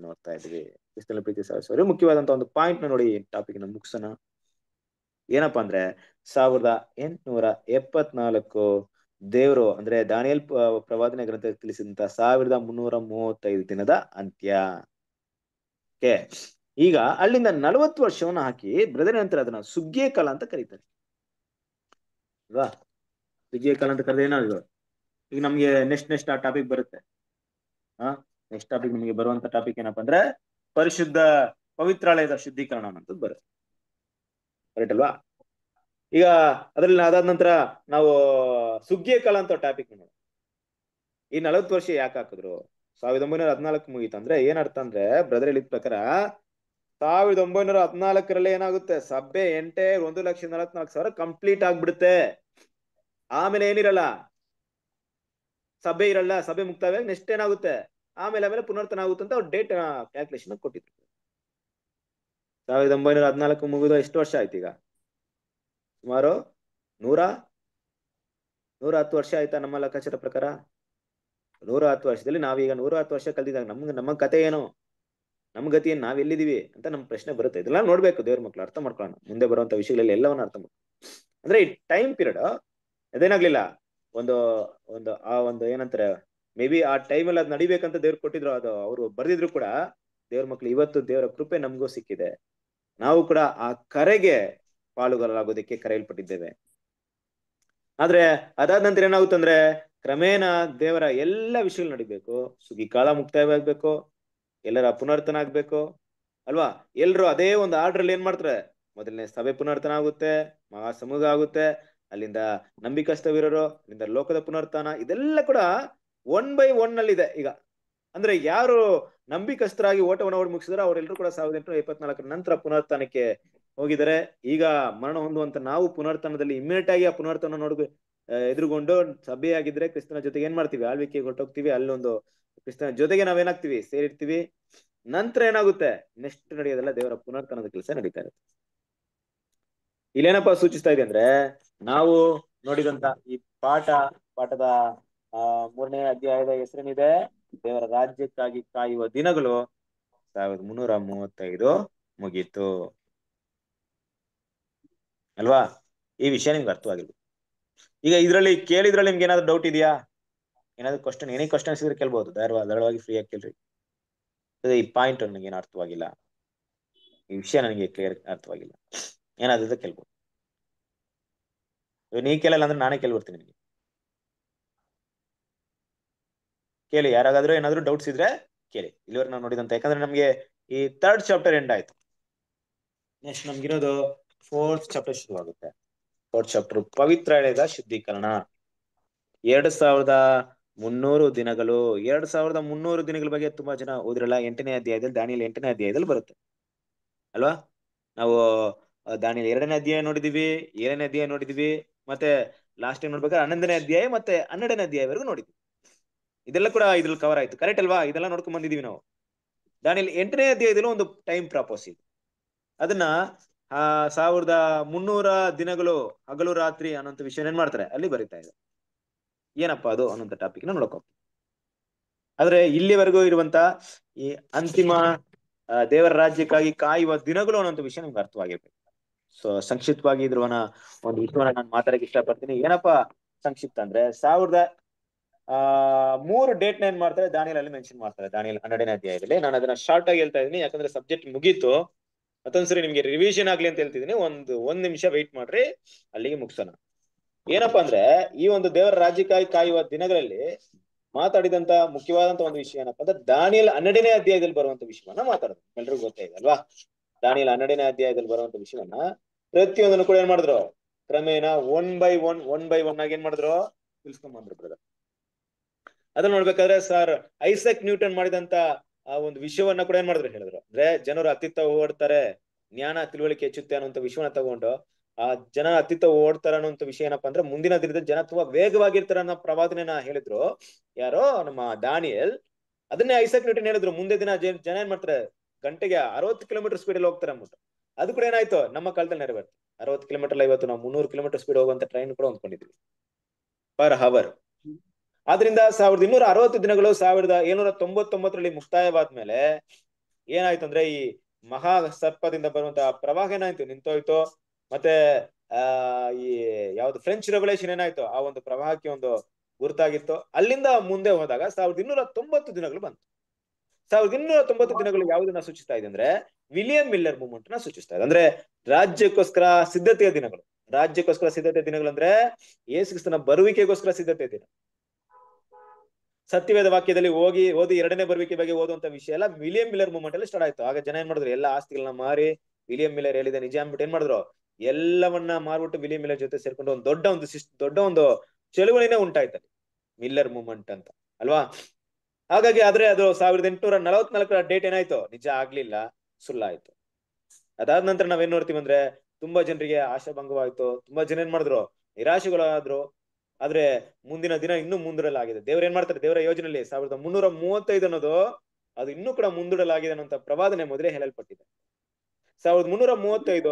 ನೋಡ್ತಾ ಇದ್ವಿ ಪ್ರೀತಿ ಸಾಧಿಸುವ ಮುಖ್ಯವಾದಂತ ಒಂದು ಪಾಯಿಂಟ್ ನೋಡಿ ಟಾಪಿಕ್ ನ ಮುಗಿಸೋಣ ಏನಪ್ಪಾ ಅಂದ್ರೆ ಸಾವಿರದ ಎಂಟುನೂರ ಎಪ್ಪತ್ನಾಲ್ಕು ದೇವರು ಅಂದ್ರೆ ದಾನಿಯಲ್ ಪ್ರವಾದನೆ ಗ್ರಂಥ ತಿಳಿಸಿದಂತ ಸಾವಿರದ ಮುನ್ನೂರ ಮೂವತ್ತೈದು ದಿನದ ಅಂತ್ಯ ಈಗ ಅಲ್ಲಿಂದ ನಲವತ್ತು ವರ್ಷವನ್ನು ಹಾಕಿ ಬ್ರದರ್ ನಂತರ ಅದನ್ನ ಸುಗ್ಗಿಯ ಕಾಲ ಅಂತ ಕರೀತಾರೆ ಅಲ್ವಾ ಸುಗ್ಗಿಯ ಕಾಲ ಅಂತ ಕರೆದ ಏನಾದ್ರು ಈಗ ನಮ್ಗೆ ನೆಕ್ಸ್ಟ್ ನೆಕ್ಸ್ಟ್ ಆ ಟಾಪಿಕ್ ಬರುತ್ತೆ ಹಾ ನೆಕ್ಸ್ಟ್ ಟಾಪಿಕ್ ನಮಗೆ ಬರುವಂತ ಟಾಪಿಕ್ ಏನಪ್ಪಾ ಅಂದ್ರೆ ಪರಿಶುದ್ಧ ಪವಿತ್ರಾಲಯದ ಶುದ್ಧೀಕರಣ ಅನ್ನೋದು ಬರುತ್ತೆ ಕರೆಕ್ಟ್ ಅಲ್ವಾ ಈಗ ಅದ್ರಲ್ಲಿ ಅದಾದ ನಂತರ ನಾವು ಸುಗ್ಗಿಯ ಕಾಲ ಅಂತ ಟಾಪಿಕ್ ಈ ನಲವತ್ತು ವರ್ಷ ಯಾಕೆ ಹಾಕಿದ್ರು ಸಾವಿರದ ಒಂಬೈನೂರ ಹದಿನಾಲ್ಕು ಮುಗೀತು ಅಂದ್ರೆ ಏನರ್ಥ ಅಂದ್ರೆ ಬ್ರದರ್ ಹೇಳಿದ ಪ್ರಕಾರ ಸಾವಿರದ ಒಂಬೈನೂರ ಹದಿನಾಲ್ಕರಲ್ಲಿ ಏನಾಗುತ್ತೆ ಸಭೆ ಎಂಟೆ ಒಂದು ಲಕ್ಷ ನಲವತ್ನಾಲ್ಕು ಸಾವಿರ ಕಂಪ್ಲೀಟ್ ಆಗ್ಬಿಡುತ್ತೆ ಆಮೇಲೆ ಏನಿರಲ್ಲ ಸಭೆ ಇರಲ್ಲ ಸಭೆ ಮುಕ್ತವಾಗ ನೆಕ್ಸ್ಟ್ ಏನಾಗುತ್ತೆ ಆಮೇಲೆ ಆಮೇಲೆ ಪುನರ್ತನ ಆಗುತ್ತೆ ಅಂತ ಅವ್ರು ಡೇಟ್ ಕ್ಯಾಲ್ಕುಲೇಷನ್ ಕೊಟ್ಟಿದ್ರು ಸಾವಿರದ ಒಂಬೈನೂರ ಹದಿನಾಲ್ಕು ಮುಗಿದ ಎಷ್ಟು ವರ್ಷ ಆಯ್ತು ಈಗ ಸುಮಾರು ನೂರ ನೂರ ಹತ್ತು ವರ್ಷ ಆಯ್ತಾ ನಮ್ಮ ಲೆಕ್ಕಾಚಾರ ಪ್ರಕಾರ ನೂರ ಹತ್ತು ವರ್ಷದಲ್ಲಿ ನಾವೀಗ ನೂರ ಹತ್ತು ವರ್ಷ ಕಲ್ತಿದಾಗ ನಮ್ಗೆ ನಮ್ಮ ಕತೆ ಏನು ನಮ್ಮ ಗತಿ ಏನು ನಾವ್ ಎಲ್ಲಿದೀವಿ ಅಂತ ನಮ್ ಪ್ರಶ್ನೆ ಬರುತ್ತೆ ಇದೆಲ್ಲ ನೋಡ್ಬೇಕು ದೇವ್ರ ಮಕ್ಳು ಅರ್ಥ ಮಾಡ್ಕೊಳ್ಳೋಣ ಮುಂದೆ ಬರುವಂತ ವಿಷಯಗಳಲ್ಲಿ ಎಲ್ಲವನ್ನ ಅರ್ಥ ಮಾಡ್ಕೊಳ್ಳೋಣ ಅಂದ್ರೆ ಈ ಟೈಮ್ ಪೀರಿಯಡ್ ಅದೇನಾಗ್ಲಿಲ್ಲ ಒಂದು ಒಂದು ಆ ಒಂದು ಏನಂತಾರೆ ಮೇ ಬಿ ಆ ಟೈಮ್ ಅಲ್ಲಿ ಅದ್ ನಡಿಬೇಕಂತ ದೇವ್ರು ಕೊಟ್ಟಿದ್ರು ಅದು ಅವರು ಬರ್ದಿದ್ರು ಕೂಡ ದೇವ್ರ ಮಕ್ಳು ಇವತ್ತು ದೇವರ ಕೃಪೆ ನಮ್ಗೂ ಸಿಕ್ಕಿದೆ ನಾವು ಕೂಡ ಆ ಕರೆಗೆ ಪಾಲುಗಾರರಾಗೋದಕ್ಕೆ ಕರೆಯಲ್ಪಟ್ಟಿದ್ದೇವೆ ಆದ್ರೆ ಅದಾದ ನಂತರ ಏನಾಗುತ್ತಂದ್ರೆ ಕ್ರಮೇಣ ದೇವರ ಎಲ್ಲ ವಿಷಯಗಳು ನಡಿಬೇಕು ಸುಗಿ ಕಾಲ ಮುಕ್ತಾಯವಾಗ್ಬೇಕು ಎಲ್ಲರ ಪುನರ್ತನ ಆಗ್ಬೇಕು ಅಲ್ವಾ ಎಲ್ರು ಅದೇ ಒಂದು ಆರ್ಡರ್ ಅಲ್ಲಿ ಏನ್ ಮಾಡ್ತಾರೆ ಮೊದಲನೇ ಸಭೆ ಪುನರ್ತನ ಆಗುತ್ತೆ ಮಹಾ ಸಮೂಹ ಆಗುತ್ತೆ ಅಲ್ಲಿಂದ ನಂಬಿಕಸ್ಥವಿರೋರು ಅಲ್ಲಿಂದ ಲೋಕದ ಪುನರ್ತನ ಇದೆಲ್ಲ ಕೂಡ ಒನ್ ಬೈ ಒನ್ ಅಲ್ಲಿ ಇದೆ ಈಗ ಅಂದ್ರೆ ಯಾರು ನಂಬಿಕಸ್ತರಾಗಿ ಓಟವನ್ನು ಓಡಿ ಮುಗಿಸಿದ್ರೆ ಅವರೆಲ್ಲರೂ ಕೂಡ ಸಾವಿರದ ಎಂಟುನೂರ ಇಪ್ಪತ್ನಾಲ್ಕರ ನಂತರ ಪುನರ್ತನಕ್ಕೆ ಹೋಗಿದರೆ ಈಗ ಮರಣ ಹೊಂದುವಂತ ನಾವು ಪುನರ್ತನದಲ್ಲಿ ಇಮ್ಮಿಡಿಯೇಟ್ ಆಗಿ ಆ ಪುನರ್ತನ ನೋಡ್ಬೇಕು ಎದುರುಗೊಂಡು ಸಭೆಯಾಗಿದ್ರೆ ಕ್ರಿಸ್ತನ ಜೊತೆಗೆ ಏನ್ ಮಾಡ್ತೀವಿ ಆಳ್ವಿಕೆಗೆ ಹೊರಟೋಗ್ತೀವಿ ಅಲ್ಲೊಂದು ಕೃಷ್ಣನ ಜೊತೆಗೆ ನಾವೇನಾಗ್ತೀವಿ ಸೇರಿರ್ತೀವಿ ನಂತರ ಏನಾಗುತ್ತೆ ನೆಕ್ಸ್ಟ್ ನಡೆಯೋದೆಲ್ಲ ದೇವರ ಪುನರ್ತನದ ಕೆಲಸ ನಡೀತಾ ಇರುತ್ತೆ ಇಲ್ಲೇನಪ್ಪ ಸೂಚಿಸ್ತಾ ಇದೆ ಅಂದ್ರೆ ನಾವು ನೋಡಿದಂತ ಈ ಪಾಠ ಪಾಠದ ಆ ಮೂರನೇ ಅಧ್ಯಾಯದ ಹೆಸರೇನಿದೆ ದೇವರ ರಾಜ್ಯಕ್ಕಾಗಿ ಕಾಯುವ ದಿನಗಳು ಸಾವಿರದ ಮುನ್ನೂರ ಮೂವತ್ತೈದು ಮುಗೀತು ಅಲ್ವಾ ಈ ವಿಷಯ ನಿಮ್ಗೆ ಅರ್ಥವಾಗಿದೆ ಈಗ ಇದರಲ್ಲಿ ಕೇಳಿದ್ರಲ್ಲಿ ನಿಮ್ಗೆ ಏನಾದ್ರು ಡೌಟ್ ಇದೆಯಾ ಏನಾದ್ರು ಕ್ವಶನ್ ಏನೇ ಕ್ವಶನ್ ಇದ್ರೆ ಕೇಳ್ಬೋದು ಧಾರವಾಗಿ ಫ್ರೀ ಆಗಿ ಕೇಳ್ರಿ ಈ ಪಾಯಿಂಟ್ ನನಗೆ ಏನು ಅರ್ಥವಾಗಿಲ್ಲ ಈ ವಿಷಯ ನನಗೆ ಕ್ಲಿಯರ್ ಅರ್ಥವಾಗಿಲ್ಲ ಏನಾದ್ರೆ ಕೇಳ್ಬೋದು ನೀ ಕೇಳಲ್ಲ ಅಂದ್ರೆ ನಾನೇ ಕೇಳ್ಬಿಡ್ತೀನಿ ನಿಮಗೆ ಕೇಳಿ ಯಾರಾಗಾದ್ರೂ ಏನಾದ್ರೂ ಡೌಟ್ಸ್ ಇದ್ರೆ ಕೇಳಿ ಇಲ್ಲಿವರೆಗೆ ನಾವು ನೋಡಿದಂತ ಯಾಕಂದ್ರೆ ನಮಗೆ ಈ ಥರ್ಡ್ ಚಾಪ್ಟರ್ ಎಂಡ್ ಆಯ್ತು ನೆಕ್ಸ್ಟ್ ನಮ್ಗಿರೋದು ಫೋರ್ತ್ ಚಾಪ್ಟರ್ ಶುರುವಾಗುತ್ತೆ ಫೋರ್ತ್ ಚಾಪ್ಟರ್ ಪವಿತ್ರ ಎಳೆದ ಶುದ್ಧೀಕರಣ ಎರಡು ಸಾವಿರದ ಮುನ್ನೂರು ದಿನಗಳು ಎರಡ್ ಸಾವಿರದ ಮುನ್ನೂರು ದಿನಗಳ ಬಗ್ಗೆ ತುಂಬಾ ಜನ ಓದಿರಲ್ಲ ಎಂಟನೇ ಅಧ್ಯಾಯದಲ್ಲಿ ದಾನಿಯಲ್ಲಿ ಎಂಟನೇ ಅಧ್ಯಾಯದಲ್ಲಿ ಬರುತ್ತೆ ಅಲ್ವಾ ನಾವು ದಾನಿಯಲ್ಲಿ ಎರಡನೇ ಅಧ್ಯಾಯ ನೋಡಿದಿವಿ ಏಳನೇ ಅಧ್ಯಾಯ ನೋಡಿದಿವಿ ಮತ್ತೆ ಲಾಸ್ಟ್ ಟೈಮ್ ನೋಡ್ಬೇಕಾದ್ರೆ ಹನ್ನೊಂದನೇ ಅಧ್ಯಾಯ ಮತ್ತೆ ಹನ್ನೆರಡನೇ ಅಧ್ಯಾಯವರೆಗೂ ನೋಡಿದ್ವಿ ಇದೆಲ್ಲ ಕೂಡ ಇದ್ರಲ್ಲಿ ಕವರ್ ಆಯ್ತು ಕರೆಕ್ಟ್ ಅಲ್ವಾ ಇದೆಲ್ಲ ನೋಡ್ಕೊಂಡ್ ಬಂದಿದೀವಿ ನಾವು ದಾನಿಯಲ್ಲಿ ಎಂಟನೇ ಅಧ್ಯಾಯದಲ್ಲೂ ಒಂದು ಟೈಮ್ ಪ್ರಾಪೋಸ್ ಇದೆ ಅದನ್ನ ಆ ಸಾವಿರದ ಮುನ್ನೂರ ದಿನಗಳು ಹಗಲು ರಾತ್ರಿ ಅನ್ನೋಂಥ ವಿಷಯ ಏನ್ ಮಾಡ್ತಾರೆ ಅಲ್ಲಿ ಬರೀತಾ ಇದೆ ಏನಪ್ಪಾ ಅದು ಅನ್ನೋಂಥ ಟಾಪಿಕ್ ನ ನೋಡಕ್ ಆದ್ರೆ ಇಲ್ಲಿವರೆಗೂ ಇರುವಂತ ಈ ಅಂತಿಮ ದೇವರ ರಾಜ್ಯಕ್ಕಾಗಿ ಕಾಯುವ ದಿನಗಳು ಅನ್ನೋಂಥ ವಿಷಯ ನಿಮ್ಗೆ ಅರ್ಥವಾಗಿರ್ಬೇಕು ಸೊ ಸಂಕ್ಷಿಪ್ತವಾಗಿ ಇದ್ರವನ ಒಂದು ವಿಷಯವನ್ನ ನಾನು ಮಾತಾಡಕ್ಕೆ ಇಷ್ಟಪಡ್ತೀನಿ ಏನಪ್ಪಾ ಸಂಕ್ಷಿಪ್ತ ಅಂದ್ರೆ ಸಾವಿರದ ಆ ಮೂರು ಡೇಟ್ ನ ಏನ್ ಮಾಡ್ತಾರೆ ಅಲ್ಲಿ ಮೆನ್ಷನ್ ಮಾಡ್ತಾರೆ ದಾನಿಯಲ್ಲಿ ಹನ್ನೆರಡನೇ ಅಧ್ಯಾಯದಲ್ಲಿ ನಾನು ಅದನ್ನ ಶಾರ್ಟ್ ಆಗಿ ಹೇಳ್ತಾ ಇದೀನಿ ಯಾಕಂದ್ರೆ ಸಬ್ಜೆಕ್ಟ್ ಮುಗೀತು ಮತ್ತೊಂದ್ಸರಿ ನಿಮ್ಗೆ ರಿವಿಷನ್ ಆಗ್ಲಿ ಅಂತ ಹೇಳ್ತಿದ್ದೀನಿ ಒಂದು ಒಂದ್ ನಿಮಿಷ ವೆಯ್ಟ್ ಮಾಡ್ರಿ ಅಲ್ಲಿಗೆ ಮುಗಿಸೋಣ ಏನಪ್ಪಾ ಅಂದ್ರೆ ಈ ಒಂದು ದೇವರ ರಾಜ್ಯಕ್ಕಾಗಿ ಕಾಯುವ ದಿನಗಳಲ್ಲಿ ಮಾತಾಡಿದಂತ ಮುಖ್ಯವಾದಂತ ಒಂದು ವಿಷಯ ಏನಪ್ಪಾ ಅಂದ್ರೆ ದಾನಿಯಲ್ ಹನ್ನೆರಡನೇ ಅಧ್ಯಾಯದಲ್ಲಿ ಬರುವಂತ ವಿಷಯವನ್ನ ಮಾತಾಡೋದು ಎಲ್ರಿಗೂ ಗೊತ್ತೇ ದಾನಿಯಲ್ ಹನ್ನೆರಡನೇ ಅಧ್ಯಾಯದಲ್ಲಿ ಬರುವಂತ ವಿಷಯವನ್ನ ಪ್ರತಿಯೊಂದನ್ನು ಕೂಡ ಏನ್ ಮಾಡಿದ್ರು ಕ್ರಮೇಣ one by one one by one ಆಗಿ ಏನ್ ಮಾಡಿದ್ರು ತಿಳ್ಸ್ಕೊಂಡ್ ಬಂದ್ರು ಬ್ರದರ್ ಅದನ್ನ ನೋಡ್ಬೇಕಾದ್ರೆ ಸರ್ ಐಸಕ್ ನ್ಯೂಟನ್ ಮಾಡಿದಂತ ಆ ಒಂದು ವಿಷಯವನ್ನ ಕೂಡ ಏನ್ ಮಾಡಿದ್ರು ಹೇಳಿದ್ರು ಅಂದ್ರೆ ಜನರು ಅತ್ತಿತ್ತ ಓಡ್ತಾರೆ ಜ್ಞಾನ ತಿಳುವಳಿಕೆ ಹೆಚ್ಚುತ್ತೆ ಅನ್ನೋ ವಿಷಯವನ್ನ ತಗೊಂಡು ಆ ಜನ ಅತ್ತಿತ್ತ ಓಡ್ತಾರ ಅನ್ನೋ ವಿಷಯ ಏನಪ್ಪಾ ಅಂದ್ರೆ ಮುಂದಿನ ದಿನದ ಜನ ತುಂಬಾ ವೇಗವಾಗಿರ್ತಾರ ಅನ್ನೋ ಪ್ರವಾದನೆನ ಹೇಳಿದ್ರು ಯಾರೋ ನಮ್ಮ ದಾನಿಯಲ್ ಅದನ್ನೇ ಐಸಕ್ ನ್ಯೂಟನ್ ಹೇಳಿದ್ರು ಮುಂದೆ ದಿನ ಜನ ಏನ್ ಮಾಡ್ತಾರೆ ಗಂಟೆಗೆ ಅರವತ್ತು ಕಿಲೋಮೀಟರ್ ಸ್ಪೀಡ್ ಅಲ್ಲಿ ಹೋಗ್ತಾರೆ ಅಂದ್ಬಿಟ್ಟು ಅದು ಕೂಡ ಏನಾಯ್ತು ನಮ್ಮ ಕಾಲದಲ್ಲಿ ನೆರವೇರ್ತು ಅರವತ್ತು ಕಿಲೋಮೀಟರ್ ಇವತ್ತು ನಾವು ಮುನ್ನೂರು ಕಿಲೋಮೀಟರ್ ಸ್ಪೀಡ್ ಹೋಗುವಂತ ಟ್ರೈನ್ ಕೂಡ ಹೊಂದ್ಕೊಂಡಿದ್ವಿ ಪರ್ ಹವರ್ ಆದ್ರಿಂದ ಸಾವಿರದ ಇನ್ನೂರ ಅರವತ್ತು ದಿನಗಳು ಸಾವಿರದ ಏಳ್ನೂರ ತೊಂಬತ್ತೊಂಬತ್ತರಲ್ಲಿ ಮುಕ್ತಾಯವಾದ ಮೇಲೆ ಏನಾಯ್ತು ಅಂದ್ರೆ ಈ ಮಹಾ ಸರ್ಪದಿಂದ ಬರುವಂತಹ ಪ್ರವಾಹ ಏನಾಯ್ತು ನಿಂತೋಯ್ತು ಮತ್ತೆ ಆ ಈ ಯಾವ್ದು ಫ್ರೆಂಚ್ ರೆವಲೇಷನ್ ಏನಾಯ್ತು ಆ ಒಂದು ಪ್ರವಾಹಕ್ಕೆ ಒಂದು ಗುರುತಾಗಿತ್ತು ಅಲ್ಲಿಂದ ಮುಂದೆ ಹೋದಾಗ ಸಾವಿರದ ಇನ್ನೂರ ತೊಂಬತ್ತು ದಿನಗಳು ಬಂತು ಸಾವಿರದ ಇನ್ನೂರ ತೊಂಬತ್ತು ದಿನಗಳು ಯಾವುದನ್ನ ಸೂಚಿಸ್ತಾ ಇದೆ ಅಂದ್ರೆ ವಿಲಿಯಂ ಮಿಲ್ಲರ್ ಮೂವ್ಮೆಂಟ್ ನ ಸೂಚಿಸ್ತಾ ಇದೆ ಅಂದ್ರೆ ರಾಜ್ಯಕ್ಕೋಸ್ಕರ ಸಿದ್ಧತೆಯ ದಿನಗಳು ರಾಜ್ಯಕ್ಕೋಸ್ಕರ ಸಿದ್ಧತೆಯ ದಿನಗಳು ಅಂದ್ರೆ ಕ್ರಿಸ್ತನ ಬರುವಿಕೆಗೋಸ್ಕರ ಸಿದ್ಧತೆಯ ದಿನ ಸತ್ಯವೇದ ವಾಕ್ಯದಲ್ಲಿ ಹೋಗಿ ಓದಿ ಎರಡನೇ ಬರುವಿಕೆ ಬಗ್ಗೆ ಓದುವಂತ ವಿಷಯ ಎಲ್ಲ ವಿಲಿಯಂ ಮಿಲ್ಲರ್ ಮೂವ್ಮೆಂಟ್ ಅಲ್ಲಿ ಸ್ಟಾರ್ಟ್ ಆಯ್ತು ಆಗ ಜನ ಏನ್ ಮಾಡಿದ್ರು ಎಲ್ಲ ಆಸ್ತಿಗಳನ್ನ ಮಾರಿ ವಿಲಿಯಂ ಮಿಲ್ಲರ್ ಹೇಳಿದ ನಿಜ ಅಂದ್ಬಿಟ್ಟು ಏನ್ ಮಾಡಿದ್ರು ಎಲ್ಲವನ್ನ ಮಾರ್ಬಿಟ್ಟು ವಿಲಿಯಂ ಮಿಲರ್ ಜೊತೆ ಸೇರ್ಕೊಂಡು ಒಂದು ದೊಡ್ಡ ಒಂದು ದೊಡ್ಡ ಒಂದು ಚಳುವಳಿನೇ ಉಂಟಾಯ್ತದೆ ಮಿಲ್ಲರ್ ಮೂವ್ಮೆಂಟ್ ಅಂತ ಅಲ್ವಾ ಹಾಗಾಗಿ ಆದ್ರೆ ಅದು ಸಾವಿರದ ಎಂಟುನೂರ ನಲವತ್ನಾಲ್ಕರ ಡೇಟ್ ಏನಾಯ್ತು ನಿಜ ಆಗ್ಲಿಲ್ಲ ಸುಳ್ಳಾಯ್ತು ಅದಾದ ನಂತರ ನಾವೇನ್ ನೋಡ್ತೀವಿ ಅಂದ್ರೆ ತುಂಬಾ ಜನರಿಗೆ ಆಶಾಭಂಗವಾಯ್ತು ತುಂಬಾ ಜನ ಏನ್ ಮಾಡಿದ್ರು ನಿರಾಶೆಗಳಾದ್ರು ಆದ್ರೆ ಮುಂದಿನ ದಿನ ಇನ್ನೂ ಮುಂದೂಡಲಾಗಿದೆ ದೇವ್ರ ಏನ್ ಮಾಡ್ತಾರೆ ದೇವರ ಯೋಜನೆಯಲ್ಲಿ ಸಾವಿರದ ಮುನ್ನೂರ ಮೂವತ್ತೈದು ಅನ್ನೋದು ಅದು ಇನ್ನೂ ಕೂಡ ಮುಂದೂಡಲಾಗಿದೆ ಅನ್ನೋ ಪ್ರವಾದನೆ ಮೊದಲೇ ಹೇಳಲ್ಪಟ್ಟಿದೆ ಸಾವಿರದ ಮುನ್ನೂರ ಮೂವತ್ತೈದು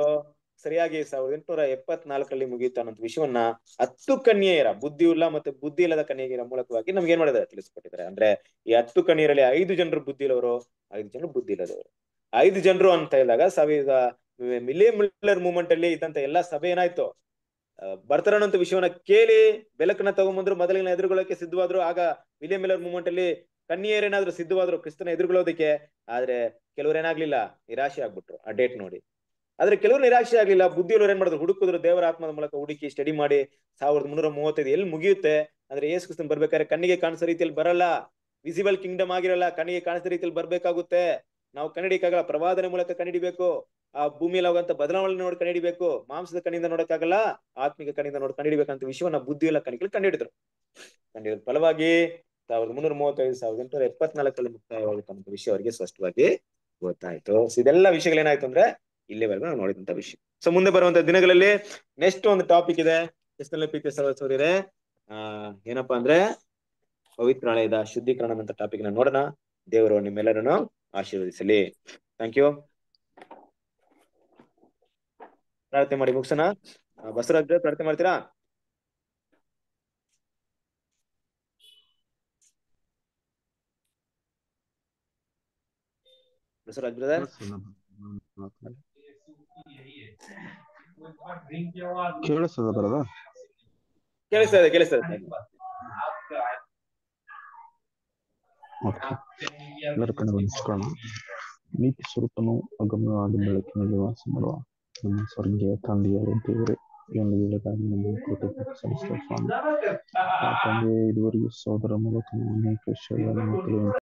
ಸರಿಯಾಗಿ ಸಾವಿರದ ಎಂಟುನೂರ ಎಪ್ಪತ್ನಾಲ್ಕರಲ್ಲಿ ಮುಗಿಯುತ್ತ ಅನ್ನೋ ವಿಷಯವನ್ನ ಹತ್ತು ಕನ್ಯೆಯರ ಬುದ್ಧಿ ಇಲ್ಲ ಮತ್ತೆ ಬುದ್ಧಿ ಇಲ್ಲದ ಕನ್ಯೆಯರ ಮೂಲಕವಾಗಿ ನಮ್ಗೆ ಏನ್ ಮಾಡಿದಾರೆ ತಿಳಿಸ್ಕೊಟ್ಟಿದ್ದಾರೆ ಅಂದ್ರೆ ಈ ಹತ್ತು ಕನ್ಯೆಯರಲ್ಲಿ ಐದು ಜನರು ಬುದ್ಧಿ ಇಲ್ಲವರು ಐದು ಜನರು ಬುದ್ಧಿ ಇಲ್ಲದವರು ಐದು ಜನರು ಅಂತ ಹೇಳಿದಾಗ ಸಾವಿರದ ಮಿಲಿಯ ಮಿಲ್ಲರ್ ಮೂವ್ಮೆಂಟ್ ಅಲ್ಲಿ ಇದ್ದಂತ ಎಲ್ಲಾ ಸಭೆ ಏನಾಯ್ತು ಬರ್ತಾರನ್ನುವಂತ ವಿಷಯವನ್ನ ಕೇಳಿ ಬೆಲಕನ್ನ ತಗೊಂಬಂದ್ರು ಮೊದಲಿನ ಎದುರುಗೊಳ್ಳಕ್ಕೆ ಸಿದ್ಧವಾದ್ರು ಆಗ ವಿಲಿಯಂ ಮಿಲ್ಲರ್ ಮೂಮೆಂಟ್ ಅಲ್ಲಿ ಏನಾದ್ರು ಸಿದ್ಧವಾದ್ರು ಕ್ರಿಸ್ತನ ಎದುರುಗೊಳ್ಳೋದಕ್ಕೆ ಆದ್ರೆ ಕೆಲವ್ರು ಏನಾಗ್ಲಿಲ್ಲ ನಿರಾಶೆ ಆಗ್ಬಿಟ್ರು ಆ ಡೇಟ್ ನೋಡಿ ಆದ್ರೆ ಕೆಲವರು ನಿರಾಶೆ ಆಗ್ಲಿಲ್ಲ ಬುದ್ಧಿಯವರು ಏನ್ ಮಾಡಿದ್ರು ಹುಡುಕಿದ್ರು ದೇವರ ಆತ್ಮದ ಮೂಲಕ ಹುಡುಕಿ ಸ್ಟಡಿ ಮಾಡಿ ಸಾವಿರದ ಮುನ್ನೂರ ಮೂವತ್ತೈದು ಎಲ್ಲಿ ಮುಗಿಯುತ್ತೆ ಅಂದ್ರೆ ಏಸು ಕ್ರಿಸ್ತನ್ ಬರ್ಬೇಕಾದ್ರೆ ಕಣ್ಣಿಗೆ ಕಾಣಿಸೋ ರೀತಿಯಲ್ಲಿ ಬರಲ್ಲ ವಿಸಿಬಲ್ ಕಿಂಗ್ಡಮ್ ಆಗಿರಲ್ಲ ಕಣ್ಣಿಗೆ ಕಾಣಿಸೋ ರೀತಿಯಲ್ಲಿ ಬರ್ಬೇಕಾಗುತ್ತೆ ನಾವು ಕನ್ನಡಿಕಾಗಲ್ಲ ಪ್ರವಾದನೆ ಮೂಲಕ ಕಂಡಿಡಿಬೇಕು ಆ ಭೂಮಿಯಲ್ಲಿ ಆಗುವಂತ ಬದಲಾವಣೆ ನೋಡಿ ಕಂಡಿಡಿಬೇಕು ಮಾಂಸದ ಕಣ್ಣಿಂದ ನೋಡಕ್ಕಾಗಲ್ಲ ಆತ್ಮಿಕ ಕಣ್ಣಿಂದ ನೋಡಿ ಕಂಡಿಡಿಬೇಕಂತ ವಿಷಯವನ್ನ ಬುದ್ಧಿ ಎಲ್ಲ ಕಣಿಕ ಕಂಡುಹಿಡಿದ್ರು ಕಂಡಿಡಿದ ಫಲವಾಗಿ ಸಾವಿರದ ಮುನ್ನೂರ ಮೂವತ್ತೈದು ಸಾವಿರದ ಎಂಟುನೂರ ಎಪ್ಪತ್ನಾಲ್ಕರಲ್ಲಿ ಮುಕ್ತಾಯವಾಗುತ್ತ ವಿಷಯ ಅವರಿಗೆ ಸ್ಪಷ್ಟವಾಗಿ ಗೊತ್ತಾಯ್ತು ಇದೆಲ್ಲ ಏನಾಯ್ತು ಅಂದ್ರೆ ಇಲ್ಲಿವರೆಗೂ ನಾವು ನೋಡಿದಂತ ವಿಷಯ ಸೊ ಮುಂದೆ ಬರುವಂತ ದಿನಗಳಲ್ಲಿ ನೆಕ್ಸ್ಟ್ ಒಂದು ಟಾಪಿಕ್ ಇದೆ ಆ ಏನಪ್ಪಾ ಅಂದ್ರೆ ಪವಿತ್ರಾಲಯದ ಶುದ್ಧೀಕರಣ ಅಂತ ಟಾಪಿಕ್ ನೋಡೋಣ ದೇವರು ನಿಮ್ಮೆಲ್ಲರನ್ನು ಆಶೀರ್ವದಿಸಲಿ ಥ್ಯಾಂಕ್ ಯು ಪ್ರಾರ್ಥನೆ ಮಾಡಿ ಮುಗಿಸೋಣ ಬಸವರಾಜ್ ಪ್ರಾರ್ಥನೆ ಮಾಡ್ತೀರಾ ಬಸವರಾಜ್ ಕೇಳಿಸ್ತದ ಬರದ ಕೇಳಿಸ್ತದೆ ಕೇಳಿಸ್ತದೆ ಎಲ್ಲರ ಕಡೆ ನೀತಿ ಸ್ವರೂಪನು ಅಗಮ್ಯವಾದ ಬೆಳಕಿನಲ್ಲಿ ವಾಸ ಮಾಡುವ non Cuma sorghetan dia lebih yang belirleyen mukota సంస్థ స్వామి ఆ తండ్రి ఇరువురు సోదరములు తమ్ముని క్రీస్తునందు